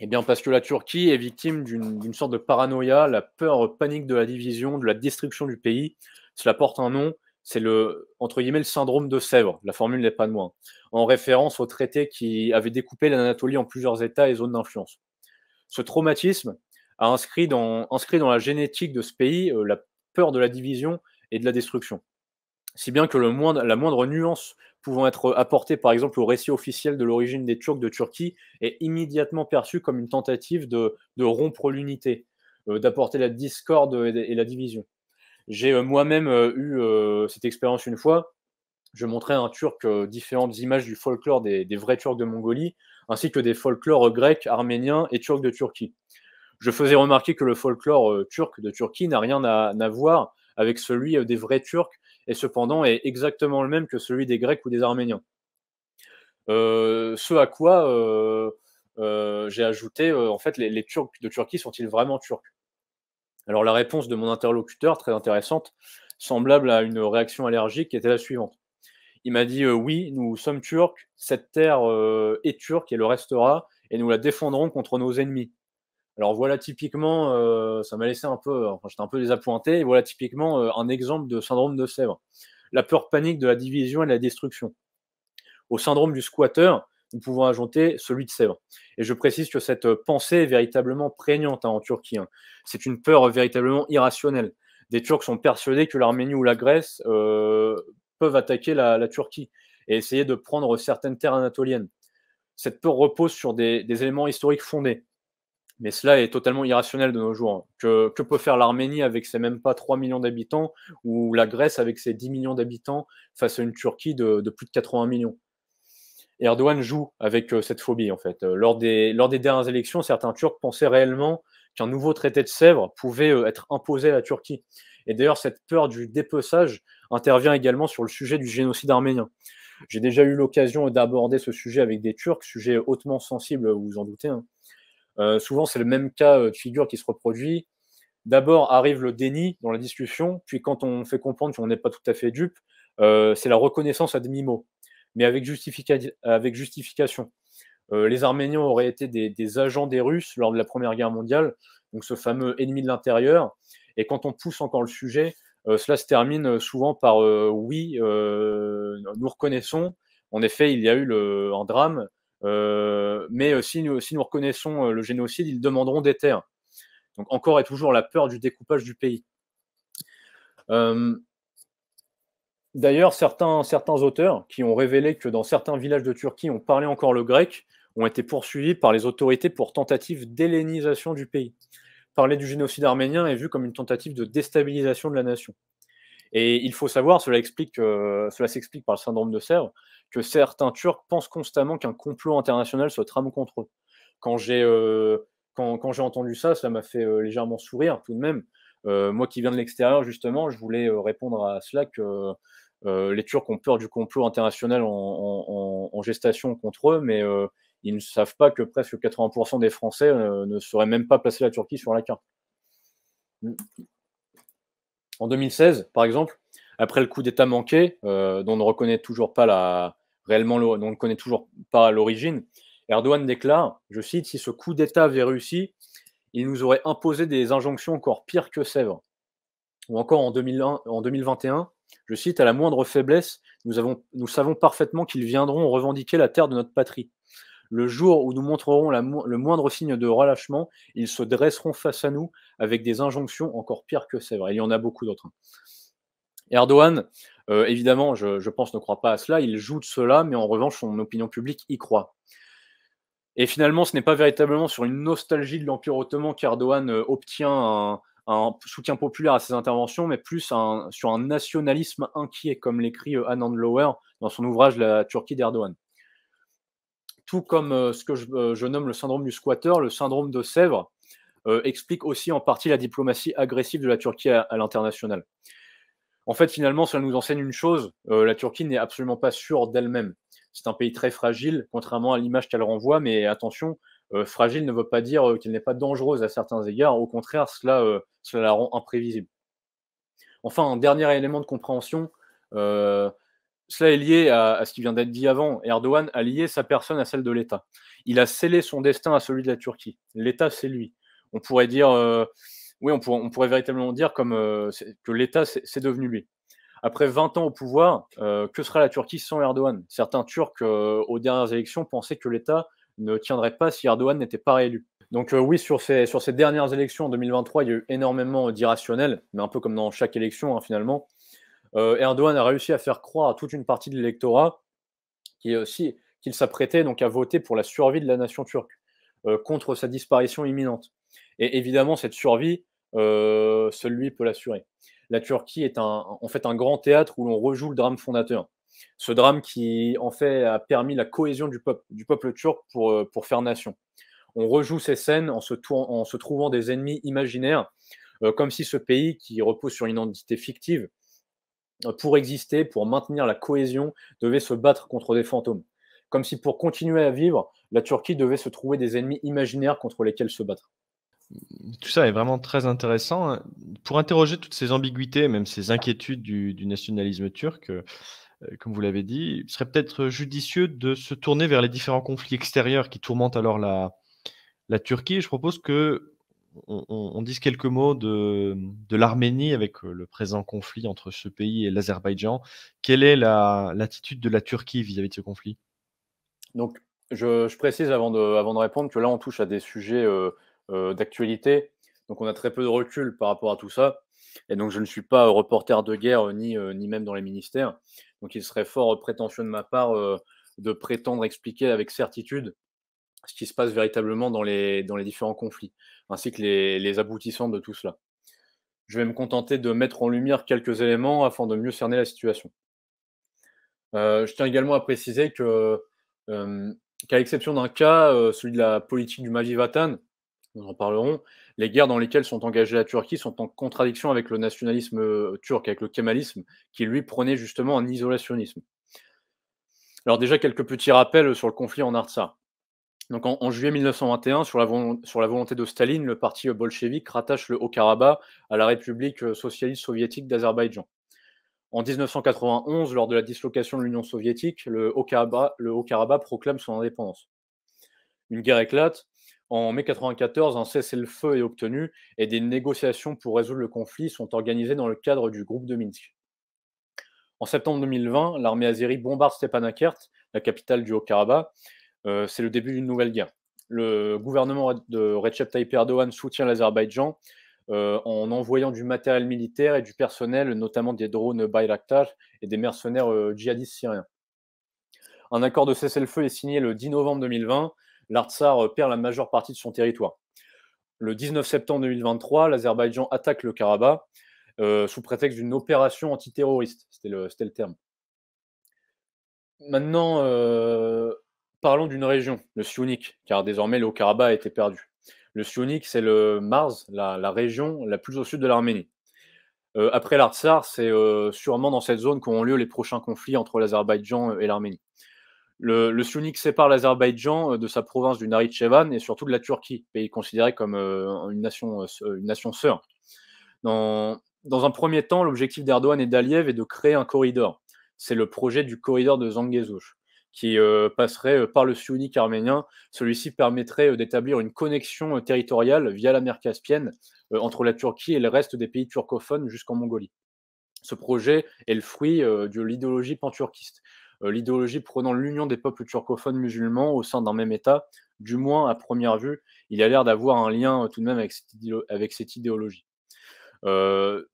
Eh bien parce que la Turquie est victime d'une sorte de paranoïa, la peur panique de la division, de la destruction du pays. Cela porte un nom, c'est le entre guillemets le syndrome de Sèvres. La formule n'est pas de moins. Hein. En référence au traité qui avait découpé l'Anatolie en plusieurs États et zones d'influence. Ce traumatisme a inscrit dans, inscrit dans la génétique de ce pays euh, la peur de la division et de la destruction. Si bien que la moindre nuance pouvant être apportée par exemple au récit officiel de l'origine des Turcs de Turquie est immédiatement perçue comme une tentative de, rompre l'unité, euh, d'apporter la discorde et la division. J'ai euh, moi-même euh, eu euh, cette expérience une fois. Je montrais à un Turc différentes images du folklore des, vrais Turcs de Mongolie, ainsi que des folklores grecs, arméniens et turcs de Turquie. Je faisais remarquer que le folklore turc de Turquie n'a rien à, voir avec celui des vrais Turcs, et cependant est exactement le même que celui des Grecs ou des Arméniens. ce à quoi j'ai ajouté, en fait, les, Turcs de Turquie sont-ils vraiment Turcs alors la réponse de mon interlocuteur, très intéressante, semblable à une réaction allergique, était la suivante. Il m'a dit euh, Oui, nous sommes turcs, cette terre euh, est turque et le restera, et nous la défendrons contre nos ennemis. Alors voilà typiquement, euh, ça m'a laissé un peu, j'étais un peu désappointé, et voilà typiquement un exemple de syndrome de Sèvres. La peur panique de la division et de la destruction. Au syndrome du squatteur, nous pouvons ajouter celui de Sèvres. Et je précise que cette euh, pensée est véritablement prégnante hein, en Turquie. Hein. C'est une peur véritablement irrationnelle. Des Turcs sont persuadés que l'Arménie ou la Grèce euh, peuvent attaquer la, Turquie et essayer de prendre certaines terres anatoliennes. Cette peur repose sur des, éléments historiques fondés. Mais cela est totalement irrationnel de nos jours. Hein. Que, peut faire l'Arménie avec ses même pas 3 millions d'habitants ou la Grèce avec ses 10 millions d'habitants face à une Turquie de, de plus de 80 millions Erdogan joue avec euh, cette phobie, en fait. Euh, lors des, lors des dernières élections, certains Turcs pensaient réellement qu'un nouveau traité de Sèvres pouvait euh, être imposé à la Turquie. Et d'ailleurs, cette peur du dépeçage intervient également sur le sujet du génocide arménien. J'ai déjà eu l'occasion d'aborder ce sujet avec des Turcs, sujet hautement sensible, vous vous en doutez. Hein. souvent, c'est le même cas de figure qui se reproduit. D'abord arrive le déni dans la discussion, puis quand on fait comprendre qu'on n'est pas tout à fait dupe, c'est la reconnaissance à demi-mot mais avec, justification. Euh, les Arméniens auraient été des, agents des Russes lors de la Première Guerre mondiale, donc ce fameux ennemi de l'intérieur. Et quand on pousse encore le sujet, euh, cela se termine souvent par euh, oui, nous reconnaissons. En effet, il y a eu un drame, mais si nous, si, nous, reconnaissons le génocide, ils demanderont des terres. Donc encore et toujours la peur du découpage du pays. D'ailleurs, certains, auteurs qui ont révélé que dans certains villages de Turquie, on parlait encore le grec, ont été poursuivis par les autorités pour tentative d'hellénisation du pays. Parler du génocide arménien est vu comme une tentative de déstabilisation de la nation. Et il faut savoir, cela, euh, s'explique par le syndrome de Sèvres, que certains Turcs pensent constamment qu'un complot international se trame contre eux. Euh, quand j'ai, entendu ça, ça m'a fait euh, légèrement sourire tout de même. moi qui viens de l'extérieur, justement, je voulais répondre à cela que euh, les Turcs ont peur du complot international en, gestation contre eux, mais euh, ils ne savent pas que presque 80% des Français euh, ne sauraient même pas placer la Turquie sur la carte. En 2016, par exemple, après le coup d'État manqué, dont on ne reconnaît toujours pas la, réellement, ne connaît toujours pas l'origine, Erdogan déclare, je cite, si ce coup d'État avait réussi, il nous aurait imposé des injonctions encore pires que Sèvres. Ou encore en 2021, je cite, à la moindre faiblesse, nous, avons, nous savons parfaitement qu'ils viendront revendiquer la terre de notre patrie. Le jour où nous montrerons le moindre signe de relâchement, ils se dresseront face à nous avec des injonctions encore pires que vrai. Il y en a beaucoup d'autres. Hein. Erdogan, euh, évidemment, je, pense, ne croit pas à cela. Il joue de cela, mais en revanche, son opinion publique y croit. Et finalement, ce n'est pas véritablement sur une nostalgie de l'Empire ottoman qu'Erdogan euh, obtient un, un soutien populaire à ses interventions, mais plus sur un nationalisme inquiet, comme l'écrit euh, Anand Lower dans son ouvrage La Turquie d'Erdogan. Tout comme euh, ce que euh, je, nomme le syndrome du squatter, le syndrome de Sèvres explique aussi en partie la diplomatie agressive de la Turquie à, l'international. En fait, finalement, cela nous enseigne une chose, la Turquie n'est absolument pas sûre d'elle-même. C'est un pays très fragile, contrairement à l'image qu'elle renvoie, mais attention, euh, fragile ne veut pas dire euh, qu'elle n'est pas dangereuse à certains égards. Au contraire, cela, euh, la rend imprévisible. Enfin, un dernier élément de compréhension, cela est lié à, ce qui vient d'être dit avant. Erdogan a lié sa personne à celle de l'État. Il a scellé son destin à celui de la Turquie. L'État, c'est lui. On pourrait dire, oui, on, pourrait véritablement dire comme, que l'État, c'est devenu lui. Après 20 ans au pouvoir, que sera la Turquie sans Erdogan Certains Turcs, aux dernières élections, pensaient que l'État ne tiendrait pas si Erdogan n'était pas réélu. Donc euh, oui, sur ces, sur ces dernières élections en 2023, il y a eu énormément d'irrationnels, mais un peu comme dans chaque élection hein, finalement. Euh, Erdogan a réussi à faire croire à toute une partie de l'électorat qu'il aussi euh, s'apprêtait donc à voter pour la survie de la nation turque contre sa disparition imminente. Et évidemment, cette survie, seul lui peut l'assurer. La Turquie est en fait un grand théâtre où l'on rejoue le drame fondateur. Ce drame qui, en fait, a permis la cohésion du peuple, du peuple turc pour, euh, pour faire nation. On rejoue ces scènes en se, se trouvant des ennemis imaginaires, euh, comme si ce pays, qui repose sur une identité fictive, euh, pour exister, pour maintenir la cohésion, devait se battre contre des fantômes. Comme si pour continuer à vivre, la Turquie devait se trouver des ennemis imaginaires contre lesquels se battre tout ça est vraiment très intéressant. Hein. Pour interroger toutes ces ambiguïtés, même ces inquiétudes du, du nationalisme turc, euh, comme vous l'avez dit, il serait peut-être judicieux de se tourner vers les différents conflits extérieurs qui tourmentent alors la, Turquie. Je propose que on, dise quelques mots de, l'Arménie avec euh, le présent conflit entre ce pays et l'Azerbaïdjan. Quelle est l'attitude de la Turquie vis-à-vis de ce conflit Donc, je, précise avant de, répondre que là, on touche à des sujets euh, d'actualité. Donc, on a très peu de recul par rapport à tout ça. Et donc, je ne suis pas reporter de guerre ni, ni même dans les ministères. Donc, il serait fort prétentieux de ma part de prétendre expliquer avec certitude ce qui se passe véritablement dans les, dans les différents conflits, ainsi que les, aboutissants de tout cela. Je vais me contenter de mettre en lumière quelques éléments afin de mieux cerner la situation. je tiens également à préciser que, qu'à l'exception d'un cas, celui de la politique du Mavivatan, nous en parlerons, les guerres dans lesquelles sont engagées la Turquie sont en contradiction avec le nationalisme euh, turc, avec le kémalisme, qui lui prenait justement un isolationnisme. Alors déjà, quelques petits rappels sur le conflit en Artsa. Donc en, juillet 1921, sur la, volonté de Staline, le parti bolchevique rattache le Haut-Karabakh à la République euh, socialiste soviétique d'Azerbaïdjan. En 1991, lors de la dislocation de l'Union soviétique, le Haut-Karabakh proclame son indépendance. Une guerre éclate, en mai 1994, un cessez-le-feu est obtenu et des négociations pour résoudre le conflit sont organisées dans le cadre du groupe de Minsk. En septembre 2020, l'armée azérie bombarde Stepanakert, la capitale du Haut-Karabakh. Euh, c'est le début d'une nouvelle guerre. Le gouvernement de Recep Tayyip Erdogan soutient l'Azerbaïdjan euh, en envoyant du matériel militaire et du personnel, notamment des drones Bayraktar et des mercenaires euh, djihadistes syriens. Un accord de cessez-le-feu est signé le 10 novembre 2020 l'Artsar perd la majeure partie de son territoire. Le 19 septembre 2023, l'Azerbaïdjan attaque le Karabakh euh, sous prétexte d'une opération antiterroriste, c'était le, terme. Maintenant, euh, parlons d'une région, le Siounik, car désormais le Haut-Karabakh a été perdu. Le Siounik, c'est le Mars, la, région la plus au sud de l'Arménie. Euh, après l'Artsar, c'est sûrement dans cette zone qu'auront lieu les prochains conflits entre l'Azerbaïdjan et l'Arménie. Le, le sépare l'Azerbaïdjan euh, de sa province du Naritchevan et surtout de la Turquie, pays considéré comme euh, euh, une, nation, sœur. Dans, un premier temps, l'objectif d'Erdogan et d'Aliev est de créer un corridor. C'est le projet du corridor de Zangezouche, qui passerait par le Syunik arménien. Celui-ci permettrait d'établir une connexion territoriale via la mer Caspienne entre la Turquie et le reste des pays turcophones jusqu'en Mongolie. Ce projet est le fruit de l'idéologie panturquiste. Euh, l'idéologie prônant l'union des peuples turcophones musulmans au sein d'un même État, du moins à première vue, il a l'air d'avoir un lien euh, tout de même avec cette, idéologie. Euh,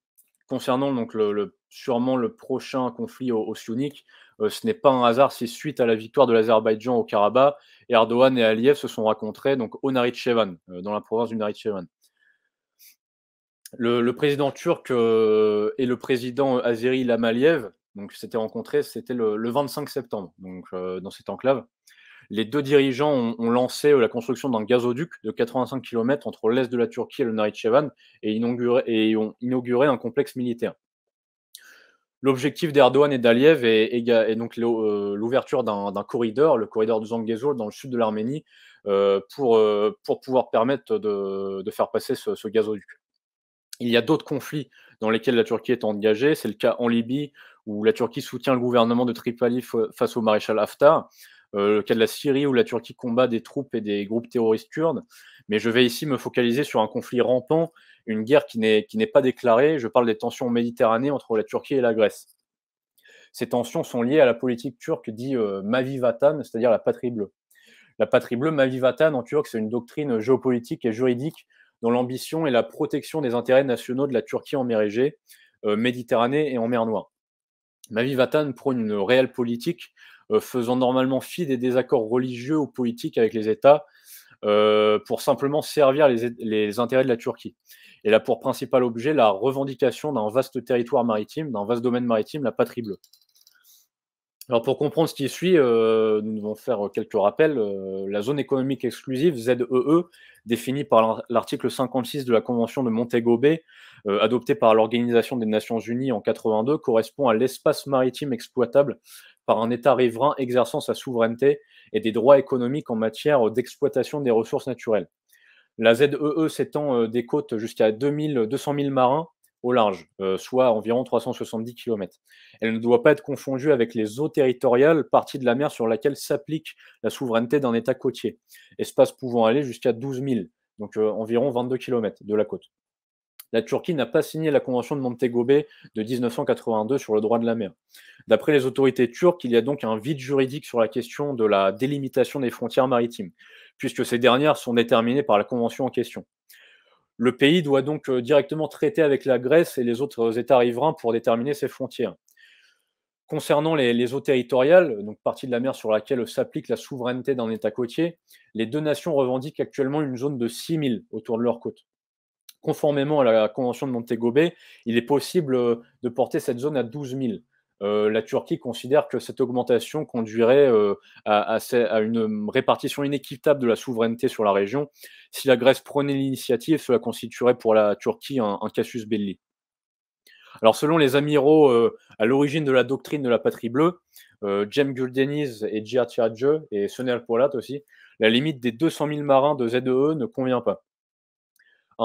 concernant donc le, sûrement le prochain conflit au, Sionique, ce n'est pas un hasard c'est suite à la victoire de l'Azerbaïdjan au Karabakh, Erdogan et Aliyev se sont rencontrés donc, au Naritchevan, dans la province du Naritchevan. Le, président turc et le président azéri Lamaliyev, donc, s'étaient rencontrés, c'était le, 25 septembre, donc euh, dans cette enclave. Les deux dirigeants ont, lancé euh, la construction d'un gazoduc de 85 km entre l'est de la Turquie et le Naritchevan et, ont inauguré un complexe militaire. L'objectif d'Erdogan et d'Aliyev est, donc euh, l'ouverture d'un corridor, le corridor du Zangezur, dans le sud de l'Arménie, pour, pouvoir permettre de, faire passer ce, ce, gazoduc. Il y a d'autres conflits dans lesquels la Turquie est engagée, c'est le cas en Libye où la Turquie soutient le gouvernement de Tripoli face au maréchal Haftar, euh, le cas de la Syrie où la Turquie combat des troupes et des groupes terroristes kurdes. Mais je vais ici me focaliser sur un conflit rampant, une guerre qui n'est pas déclarée. Je parle des tensions méditerranéennes entre la Turquie et la Grèce. Ces tensions sont liées à la politique turque dite euh, Mavivatan, c'est-à-dire la patrie bleue. La patrie bleue, Mavivatan en turc, c'est une doctrine géopolitique et juridique dont l'ambition est la protection des intérêts nationaux de la Turquie en mer Égée, euh, Méditerranée et en mer Noire. Mavi Vatan prône une réelle politique euh, faisant normalement fi des désaccords religieux ou politiques avec les États euh, pour simplement servir les, les, intérêts de la Turquie. Et là, pour principal objet la revendication d'un vaste territoire maritime, d'un vaste domaine maritime, la patrie bleue. Alors pour comprendre ce qui suit, euh, nous devons faire quelques rappels. Euh, la zone économique exclusive, ZEE, e, définie par l'article 56 de la Convention de Montego Bay, euh, adoptée par l'Organisation des Nations Unies en 82, correspond à l'espace maritime exploitable par un État riverain exerçant sa souveraineté et des droits économiques en matière d'exploitation des ressources naturelles. La ZEE e s'étend des côtes jusqu'à 200 000 marins au large, euh, soit environ 370 km. Elle ne doit pas être confondue avec les eaux territoriales, partie de la mer sur laquelle s'applique la souveraineté d'un État côtier, espace pouvant aller jusqu'à 12 000, donc euh, environ 22 km de la côte. La Turquie n'a pas signé la Convention de Montego Bay de 1982 sur le droit de la mer. D'après les autorités turques, il y a donc un vide juridique sur la question de la délimitation des frontières maritimes, puisque ces dernières sont déterminées par la Convention en question. Le pays doit donc euh, directement traiter avec la Grèce et les autres États riverains pour déterminer ses frontières. Concernant les, eaux territoriales, donc partie de la mer sur laquelle s'applique la souveraineté d'un État côtier, les deux nations revendiquent actuellement une zone de 6000 autour de leur côte. Conformément à la Convention de Montego Bay, il est possible euh, de porter cette zone à 12 000. Euh, la Turquie considère que cette augmentation conduirait euh, à, à, une répartition inéquitable de la souveraineté sur la région. Si la Grèce prenait l'initiative, cela constituerait pour la Turquie un, casus belli. Alors, selon les amiraux euh, à l'origine de la doctrine de la patrie bleue, Jem Guldeniz et Cihat et Soner Polat aussi, la limite des 200 000 marins de ZEE e ne convient pas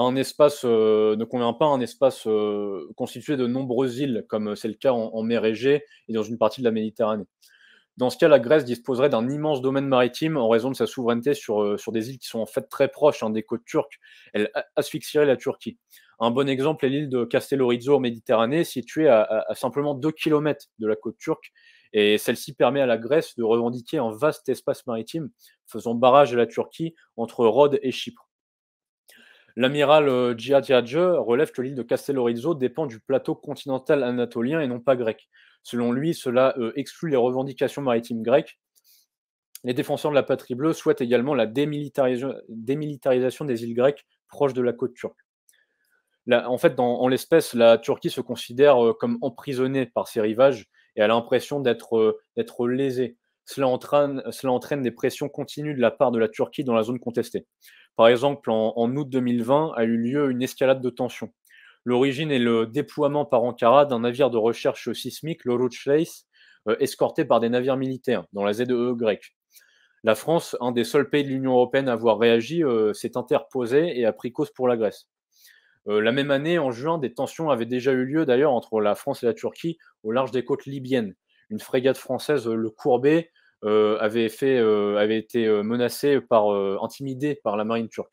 un espace euh, ne convient pas à un espace euh, constitué de nombreuses îles, comme euh, c'est le cas en, mer Égée et dans une partie de la Méditerranée. Dans ce cas, la Grèce disposerait d'un immense domaine maritime en raison de sa souveraineté sur, sur des îles qui sont en fait très proches hein, des côtes turques. Elle asphyxierait la Turquie. Un bon exemple est l'île de Castellorizzo en Méditerranée, située à, simplement 2 km de la côte turque, et celle-ci permet à la Grèce de revendiquer un vaste espace maritime, faisant barrage à la Turquie entre Rhodes et Chypre. L'amiral euh, Djihadjadje relève que l'île de Castellorizzo dépend du plateau continental anatolien et non pas grec. Selon lui, cela euh, exclut les revendications maritimes grecques. Les défenseurs de la patrie bleue souhaitent également la démilitarisation, des îles grecques proches de la côte turque. en fait, en l'espèce, la Turquie se considère euh, comme emprisonnée par ses rivages et a l'impression d'être lésée. Cela entraîne, des pressions continues de la part de la Turquie dans la zone contestée. Par exemple, en, août 2020 a eu lieu une escalade de tensions. L'origine est le déploiement par Ankara d'un navire de recherche sismique, le euh, escorté par des navires militaires dans la ZEE e grecque. La France, un des seuls pays de l'Union européenne à avoir réagi, euh, s'est interposée et a pris cause pour la Grèce. Euh, la même année, en juin, des tensions avaient déjà eu lieu d'ailleurs entre la France et la Turquie au large des côtes libyennes une frégate française, euh, le Courbet, euh, euh, avait, été menacée par, intimidée par la marine turque.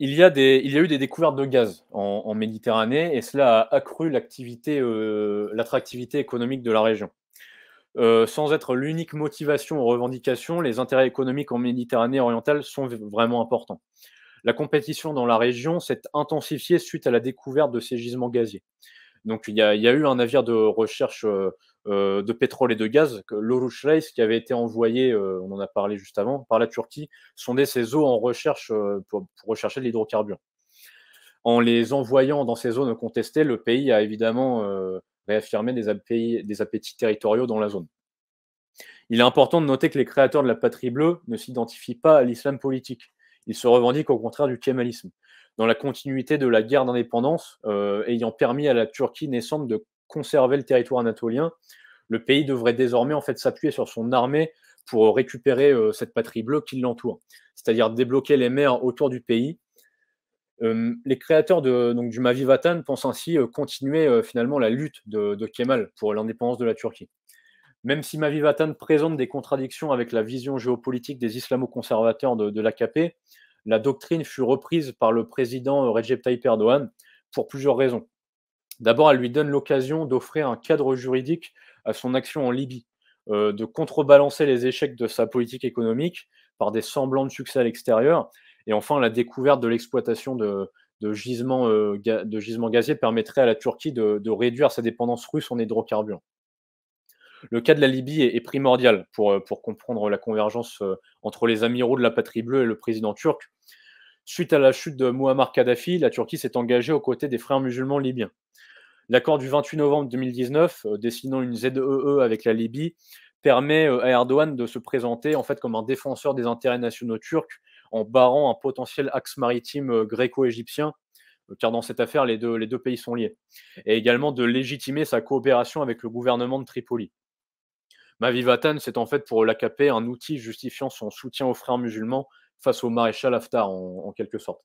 Il y, a eu des découvertes de gaz en, Méditerranée et cela a accru l'attractivité économique de la région. sans être l'unique motivation ou revendication, les intérêts économiques en Méditerranée orientale sont vraiment importants. La compétition dans la région s'est intensifiée suite à la découverte de ces gisements gaziers. Donc il y, a, eu un navire de recherche euh, euh, de pétrole et de gaz, l'Orush Reis, qui avait été envoyé, euh, on en a parlé juste avant, par la Turquie, sonder ses eaux en recherche pour, rechercher de l'hydrocarbure. En les envoyant dans ces zones contestées, le pays a évidemment réaffirmé des, appétits, des appétits territoriaux dans la zone. Il est important de noter que les créateurs de la patrie bleue ne s'identifient pas à l'islam politique. Ils se revendiquent au contraire du kémalisme dans la continuité de la guerre d'indépendance, euh, ayant permis à la Turquie naissante de conserver le territoire anatolien. Le pays devrait désormais en fait s'appuyer sur son armée pour euh, récupérer euh, cette patrie bleue qui l'entoure, c'est-à-dire débloquer les mers autour du pays les créateurs de, donc, du Mavivatan pensent ainsi continuer finalement la lutte de, Kemal pour l'indépendance de la Turquie. Même si Mavivatan présente des contradictions avec la vision géopolitique des islamo-conservateurs de l'AKP, la doctrine fut reprise par le président euh, Recep Tayyip Erdogan pour plusieurs raisons. D'abord, elle lui donne l'occasion d'offrir un cadre juridique à son action en Libye, euh, de contrebalancer les échecs de sa politique économique par des semblants de succès à l'extérieur, et enfin la découverte de l'exploitation de, euh, gisements, gaziers permettrait à la Turquie de, de réduire sa dépendance russe en hydrocarbures le cas de la Libye est, primordial pour, euh, pour, comprendre la convergence euh, entre les amiraux de la patrie bleue et le président turc. Suite à la chute de Muammar Kadhafi, la Turquie s'est engagée aux côtés des frères musulmans libyens. L'accord du 28 novembre 2019, euh, dessinant une ZEE e avec la Libye, permet à Erdogan de se présenter en fait comme un défenseur des intérêts nationaux turcs en barrant un potentiel axe maritime gréco-égyptien, car dans cette affaire, les deux, les deux pays sont liés, et également de légitimer sa coopération avec le gouvernement de Tripoli. Mavivatan, c'est en fait pour l'AKP un outil justifiant son soutien aux frères musulmans face au maréchal Haftar, en, quelque sorte.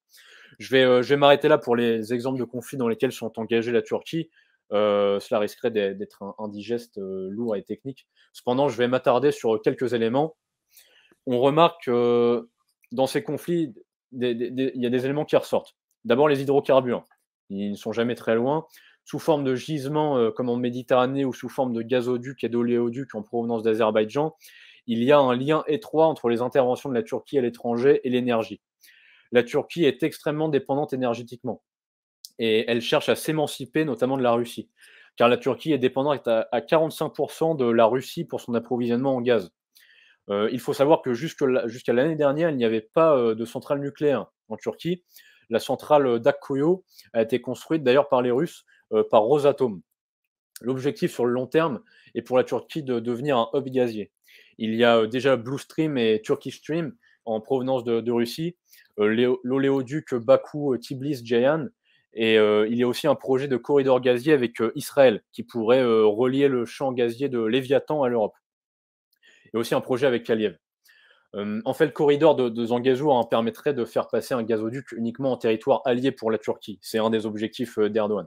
Je vais, euh, vais m'arrêter là pour les exemples de conflits dans lesquels sont engagés la Turquie. Euh, cela risquerait d'être indigeste, euh, lourd et technique. Cependant, je vais m'attarder sur quelques éléments. On remarque que dans ces conflits, il y a des éléments qui ressortent. D'abord, les hydrocarbures. Ils ne sont jamais très loin sous forme de gisements euh, comme en Méditerranée ou sous forme de gazoducs et d'oléoducs en provenance d'Azerbaïdjan, il y a un lien étroit entre les interventions de la Turquie à l'étranger et l'énergie. La Turquie est extrêmement dépendante énergétiquement et elle cherche à s'émanciper notamment de la Russie, car la Turquie est dépendante à 45% de la Russie pour son approvisionnement en gaz. Euh, il faut savoir que jusqu'à l'année dernière, il n'y avait pas euh, de centrale nucléaire en Turquie. La centrale d'Akkoyo a été construite d'ailleurs par les Russes euh, par Rosatom. L'objectif sur le long terme est pour la Turquie de devenir un hub gazier. Il y a euh, déjà Blue Stream et Turkish Stream en provenance de, Russie, euh, l'oléoduc Bakou-Tiblis-Jayan, et il y a aussi un projet de corridor gazier avec Israël qui pourrait relier le champ gazier de Léviathan à l'Europe. Et aussi un projet avec Kaliev. en fait, le corridor de, de permettrait de faire passer un gazoduc uniquement en territoire allié pour la Turquie. C'est un des objectifs d'Erdogan.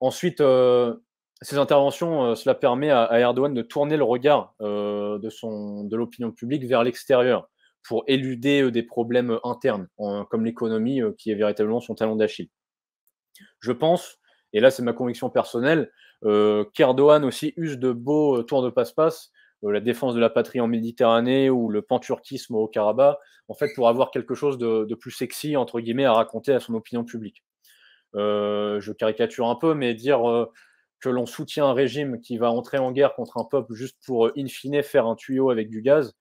Ensuite, euh, ces interventions, euh, cela permet à, Erdogan de tourner le regard euh, de, de l'opinion publique vers l'extérieur pour éluder des problèmes internes, comme l'économie, qui est véritablement son talon d'Achille. Je pense, et là c'est ma conviction personnelle, qu'Erdogan aussi use de beaux tours de passe-passe, la défense de la patrie en Méditerranée ou le panturquisme au Karabakh, en fait pour avoir quelque chose de, de, plus sexy, entre guillemets, à raconter à son opinion publique. Euh, je caricature un peu, mais dire euh, que l'on soutient un régime qui va entrer en guerre contre un peuple juste pour, euh, in fine, faire un tuyau avec du gaz,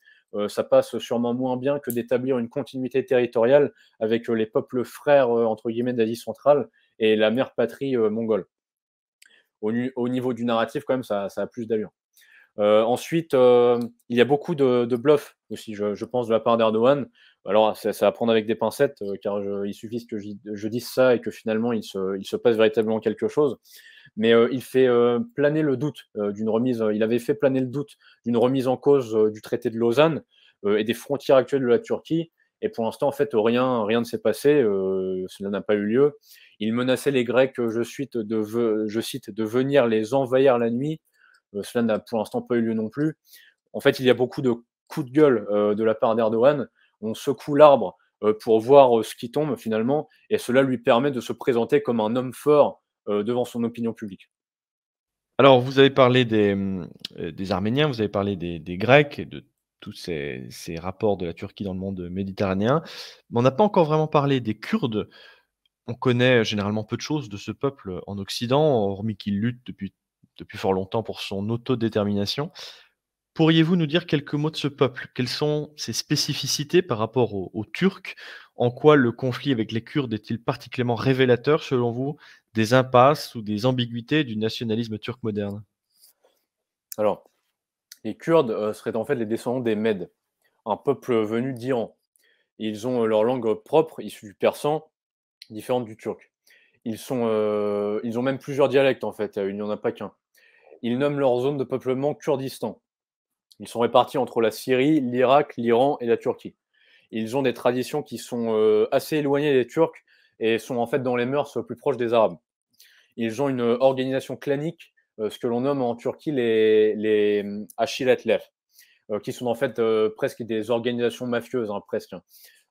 ça passe sûrement moins bien que d'établir une continuité territoriale avec les peuples frères, entre guillemets, d'Asie centrale et la mère patrie mongole. Au, niveau du narratif, quand même, ça, a plus d'allure. ensuite, il y a beaucoup de, bluffs aussi, je, pense, de la part d'Erdogan alors, ça, va prendre avec des pincettes, euh, car il suffit que je, dise ça et que finalement il se, passe véritablement quelque chose. Mais euh, il fait euh, planer le doute d'une remise. il avait fait planer le doute d'une remise en cause du traité de Lausanne et des frontières actuelles de la Turquie. Et pour l'instant, en fait, rien, rien ne s'est passé. cela n'a pas eu lieu. Il menaçait les Grecs, je cite, de, je cite, de venir les envahir la nuit. cela n'a pour l'instant pas eu lieu non plus. En fait, il y a beaucoup de coups de gueule de la part d'Erdogan on secoue l'arbre pour voir ce qui tombe finalement, et cela lui permet de se présenter comme un homme fort devant son opinion publique. Alors, vous avez parlé des, mmh, Arméniens, vous avez parlé des, Grecs, et de tous ces, rapports de la Turquie dans le monde méditerranéen, mais on n'a pas encore vraiment parlé des Kurdes. On connaît généralement peu de choses de ce peuple en Occident, hormis qu'il lutte depuis, depuis fort longtemps pour son autodétermination. Pourriez-vous nous dire quelques mots de ce peuple Quelles sont ses spécificités par rapport aux, Turcs En quoi le conflit avec les Kurdes est-il particulièrement révélateur, selon vous, des impasses ou des ambiguïtés du nationalisme turc moderne Alors, les Kurdes euh, seraient en fait les descendants des Mèdes, un peuple venu d'Iran. Ils ont euh, leur langue propre, issue du persan, différente du turc. Ils, euh, ils ont même plusieurs dialectes, en fait, il n'y en a pas qu'un. Ils nomment leur zone de peuplement Kurdistan. Ils sont répartis entre la Syrie, l'Irak, l'Iran et la Turquie. Ils ont des traditions qui sont euh, assez éloignées des Turcs et sont en fait dans les mœurs plus proches des Arabes. Ils ont une organisation clanique, euh, ce que l'on nomme en Turquie les, les euh, qui sont en fait presque des organisations mafieuses, hein, presque.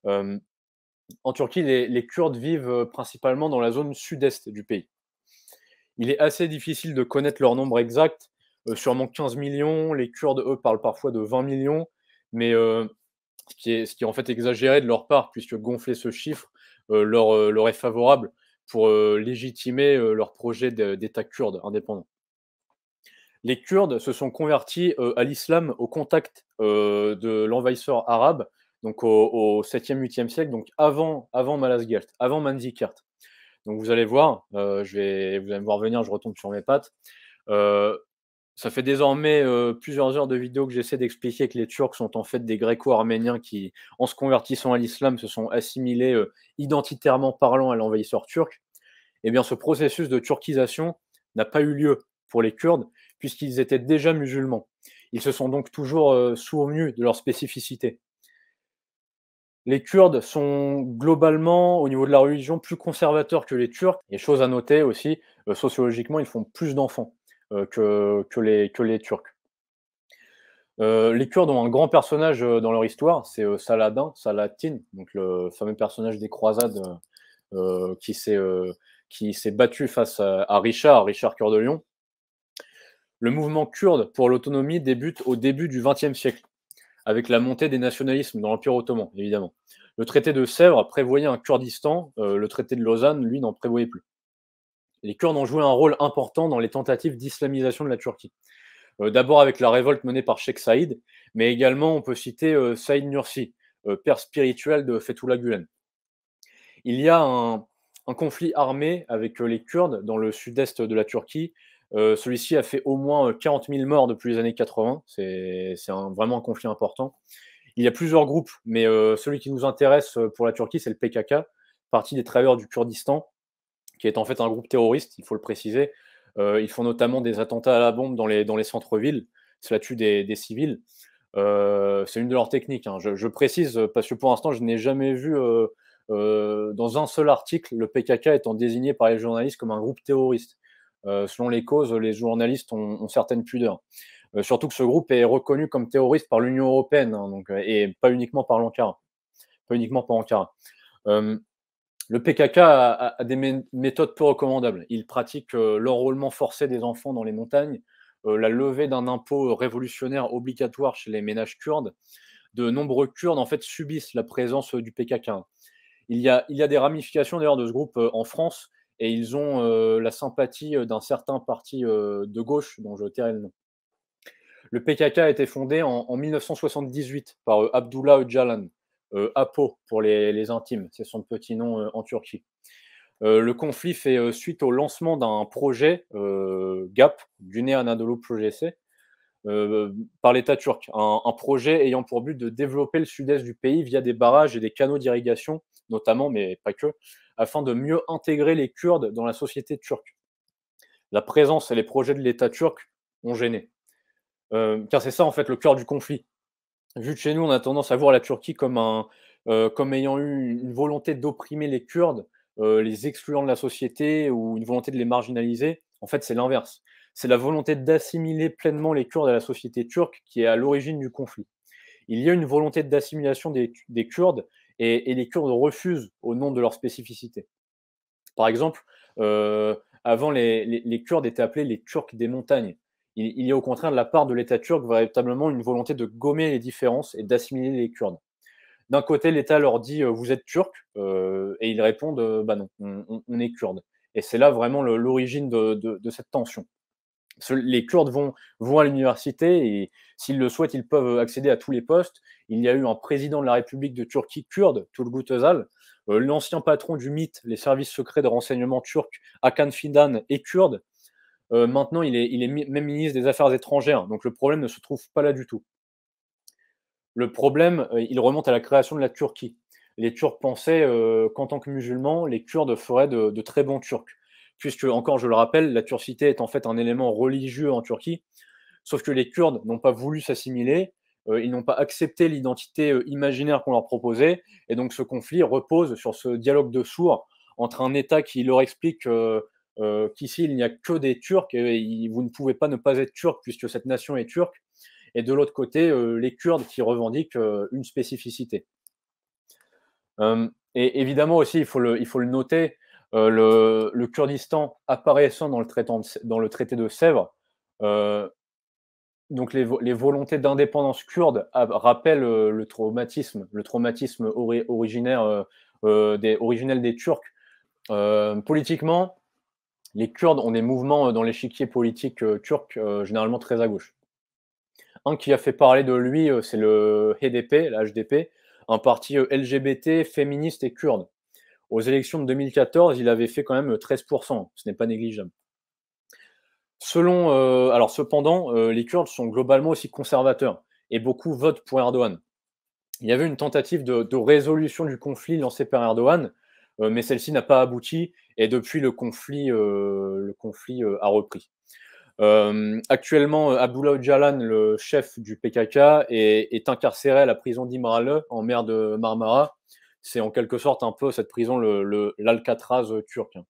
en Turquie, les Kurdes vivent principalement dans la zone sud-est du pays. Il est assez difficile de connaître leur nombre exact, euh, sûrement 15 millions. Les Kurdes, eux, parlent parfois de 20 millions. Mais euh, ce qui, est, ce qui est en fait exagéré de leur part, puisque gonfler ce chiffre euh, leur, est favorable pour légitimer leur projet d'État kurde indépendant. Les Kurdes se sont convertis à l'islam au contact de l'envahisseur arabe, donc au, 7e, 8e siècle, donc avant, avant Malazgirt, avant Manzikert. Donc vous allez voir, je vais, vous allez me voir venir, je retombe sur mes pattes ça fait désormais euh, plusieurs heures de vidéos que j'essaie d'expliquer que les Turcs sont en fait des gréco-arméniens qui, en se convertissant à l'islam, se sont assimilés euh, identitairement parlant à l'envahisseur turc. Eh bien, ce processus de turquisation n'a pas eu lieu pour les Kurdes, puisqu'ils étaient déjà musulmans. Ils se sont donc toujours euh, de leur spécificité. Les Kurdes sont globalement, au niveau de la religion, plus conservateurs que les Turcs. Et chose à noter aussi, euh, sociologiquement, ils font plus d'enfants. Euh, que, les, Turcs. Euh, les Kurdes ont un grand personnage euh, dans leur histoire, c'est Saladin, Saladin, donc le fameux personnage des croisades qui s'est battu face à, Richard, Richard Cœur de Lion. Le mouvement kurde pour l'autonomie débute au début du XXe siècle, avec la montée des nationalismes dans l'Empire ottoman, évidemment. Le traité de Sèvres prévoyait un Kurdistan, le traité de Lausanne, lui, n'en prévoyait plus les Kurdes ont joué un rôle important dans les tentatives d'islamisation de la Turquie. Euh, d'abord avec la révolte menée par Sheikh Saïd, mais également on peut citer euh, Saïd Nursi, euh, père spirituel de Fethullah Gulen. Il y a un, un conflit armé avec les Kurdes dans le sud-est de la Turquie. Celui-ci a fait au moins 40 000 morts depuis les années 80. C'est vraiment un conflit important. Il y a plusieurs groupes, mais celui qui nous intéresse pour la Turquie, c'est le PKK, parti des travailleurs du Kurdistan, qui est en fait un groupe terroriste, il faut le préciser. Euh, ils font notamment des attentats à la bombe dans les, centres-villes. Cela tue des, civils. Euh, c'est une de leurs techniques. Hein. Je, précise, parce que pour l'instant, je n'ai jamais vu euh, dans un seul article le PKK étant désigné par les journalistes comme un groupe terroriste. selon les causes, les journalistes ont, certaines pudeurs. surtout que ce groupe est reconnu comme terroriste par l'Union européenne, hein, donc, et pas uniquement par l'Ankara. Pas uniquement par Ankara. Le PKK a, des méthodes peu recommandables. Il pratique euh, l'enrôlement forcé des enfants dans les montagnes, euh, la levée d'un impôt révolutionnaire obligatoire chez les ménages kurdes. De nombreux Kurdes en fait subissent la présence euh, du PKK. Il y a, il y a des ramifications d'ailleurs de ce groupe en France et ils ont la sympathie d'un certain parti de gauche dont je tairai le nom. Le PKK a été fondé en, en 1978 par Abdullah Öcalan euh, Apo pour les, intimes, c'est son petit nom euh, en Turquie. Euh, le conflit fait suite au lancement d'un projet GAP, Guinée Anadolu Projesi, euh, par l'État turc. Un, projet ayant pour but de développer le sud-est du pays via des barrages et des canaux d'irrigation, notamment, mais pas que, afin de mieux intégrer les Kurdes dans la société turque. La présence et les projets de l'État turc ont gêné. car c'est ça, en fait, le cœur du conflit vu chez nous, on a tendance à voir la Turquie comme, un, euh, comme ayant eu une volonté d'opprimer les Kurdes, euh, les excluant de la société ou une volonté de les marginaliser. En fait, c'est l'inverse. C'est la volonté d'assimiler pleinement les Kurdes à la société turque qui est à l'origine du conflit. Il y a une volonté d'assimilation des, Kurdes et, les Kurdes refusent au nom de leur spécificité. Par exemple, euh, avant, les Kurdes étaient appelés les Turcs des montagnes il, y a au contraire de la part de l'État turc véritablement une volonté de gommer les différences et d'assimiler les Kurdes. D'un côté, l'État leur dit euh, vous êtes turc, euh, et ils répondent euh, bah non, on, est kurde. Et c'est là vraiment l'origine de, cette tension. Les Kurdes vont, à l'université et s'ils le souhaitent, ils peuvent accéder à tous les postes. Il y a eu un président de la République de Turquie kurde, Turgut Özal, l'ancien patron du MIT, les services secrets de renseignement turcs, Akan Fidan, est kurde. Euh, maintenant, il est, même ministre des Affaires étrangères. Donc le problème ne se trouve pas là du tout. Le problème, euh, il remonte à la création de la Turquie. Les Turcs pensaient euh, qu'en tant que musulmans, les Kurdes feraient de, de, très bons Turcs. Puisque, encore, je le rappelle, la turcité est en fait un élément religieux en Turquie. Sauf que les Kurdes n'ont pas voulu s'assimiler, ils n'ont pas accepté l'identité imaginaire qu'on leur proposait. Et donc ce conflit repose sur ce dialogue de sourds entre un État qui leur explique euh, qu'ici, il n'y a que des Turcs et vous ne pouvez pas ne pas être turc puisque cette nation est turque. Et de l'autre côté, euh, les Kurdes qui revendiquent euh, une spécificité. Hum, et évidemment aussi, il faut le, noter, le, Kurdistan apparaissant dans le, dans le traité de Sèvres, donc les, volontés d'indépendance kurde rappellent le traumatisme, le traumatisme originaire, des, originel des Turcs. politiquement, les Kurdes ont des mouvements euh, dans l'échiquier politique euh, turc euh, généralement très à gauche. Un qui a fait parler de lui, c'est le HDP, la un parti LGBT, féministe et kurde. Aux élections de 2014, il avait fait quand même 13%, ce n'est pas négligeable. Selon, alors cependant, les Kurdes sont globalement aussi conservateurs et beaucoup votent pour Erdogan. Il y avait une tentative de, de résolution du conflit lancée par Erdogan euh, mais celle-ci n'a pas abouti et depuis le conflit, euh, le conflit euh, a repris. actuellement, Abdullah Jalan, le chef du PKK, est, incarcéré à la prison d'Imrale, en mer de Marmara. C'est en quelque sorte un peu cette prison, l'Alcatraz turc. Hein.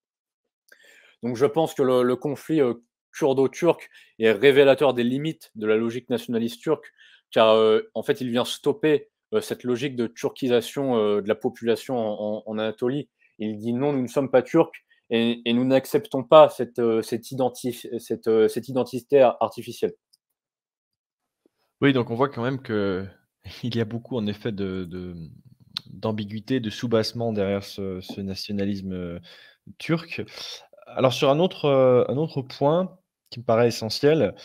Donc je pense que le, conflit kurdo-turc est révélateur des limites de la logique nationaliste turque, car en fait il vient stopper cette logique de turquisation de la population en Anatolie il dit non, nous ne sommes pas turcs et, nous n'acceptons pas cette, euh, cette, euh, cette, identité artificielle. Oui, donc on voit quand même qu'il y a beaucoup en effet d'ambiguïté, de, de, de soubassement derrière ce, nationalisme euh, turc. Alors sur un autre, un autre point qui me paraît essentiel,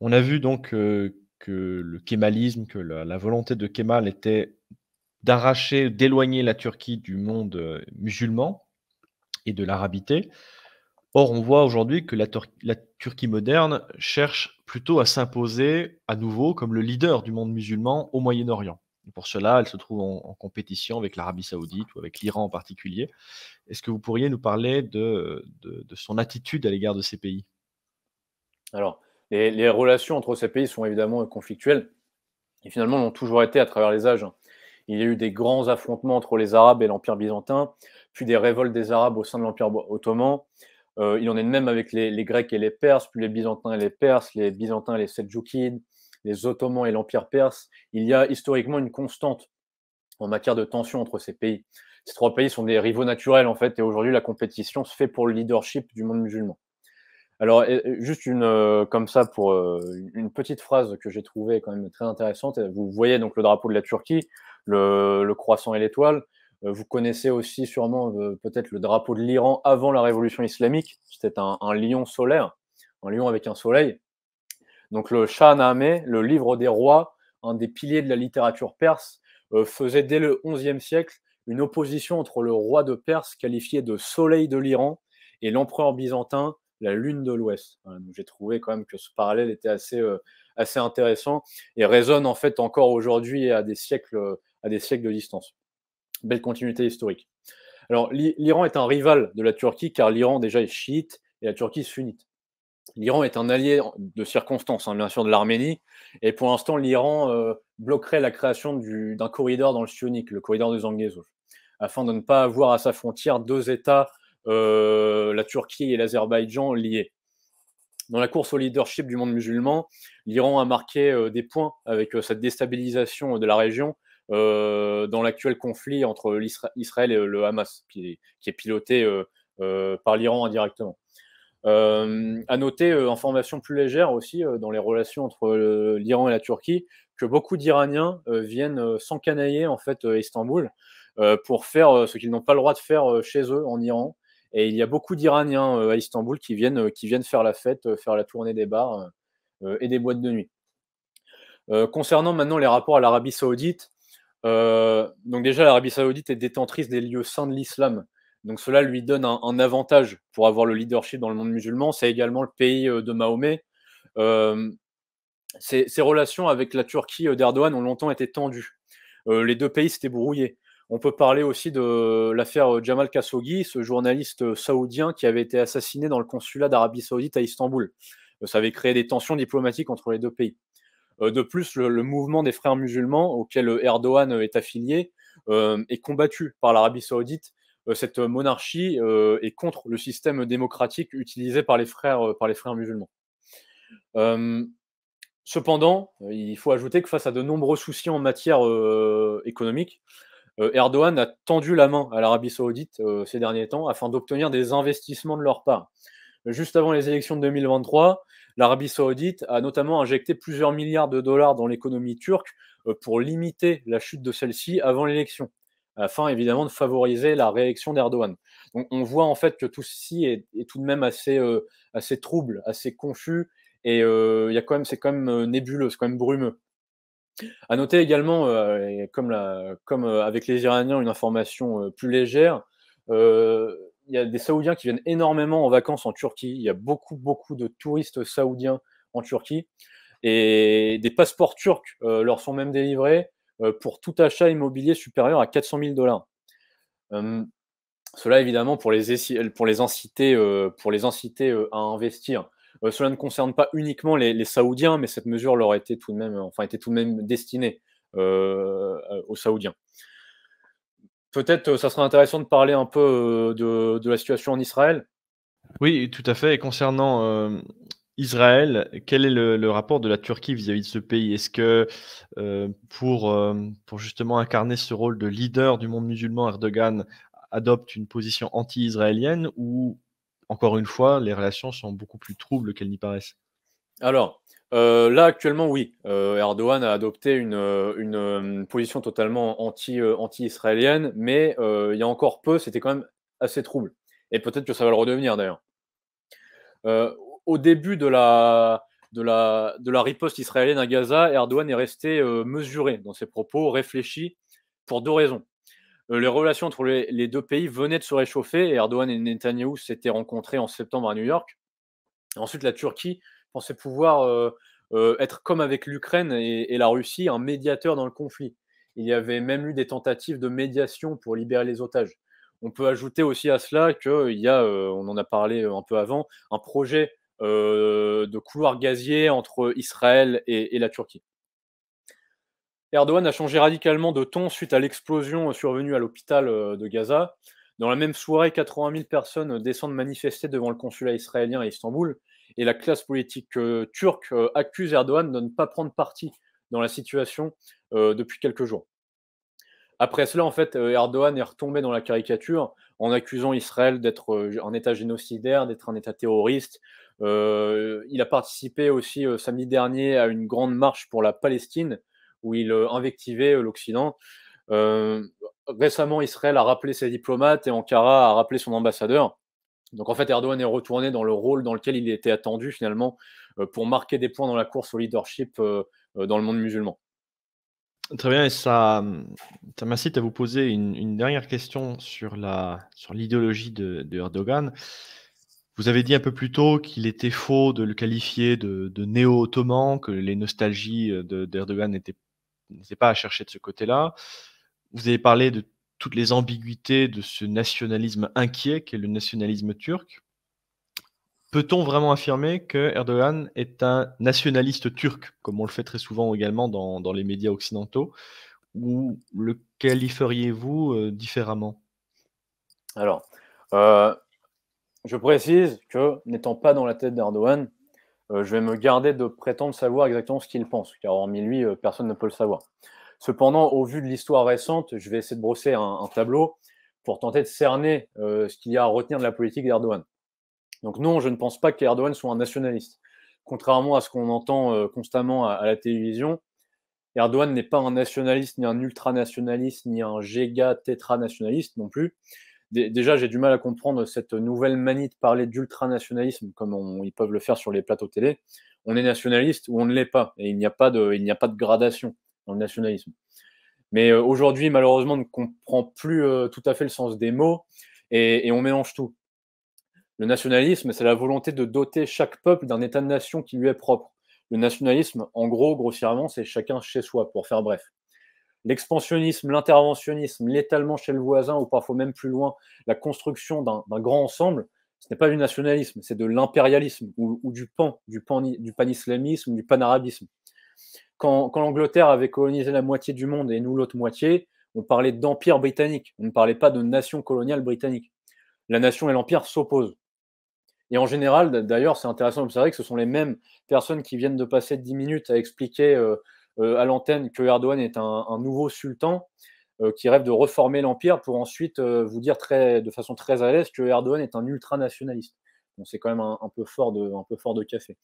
on a vu donc que le kémalisme, que la, volonté de Kemal était d'arracher, d'éloigner la Turquie du monde euh, musulman et de l'arabité. Or, on voit aujourd'hui que la, Turquie moderne cherche plutôt à s'imposer à nouveau comme le leader du monde musulman au Moyen-Orient. Pour cela, elle se trouve en, compétition avec l'Arabie saoudite ou avec l'Iran en particulier. Est-ce que vous pourriez nous parler de, son attitude à l'égard de ces pays Alors, les, les, relations entre ces pays sont évidemment conflictuelles et finalement l'ont toujours été à travers les âges. Hein. Il y a eu des grands affrontements entre les Arabes et l'Empire byzantin, puis des révoltes des Arabes au sein de l'Empire ottoman. Euh, il en est de même avec les, Grecs et les Perses, puis les Byzantins et les Perses, les Byzantins et les Seljoukides, les Ottomans et l'Empire perse. Il y a historiquement une constante en matière de tension entre ces pays. Ces trois pays sont des rivaux naturels, en fait, et aujourd'hui, la compétition se fait pour le leadership du monde musulman. Alors, juste une, euh, comme ça, pour euh, une petite phrase que j'ai trouvée quand même très intéressante. Vous voyez donc le drapeau de la Turquie, le, croissant et l'étoile. Euh, vous connaissez aussi sûrement peut-être le drapeau de l'Iran avant la révolution islamique. C'était un, lion solaire, un lion avec un soleil. Donc, le Shahnameh, le livre des rois, un des piliers de la littérature perse, faisait dès le XIe siècle une opposition entre le roi de Perse qualifié de soleil de l'Iran et l'empereur byzantin la Lune de l'Ouest. Euh, j'ai trouvé quand même que ce parallèle était euh, assez, intéressant et résonne en fait encore aujourd'hui à des siècles, euh, à des siècles de distance. Belle continuité historique. Alors, l'Iran est un rival de la Turquie car l'Iran déjà est chiite et la Turquie sunnite. L'Iran est un allié de circonstance, hein, bien sûr, de l'Arménie. Et pour l'instant, l'Iran bloquerait la création d'un corridor dans le Sionique, le corridor de Zangezur, afin de ne pas avoir à sa frontière deux États euh, la Turquie et l'Azerbaïdjan liés. Dans la course au leadership du monde musulman, l'Iran a marqué euh, des points avec euh, cette déstabilisation de la région dans l'actuel conflit entre Israël et le Hamas, qui est, piloté par l'Iran indirectement. Euh, à noter, en formation plus légère aussi dans les relations entre l'Iran et la Turquie, que beaucoup d'Iraniens viennent s'encanailler en fait à Istanbul pour faire ce qu'ils n'ont pas le droit de faire chez eux en Iran, et il y a beaucoup d'Iraniens euh, à Istanbul qui viennent, euh, qui viennent faire la fête, euh, faire la tournée des bars et des boîtes de nuit. concernant maintenant les rapports à l'Arabie saoudite, donc déjà l'Arabie saoudite est détentrice des lieux saints de l'islam. Donc cela lui donne un, avantage pour avoir le leadership dans le monde musulman. C'est également le pays de Mahomet. ses, relations avec la Turquie d'Erdogan ont longtemps été tendues. les deux pays s'étaient brouillés. On peut parler aussi de l'affaire euh, Jamal Khashoggi, ce journaliste euh, saoudien qui avait été assassiné dans le consulat d'Arabie saoudite à Istanbul. Euh, ça avait créé des tensions diplomatiques entre les deux pays. De plus, le, mouvement des frères musulmans, auquel Erdogan est affilié, est combattu par l'Arabie saoudite. Cette monarchie est contre le système démocratique utilisé par les frères, par les frères musulmans. cependant, il faut ajouter que face à de nombreux soucis en matière économique, euh, Erdogan a tendu la main à l'Arabie saoudite euh, ces derniers temps afin d'obtenir des investissements de leur part. Juste avant les élections de 2023, l'Arabie saoudite a notamment injecté plusieurs milliards de dollars dans l'économie turque euh, pour limiter la chute de celle-ci avant l'élection, afin évidemment de favoriser la réélection d'Erdogan. on voit en fait que tout ceci est, tout de même assez, assez trouble, assez confus, et il c'est quand même nébuleux, c'est quand même brumeux. À noter également, euh, comme, euh, avec les Iraniens, une information euh, plus légère, il y a des Saoudiens qui viennent énormément en vacances en Turquie. Il y a beaucoup, beaucoup de touristes saoudiens en Turquie. Et des passeports turcs leur sont même délivrés pour tout achat immobilier supérieur à 400 000 dollars. Hum, cela évidemment pour les inciter à investir. Euh, cela ne concerne pas uniquement les, Saoudiens, mais cette mesure leur été tout de même, euh, enfin, était tout de même destinée euh, aux Saoudiens. Peut-être ça serait intéressant de parler un peu de, la situation en Israël. Oui, tout à fait. Et concernant Israël, quel est le, rapport de la Turquie vis-à-vis de ce pays Est-ce que pour, pour, justement incarner ce rôle de leader du monde musulman, Erdogan adopte une position anti-israélienne ou encore une fois, les relations sont beaucoup plus troubles qu'elles n'y paraissent. Alors, euh, là, actuellement, oui. Euh, Erdogan a adopté une, euh, position totalement anti, anti-israélienne, mais il y a encore peu, c'était quand même assez trouble. Et peut-être que ça va le redevenir, d'ailleurs. au début de la, de, la, de la riposte israélienne à Gaza, Erdogan est resté mesuré dans ses propos, réfléchi, pour deux raisons. Euh, les relations entre les, deux pays venaient de se réchauffer et Erdogan et Netanyahou s'étaient rencontrés en septembre à New York. Ensuite, la Turquie pensait pouvoir euh, euh, être comme avec l'Ukraine et, la Russie, un médiateur dans le conflit. Il y avait même eu des tentatives de médiation pour libérer les otages. On peut ajouter aussi à cela qu'il y a, on en a parlé un peu avant, un projet de couloir gazier entre Israël et la Turquie. Erdogan a changé radicalement de ton suite à l'explosion survenue à l'hôpital euh, de Gaza. Dans la même soirée, 80 000 personnes descendent manifester devant le consulat israélien à Istanbul et la classe politique euh, turque euh, accuse Erdogan de ne pas prendre parti dans la situation depuis quelques jours. Après cela, en fait, Erdogan est retombé dans la caricature en accusant Israël d'être un État génocidaire, d'être un État terroriste. il a participé aussi samedi dernier à une grande marche pour la Palestine où il euh, invectivait euh, l'Occident. Euh, récemment, Israël a rappelé ses diplomates et Ankara a rappelé son ambassadeur. Donc en fait, Erdogan est retourné dans le rôle dans lequel il était attendu finalement pour marquer des points dans la course au leadership dans le monde musulman. Très bien, et ça, ça m'incite à vous poser une, dernière question sur l'idéologie sur de, de, Erdogan. Vous avez dit un peu plus tôt qu'il était faux de le qualifier de, néo-ottoman, que les nostalgies d'Erdogan étaient n'hésitez pas à chercher de ce côté-là. Vous avez parlé de toutes les ambiguïtés de ce nationalisme inquiet qu'est le nationalisme turc. Peut-on vraiment affirmer que Erdogan est un nationaliste turc, comme on le fait très souvent également dans, les médias occidentaux, ou le qualifieriez-vous euh, différemment Alors, euh, je précise que n'étant pas dans la tête d'Erdogan, euh, je vais me garder de prétendre savoir exactement ce qu'il pense, car hormis lui, euh, personne ne peut le savoir. Cependant, au vu de l'histoire récente, je vais essayer de brosser un, tableau pour tenter de cerner euh, ce qu'il y a à retenir de la politique d'Erdogan. Donc non, je ne pense pas qu'Erdogan soit un nationaliste. Contrairement à ce qu'on entend constamment à, à, la télévision, Erdogan n'est pas un nationaliste, ni un ultranationaliste, ni un géga tétranationaliste non plus déjà, j'ai du mal à comprendre cette nouvelle manie de parler d'ultranationalisme comme ils peuvent le faire sur les plateaux télé. On est nationaliste ou on ne l'est pas, et il n'y a pas de, a pas de gradation dans le nationalisme. Mais euh, aujourd'hui, malheureusement, on ne comprend plus euh, tout à fait le sens des mots et on mélange tout. Le nationalisme, c'est la volonté de doter chaque peuple d'un état de nation qui lui est propre. Le nationalisme, en gros, grossièrement, c'est chacun chez soi, pour faire bref l'expansionnisme, l'interventionnisme, l'étalement chez le voisin ou parfois même plus loin, la construction d'un grand ensemble, ce n'est pas du nationalisme, c'est de l'impérialisme ou, du pan, du, pan, du panislamisme, du panarabisme. Quand, l'Angleterre avait colonisé la moitié du monde et nous l'autre moitié, on parlait d'empire britannique, on ne parlait pas de nation coloniale britannique. La nation et l'empire s'opposent. Et en général, d'ailleurs, c'est intéressant d'observer que ce sont les mêmes personnes qui viennent de passer dix minutes à expliquer euh, euh, à l'antenne que Erdogan est un, nouveau sultan euh, qui rêve de reformer l'empire pour ensuite euh, vous dire très, de façon très à l'aise que Erdogan est un ultranationaliste. Bon, c'est quand même un, peu fort de, un peu fort de café.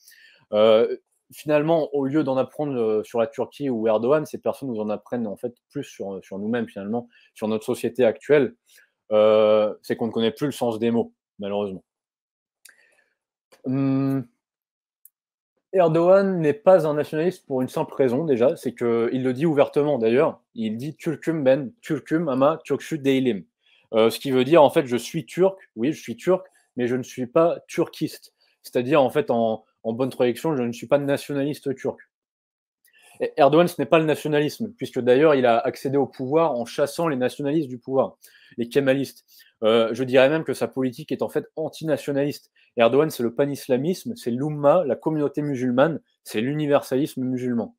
finalement, au lieu d'en apprendre sur la Turquie ou Erdogan, ces personnes nous en apprennent en fait plus sur, sur nous-mêmes finalement, sur notre société actuelle. c'est qu'on ne connaît plus le sens des mots, malheureusement. Hum, Erdogan n'est pas un nationaliste pour une simple raison, déjà, c'est qu'il le dit ouvertement d'ailleurs. Il dit Türküm ben, Türküm ama Türkçü değilim. Euh, ce qui veut dire en fait, je suis turc, oui, je suis turc, mais je ne suis pas turquiste. C'est-à-dire en fait, en bonne traduction, je ne suis pas nationaliste turc. Erdogan, ce n'est pas le nationalisme, puisque d'ailleurs, il a accédé au pouvoir en chassant les nationalistes du pouvoir, les Kemalistes. Euh, je dirais même que sa politique est en fait antinationaliste. Erdogan, c'est le panislamisme, c'est l'Umma, la communauté musulmane, c'est l'universalisme musulman.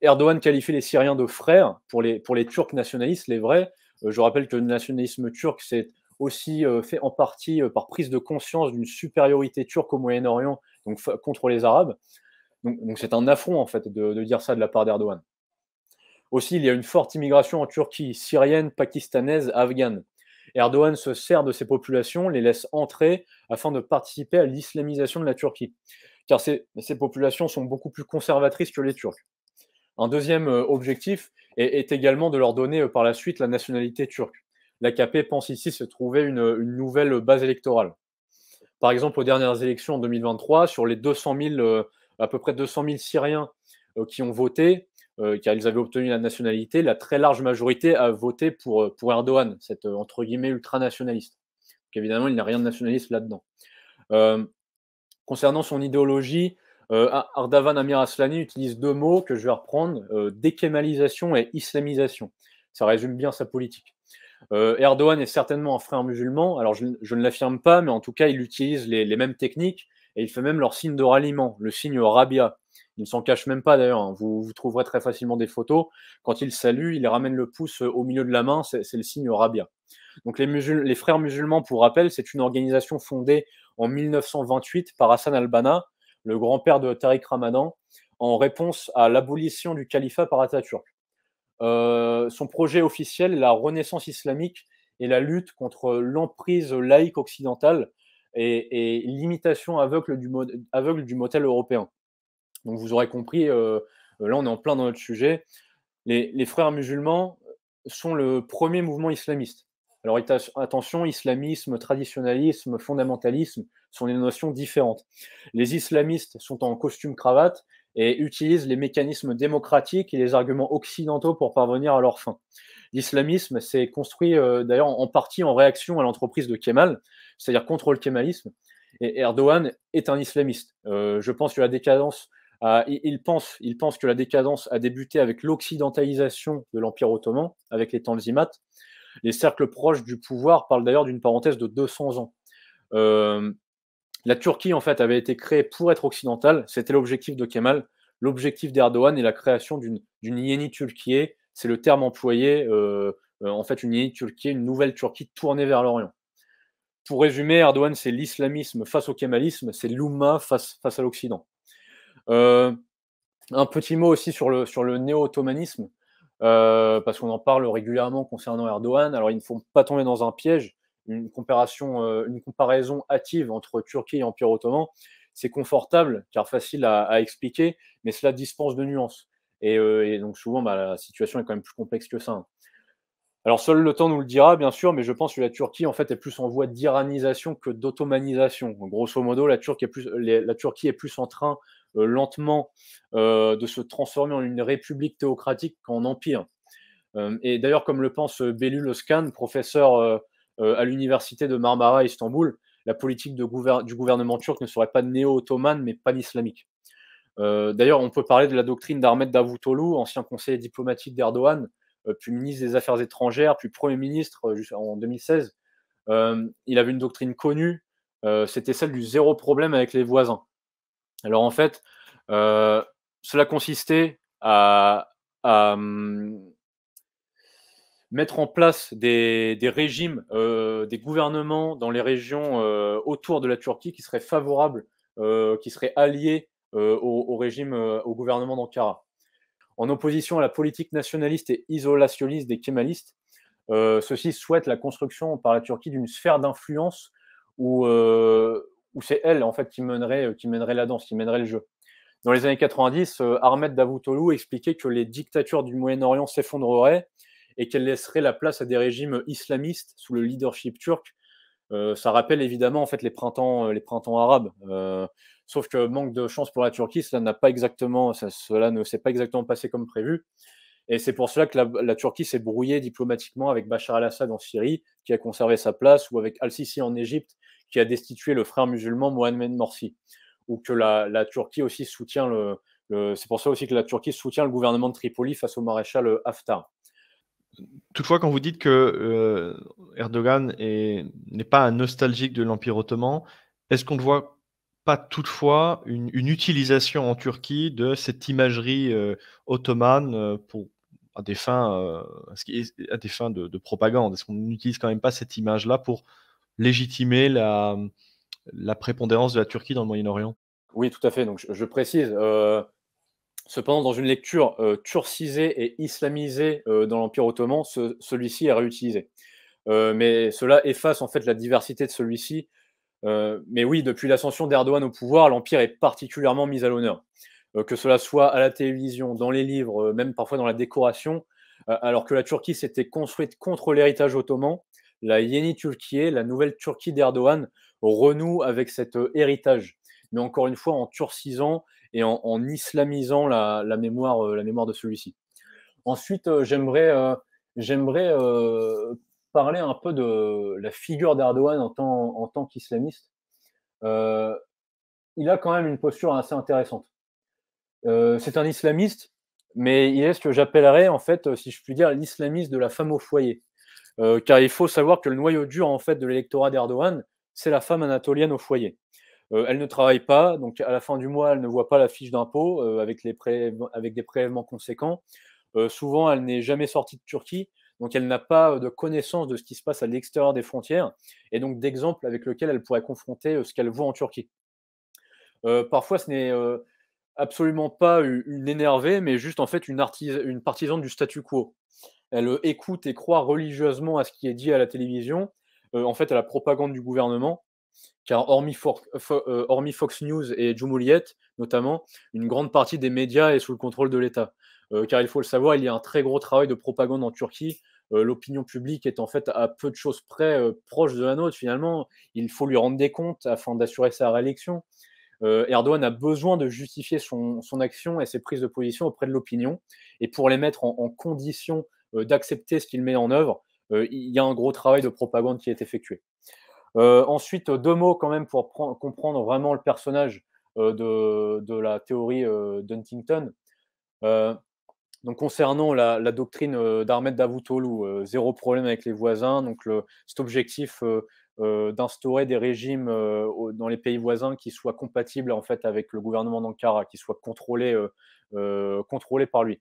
Erdogan qualifie les Syriens de frères pour les, pour les Turcs nationalistes, les vrais. Euh, je rappelle que le nationalisme turc, c'est aussi euh, fait en partie par prise de conscience d'une supériorité turque au Moyen-Orient, donc contre les Arabes. Donc c'est un affront en fait de, dire ça de la part d'Erdogan. Aussi, il y a une forte immigration en Turquie, syrienne, pakistanaise, afghane. Erdogan se sert de ces populations, les laisse entrer afin de participer à l'islamisation de la Turquie, car ces, ces, populations sont beaucoup plus conservatrices que les Turcs. Un deuxième euh, objectif est, également de leur donner euh, par la suite la nationalité turque. L'AKP pense ici se trouver une, une nouvelle base électorale. Par exemple, aux dernières élections en 2023, sur les 200 000 à peu près 200 000 Syriens euh, qui ont voté, euh, car ils avaient obtenu la nationalité, la très large majorité a voté pour, euh, pour Erdogan, cet entre guillemets ultranationaliste. évidemment, il n'y a rien de nationaliste là-dedans. concernant son idéologie, Ardavan Amir Aslani utilise deux mots que je vais reprendre, dékémalisation et islamisation. Ça résume bien sa politique. Erdogan est certainement un frère musulman, alors je, ne l'affirme pas, mais en tout cas, il utilise les mêmes techniques et il fait même leur signe de ralliement, le signe rabia. Il ne s'en cache même pas d'ailleurs, hein. vous, trouverez très facilement des photos. Quand il salue, il ramène le pouce euh, au milieu de la main, c'est le signe rabia. Donc les, les frères musulmans, pour rappel, c'est une organisation fondée en 1928 par Hassan al-Banna, le grand-père de Tariq Ramadan, en réponse à l'abolition du califat par Atatürk. Euh, son projet officiel, la renaissance islamique et la lutte contre l'emprise laïque occidentale, et, l'imitation aveugle du, aveugle motel européen. Donc vous aurez compris, euh, là on est en plein dans notre sujet, les, les frères musulmans sont le premier mouvement islamiste. Alors attention, islamisme, traditionalisme, fondamentalisme sont des notions différentes. Les islamistes sont en costume cravate et utilisent les mécanismes démocratiques et les arguments occidentaux pour parvenir à leur fin. L'islamisme s'est construit euh, d'ailleurs en partie en réaction à l'entreprise de Kemal, c'est-à-dire contre le kemalisme, Et Erdogan est un islamiste. Euh, je pense que la décadence il, pense, il pense que la décadence a débuté avec l'occidentalisation de l'Empire ottoman, avec les Tanzimat. Les cercles proches du pouvoir parlent d'ailleurs d'une parenthèse de 200 ans. Euh, la Turquie, en fait, avait été créée pour être occidentale. C'était l'objectif de Kemal. L'objectif d'Erdogan est la création d'une yéni Turquie, c'est le terme employé, euh, euh, en fait, une Turquie, une nouvelle Turquie tournée vers l'Orient. Pour résumer, Erdogan, c'est l'islamisme face au kémalisme, c'est l'Oumma face, face à l'Occident. Euh, un petit mot aussi sur le, sur le néo-ottomanisme, parce qu'on en parle régulièrement concernant Erdogan. Alors, il ne faut pas tomber dans un piège. Une, comparaison, une comparaison hâtive entre Turquie et Empire ottoman, c'est confortable, car facile à, expliquer, mais cela dispense de nuances. Euh, et, donc souvent, bah, la situation est quand même plus complexe que ça. Hein. Alors seul le temps nous le dira, bien sûr, mais je pense que la Turquie en fait est plus en voie d'iranisation que d'ottomanisation Grosso modo, la Turquie est plus, en train euh, lentement euh, de se transformer en une république théocratique qu'en empire. et d'ailleurs, comme le pense Belül Özkan, professeur à l'université de Marmara à Istanbul, la politique du gouvernement turc ne serait pas néo-ottomane mais pan-islamique. Euh, d'ailleurs, on peut parler de la doctrine d'Ahmed Davutoglu, ancien conseiller diplomatique d'Erdogan, euh, puis ministre des Affaires étrangères, puis Premier ministre euh, en 2016. il avait une doctrine connue, c'était celle du zéro problème avec les voisins. Alors en fait, cela consistait à, hum, mettre en place des, régimes, des gouvernements dans les régions autour de la Turquie qui seraient favorables, qui seraient alliés euh, au, régime, euh, au gouvernement d'Ankara. En opposition à la politique nationaliste et isolationniste des kémalistes, euh, ceux-ci souhaitent la construction par la Turquie d'une sphère d'influence où, où c'est elle en fait qui mènerait, qui mènerait la danse, qui mènerait le jeu. Dans les années 90, Ahmed Davutoglu expliquait que les dictatures du Moyen-Orient s'effondreraient et qu'elles laisseraient la place à des régimes islamistes sous le leadership turc. ça rappelle évidemment en fait les printemps, les printemps arabes. Sauf que manque de chance pour la Turquie, cela n'a pas exactement, cela ne s'est pas exactement passé comme prévu. Et c'est pour cela que la, Turquie s'est brouillée diplomatiquement avec Bachar al-Assad en Syrie, qui a conservé sa place, ou avec al-Sisi en Égypte, qui a destitué le frère musulman Mohamed Morsi. Ou que la, Turquie aussi soutient le, c'est pour ça aussi que la Turquie soutient le gouvernement de Tripoli face au maréchal euh, Haftar. Toutefois, quand vous dites que euh, Erdogan n'est pas un nostalgique de l'Empire ottoman, est-ce qu'on le voit pas toutefois une, utilisation en Turquie de cette imagerie euh, ottomane euh, pour, à des fins, euh, à des fins de, propagande Est-ce qu'on n'utilise quand même pas cette image-là pour légitimer la, prépondérance de la Turquie dans le Moyen-Orient Oui, tout à fait. Donc, je, précise. cependant, dans une lecture turcisée et islamisée dans l'Empire ottoman, celui-ci est réutilisé. mais cela efface en fait la diversité de celui-ci euh, mais oui, depuis l'ascension d'Erdogan au pouvoir, l'Empire est particulièrement mis à l'honneur. Euh, que cela soit à la télévision, dans les livres, euh, même parfois dans la décoration, alors que la Turquie s'était construite contre l'héritage ottoman, la Yeni turquie la nouvelle Turquie d'Erdogan, renoue avec cet héritage. Mais encore une fois, en turcisant et en, islamisant la, mémoire, de celui-ci. Ensuite, j'aimerais j'aimerais parler un peu de la figure d'Erdogan en tant, en tant qu'islamiste, euh, il a quand même une posture assez intéressante. Euh, c'est un islamiste, mais il est ce que j'appellerais, en fait, euh, si je puis dire, l'islamiste de la femme au foyer. car il faut savoir que le noyau dur, en fait, de l'électorat d'Erdogan, c'est la femme anatolienne au foyer. elle ne travaille pas, donc à la fin du mois, elle ne voit pas la fiche d'impôt avec, avec des prélèvements conséquents. souvent, elle n'est jamais sortie de Turquie. Donc elle n'a pas euh, de connaissance de ce qui se passe à l'extérieur des frontières et donc d'exemple avec lequel elle pourrait confronter euh, ce qu'elle voit en Turquie. Euh, parfois, ce n'est absolument pas une énervée, mais juste en fait une, une partisane du statu quo. Elle écoute et croit religieusement à ce qui est dit à la télévision, en fait à la propagande du gouvernement, car hormis, Fox News et Jumouliet, notamment, une grande partie des médias est sous le contrôle de l'État. Euh, car il faut le savoir, il y a un très gros travail de propagande en Turquie. Euh, l'opinion publique est en fait à peu de choses près euh, proche de la nôtre. Finalement, il faut lui rendre des comptes afin d'assurer sa réélection. Erdogan a besoin de justifier son, action et ses prises de position auprès de l'opinion. Et pour les mettre en, condition d'accepter ce qu'il met en œuvre, il y a un gros travail de propagande qui est effectué. ensuite, deux mots quand même pour comprendre vraiment le personnage de, de, la théorie d'Huntington concernant la, doctrine euh, d'Ahmed d'Avoutolou, euh, zéro problème avec les voisins, donc cet objectif euh, d'instaurer des régimes dans les pays voisins qui soient compatibles en fait avec le gouvernement d'Ankara, qui soient contrôlés, par lui.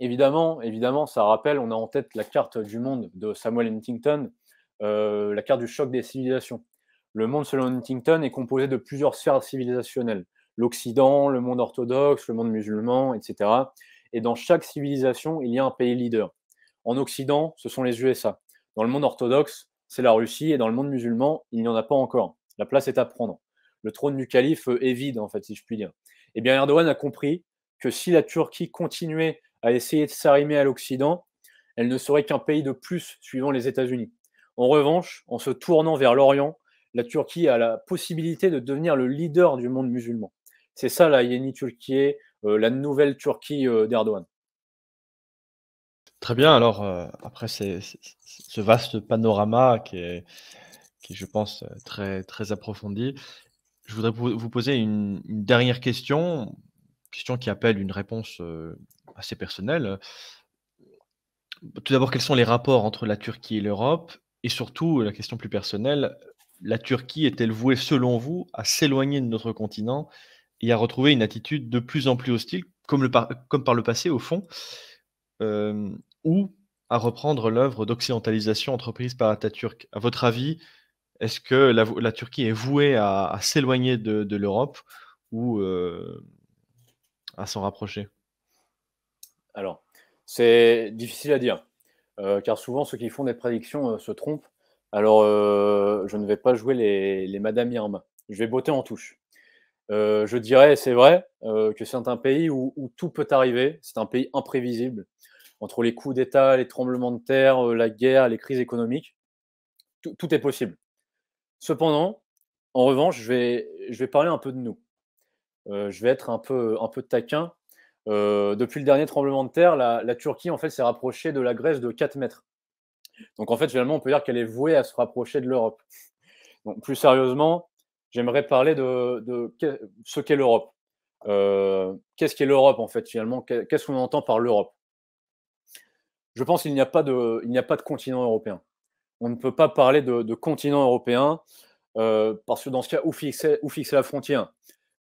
Évidemment, évidemment, ça rappelle, on a en tête la carte du monde de Samuel Huntington, la carte du choc des civilisations. Le monde selon Huntington est composé de plusieurs sphères civilisationnelles l'Occident, le monde orthodoxe, le monde musulman, etc. Et dans chaque civilisation, il y a un pays leader. En Occident, ce sont les USA. Dans le monde orthodoxe, c'est la Russie. Et dans le monde musulman, il n'y en a pas encore. La place est à prendre. Le trône du calife euh, est vide, en fait, si je puis dire. Eh bien, Erdogan a compris que si la Turquie continuait à essayer de s'arrimer à l'Occident, elle ne serait qu'un pays de plus suivant les États-Unis. En revanche, en se tournant vers l'Orient, la Turquie a la possibilité de devenir le leader du monde musulman. C'est ça la Yeni Türkiye, euh, la nouvelle Turquie euh, d'Erdogan. Très bien, alors euh, après ce vaste panorama qui est, je pense, très, très approfondi. Je voudrais vous poser une dernière question, question qui appelle une réponse assez personnelle. Tout d'abord, quels sont les rapports entre la Turquie et l'Europe Et surtout, la question plus personnelle, la Turquie est-elle vouée, selon vous, à s'éloigner de notre continent et a retrouvé une attitude de plus en plus hostile, comme, par, le passé au fond, euh, ou à reprendre l'œuvre d'occidentalisation entreprise par Atatürk. À votre avis, est-ce que la, Turquie est vouée à, s'éloigner de, l'Europe ou euh, à s'en rapprocher Alors, c'est difficile à dire, euh, car souvent ceux qui font des prédictions se trompent. Alors, je ne vais pas jouer les, Madame Irma. Je vais botter en touche. Euh, je dirais, c'est vrai, euh, que c'est un pays où, tout peut arriver. C'est un pays imprévisible. Entre les coups d'État, les tremblements de terre, euh, la guerre, les crises économiques, tout, est possible. Cependant, en revanche, je vais, parler un peu de nous. je vais être un peu, un taquin. depuis le dernier tremblement de terre, la, Turquie en fait s'est rapprochée de la Grèce de 4 mètres. Donc en fait, généralement, on peut dire qu'elle est vouée à se rapprocher de l'Europe. plus sérieusement, j'aimerais parler de, ce qu'est l'Europe. Euh, qu'est-ce qu'est l'Europe en fait finalement Qu'est-ce qu'on entend par l'Europe Je pense qu'il n'y a, pas de, continent européen. On ne peut pas parler de, continent européen euh, parce que dans ce cas, où fixer, la frontière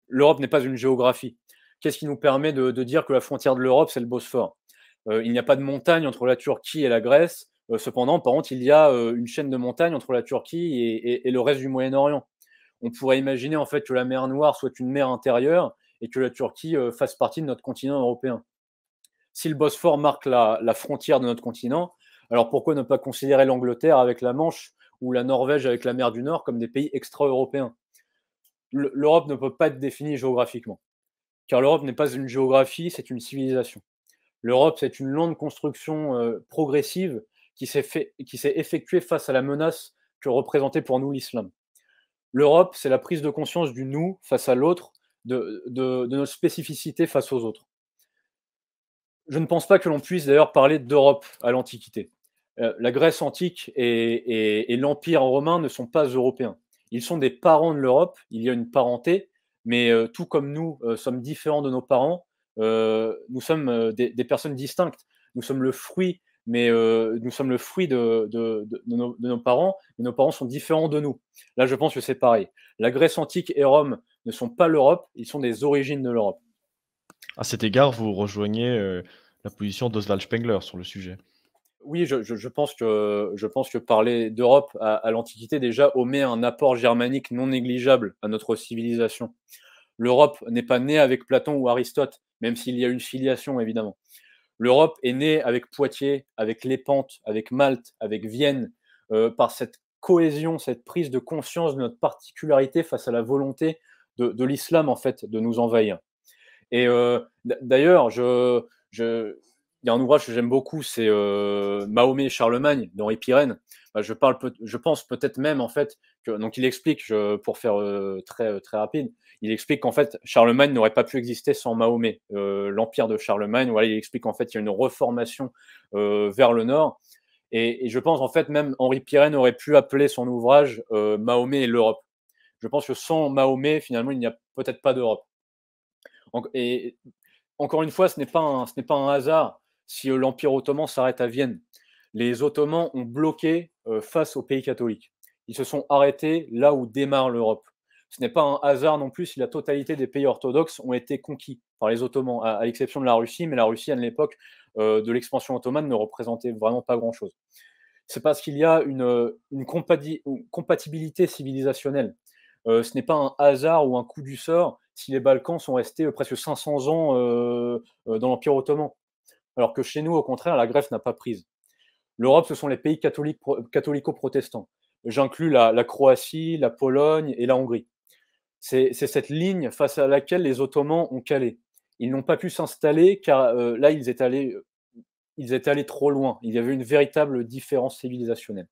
L'Europe n'est pas une géographie. Qu'est-ce qui nous permet de, dire que la frontière de l'Europe, c'est le Bosphore euh, Il n'y a pas de montagne entre la Turquie et la Grèce. cependant, par contre, il y a une chaîne de montagnes entre la Turquie et le reste du Moyen-Orient on pourrait imaginer en fait que la mer Noire soit une mer intérieure et que la Turquie euh, fasse partie de notre continent européen. Si le Bosphore marque la, frontière de notre continent, alors pourquoi ne pas considérer l'Angleterre avec la Manche ou la Norvège avec la mer du Nord comme des pays extra-européens L'Europe ne peut pas être définie géographiquement, car l'Europe n'est pas une géographie, c'est une civilisation. L'Europe, c'est une longue construction euh, progressive qui s'est effectuée face à la menace que représentait pour nous l'islam. L'Europe, c'est la prise de conscience du nous face à l'autre, de, nos spécificités notre spécificité face aux autres. Je ne pense pas que l'on puisse d'ailleurs parler d'Europe à l'Antiquité. Euh, la Grèce antique et, l'Empire romain ne sont pas européens. Ils sont des parents de l'Europe, il y a une parenté, mais euh, tout comme nous euh, sommes différents de nos parents, nous sommes des personnes distinctes. Nous sommes le fruit mais euh, nous sommes le fruit de, nos, parents, et nos parents sont différents de nous. Là, je pense que c'est pareil. La Grèce antique et Rome ne sont pas l'Europe, ils sont des origines de l'Europe. À cet égard, vous rejoignez euh, la position d'Oswald Spengler sur le sujet. Oui, je, pense, que, je pense que parler d'Europe à, à l'Antiquité déjà omet un apport germanique non négligeable à notre civilisation. L'Europe n'est pas née avec Platon ou Aristote, même s'il y a une filiation, évidemment. L'Europe est née avec Poitiers, avec les avec Malte, avec Vienne, euh, par cette cohésion, cette prise de conscience de notre particularité face à la volonté de, l'islam, en fait, de nous envahir. Et euh, d'ailleurs, il y a un ouvrage que j'aime beaucoup, c'est euh, Mahomet et Charlemagne d'Henri Pirène. Bah, je, pense peut-être même, en fait, que, donc il explique, pour faire très, très rapide, il explique qu'en fait, Charlemagne n'aurait pas pu exister sans Mahomet. Euh, l'empire de Charlemagne, voilà, il explique qu'en fait, il y a une reformation euh, vers le nord. Et, je pense, en fait, même Henri Pirenne aurait pu appeler son ouvrage euh, Mahomet et l'Europe. Je pense que sans Mahomet, finalement, il n'y a peut-être pas d'Europe. Et encore une fois, ce n'est pas, pas un hasard si l'Empire ottoman s'arrête à Vienne. Les Ottomans ont bloqué face aux pays catholiques. Ils se sont arrêtés là où démarre l'Europe ce n'est pas un hasard non plus si la totalité des pays orthodoxes ont été conquis par les Ottomans, à, l'exception de la Russie, mais la Russie, à l'époque euh, de l'expansion ottomane, ne représentait vraiment pas grand-chose. C'est parce qu'il y a une, euh, compatibilité civilisationnelle. Euh, ce n'est pas un hasard ou un coup du sort si les Balkans sont restés presque 500 ans dans l'Empire ottoman, alors que chez nous, au contraire, la Grèce n'a pas prise. L'Europe, ce sont les pays catholico-protestants. J'inclus la Croatie, la Pologne et la Hongrie. C'est cette ligne face à laquelle les Ottomans ont calé. Ils n'ont pas pu s'installer car euh, là, ils étaient, allés, euh, ils étaient allés trop loin. Il y avait une véritable différence civilisationnelle.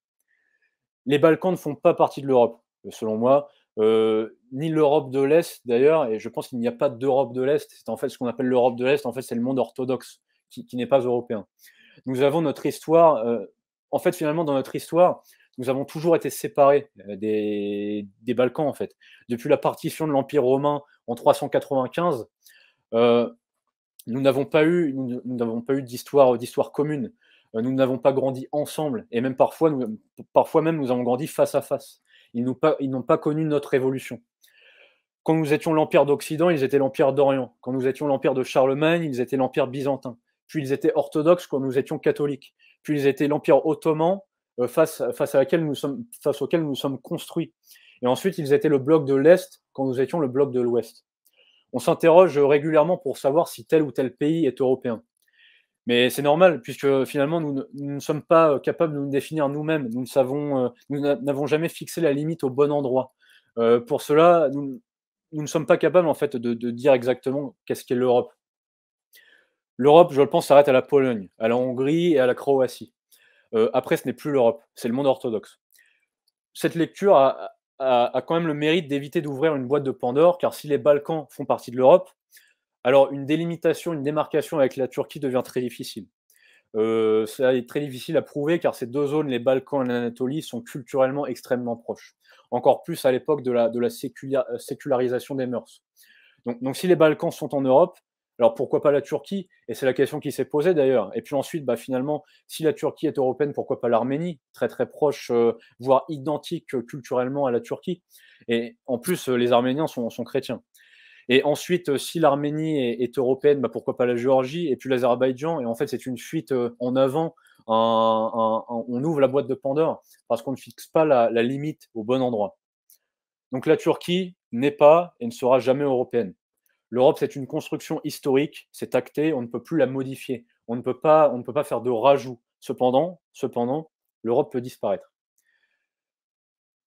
Les Balkans ne font pas partie de l'Europe, euh, selon moi, ni l'Europe de l'Est d'ailleurs, et je pense qu'il n'y a pas d'Europe de l'Est. C'est en fait ce qu'on appelle l'Europe de l'Est, en fait, c'est le monde orthodoxe qui, n'est pas européen. Nous avons notre histoire, en fait, finalement, dans notre histoire, nous avons toujours été séparés euh, des, Balkans, en fait. Depuis la partition de l'Empire romain en 395, euh, nous n'avons pas eu, nous, n'avons pas eu d'histoire, d'histoire commune. Euh, nous n'avons pas grandi ensemble, et même parfois, parfois même, nous avons grandi face à face. Ils n'ont pas, pas connu notre révolution. Quand nous étions l'Empire d'Occident, ils étaient l'Empire d'Orient. Quand nous étions l'Empire de Charlemagne, ils étaient l'Empire byzantin. Puis ils étaient orthodoxes quand nous étions catholiques. Puis ils étaient l'Empire ottoman euh, face, face, à laquelle nous sommes, face auquel nous sommes construits. Et ensuite, ils étaient le bloc de l'Est quand nous étions le bloc de l'Ouest. On s'interroge régulièrement pour savoir si tel ou tel pays est européen. Mais c'est normal, puisque finalement, nous ne, sommes pas capables de nous définir nous-mêmes. Nous euh, n'avons nous jamais fixé la limite au bon endroit. Euh, pour cela, nous, ne sommes pas capables en fait, de, de dire exactement qu'est-ce qu'est l'Europe. L'Europe, je le pense, s'arrête à la Pologne, à la Hongrie et à la Croatie. Euh, après, ce n'est plus l'Europe, c'est le monde orthodoxe. Cette lecture a, quand même le mérite d'éviter d'ouvrir une boîte de Pandore, car si les Balkans font partie de l'Europe, alors une délimitation, une démarcation avec la Turquie devient très difficile. Euh, est très difficile à prouver car ces deux zones, les Balkans et l'Anatolie, sont culturellement extrêmement proches. Encore plus à l'époque de la, euh, sécularisation des mœurs. donc, si les Balkans sont en Europe, alors pourquoi pas la Turquie Et c'est la question qui s'est posée d'ailleurs. Et puis ensuite, bah, finalement, si la Turquie est européenne, pourquoi pas l'Arménie Très très proche, euh, voire identique euh, culturellement à la Turquie. Et en plus, euh, les Arméniens sont, chrétiens. Et ensuite, si l'Arménie est, européenne, bah, pourquoi pas la Géorgie Et puis l'Azerbaïdjan. Et en fait, c'est une fuite en avant. on ouvre la boîte de Pandore parce qu'on ne fixe pas la limite au bon endroit. Donc la Turquie n'est pas et ne sera jamais européenne. L'Europe, c'est une construction historique, c'est acté, on ne peut plus la modifier. On ne peut pas, on ne peut pas faire de rajout. Cependant, cependant, l'Europe peut disparaître.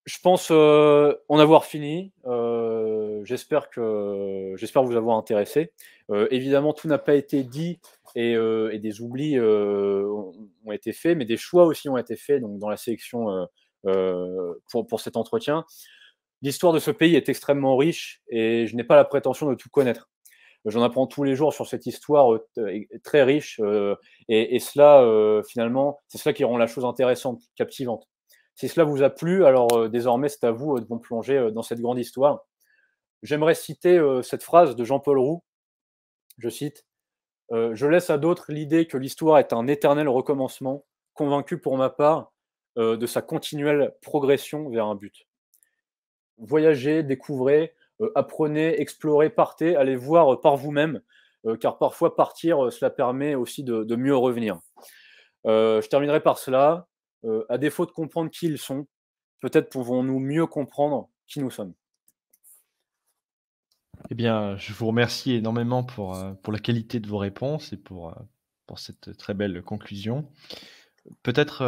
Je pense euh, en avoir fini. Euh, j'espère que j'espère vous avoir intéressé. Euh, évidemment, tout n'a pas été dit et, et des oublis ont été faits, mais des choix aussi ont été faits donc dans la sélection pour cet entretien. L'histoire de ce pays est extrêmement riche et je n'ai pas la prétention de tout connaître. J'en apprends tous les jours sur cette histoire euh, euh, très riche euh, et, cela, finalement, c'est cela qui rend la chose intéressante, captivante. Si cela vous a plu, alors désormais, c'est à vous de vous plonger dans cette grande histoire. J'aimerais citer cette phrase de Jean-Paul Roux. Je cite Je laisse à d'autres l'idée que l'histoire est un éternel recommencement, convaincu pour ma part de sa continuelle progression vers un but voyagez, découvrez, euh, apprenez, explorez, partez, allez voir euh, par vous-même, euh, car parfois partir, cela permet aussi de, mieux revenir. je terminerai par cela. à défaut de comprendre qui ils sont, peut-être pouvons-nous mieux comprendre qui nous sommes. Eh bien, je vous remercie énormément pour, pour la qualité de vos réponses et pour, cette très belle conclusion. Peut-être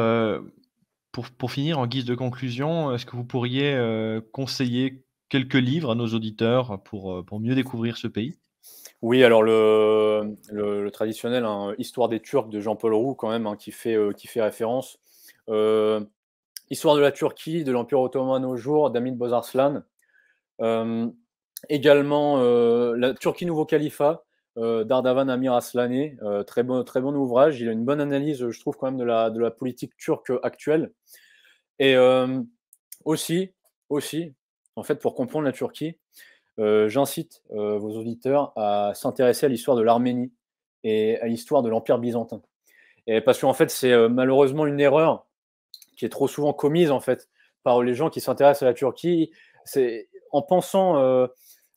pour, finir, en guise de conclusion, est-ce que vous pourriez euh, conseiller quelques livres à nos auditeurs pour, euh, pour mieux découvrir ce pays oui, alors le, traditionnel hein, Histoire des Turcs de Jean-Paul Roux, quand même, hein, qui, fait, euh, qui fait référence. Histoire de la Turquie, de l'Empire ottoman au jour, d'Amin Bozarslan. également La Turquie Nouveau Califat, euh, d'Ardavan Amir Aslani. Euh, très, bon, très bon ouvrage. Il a une bonne analyse, je trouve, quand même, de la, politique turque actuelle. Et euh, aussi, aussi, en fait, pour comprendre la Turquie, j'incite vos auditeurs à s'intéresser à l'histoire de l'Arménie et à l'histoire de l'Empire byzantin. Et parce qu'en fait, c'est malheureusement une erreur qui est trop souvent commise, en fait, par les gens qui s'intéressent à la Turquie. C'est en pensant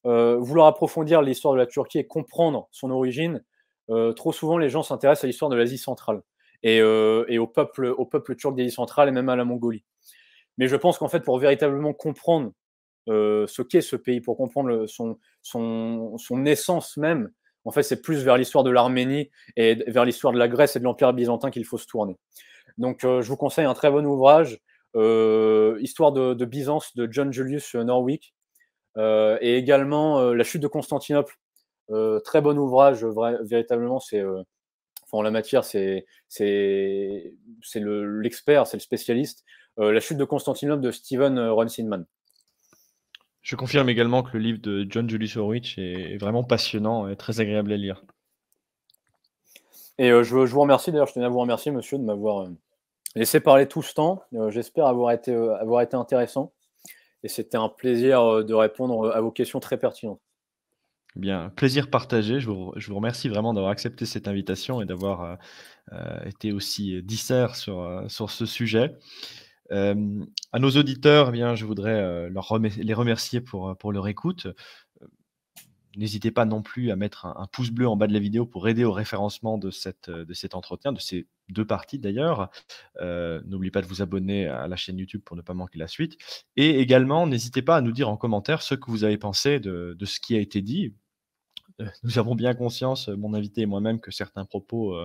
euh, vouloir approfondir l'histoire de la Turquie et comprendre son origine, euh, trop souvent les gens s'intéressent à l'histoire de l'Asie centrale et, euh, au, peuple, turc d'Asie centrale et même à la Mongolie. Mais je pense qu'en fait, pour véritablement comprendre ce qu'est ce pays, pour comprendre son, essence même, en fait, c'est plus vers l'histoire de l'Arménie et vers l'histoire de la Grèce et de l'Empire byzantin qu'il faut se tourner. Donc, je vous conseille un très bon ouvrage, Histoire de, de, Byzance de John Julius Norwick, euh, et également euh, La chute de Constantinople. Euh, très bon ouvrage, véritablement, c'est en la matière, c'est l'expert, c'est le spécialiste. la chute de Constantinople de Steven Runciman. Je confirme également que le livre de John Julius Horwich est vraiment passionnant et très agréable à lire. Et je, vous remercie, d'ailleurs, je tenais à vous remercier, monsieur, de m'avoir laissé parler tout ce temps. J'espère avoir été, avoir été intéressant et c'était un plaisir euh, de répondre euh, à vos questions très pertinentes. Bien, plaisir partagé. Je vous, remercie vraiment d'avoir accepté cette invitation et d'avoir euh, été aussi dissert sur, sur ce sujet. à nos auditeurs, eh bien, je voudrais les remercier pour, pour leur écoute. N'hésitez pas non plus à mettre un, pouce bleu en bas de la vidéo pour aider au référencement de, cette, de cet entretien, de ces deux parties d'ailleurs. Euh, n'oubliez pas de vous abonner à la chaîne YouTube pour ne pas manquer la suite. Et également, n'hésitez pas à nous dire en commentaire ce que vous avez pensé de, ce qui a été dit. Euh, nous avons bien conscience, euh, mon invité et moi-même, que certains propos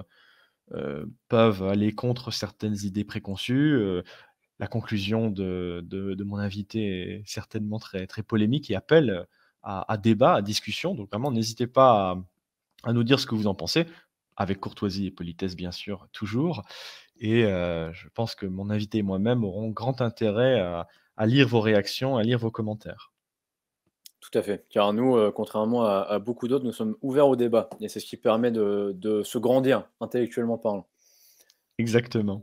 peuvent aller contre certaines idées préconçues. la conclusion de, mon invité est certainement très, polémique et appelle à, débat, à discussion. Donc vraiment, n'hésitez pas à nous dire ce que vous en pensez avec courtoisie et politesse bien sûr, toujours. Et je pense que mon invité et moi-même aurons grand intérêt à, lire vos réactions, à lire vos commentaires. Tout à fait, car nous, contrairement à, beaucoup d'autres, nous sommes ouverts au débat, et c'est ce qui permet de, se grandir intellectuellement parlant. Exactement.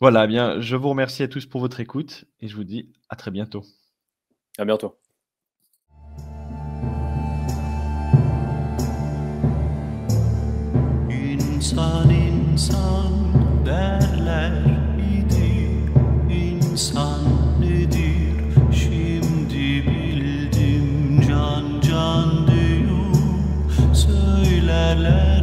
Voilà, eh bien, je vous remercie à tous pour votre écoute, et je vous dis à très bientôt. À bientôt. İnsan insan derler idi İnsan nedir şimdi bildim Can can diyor söylerler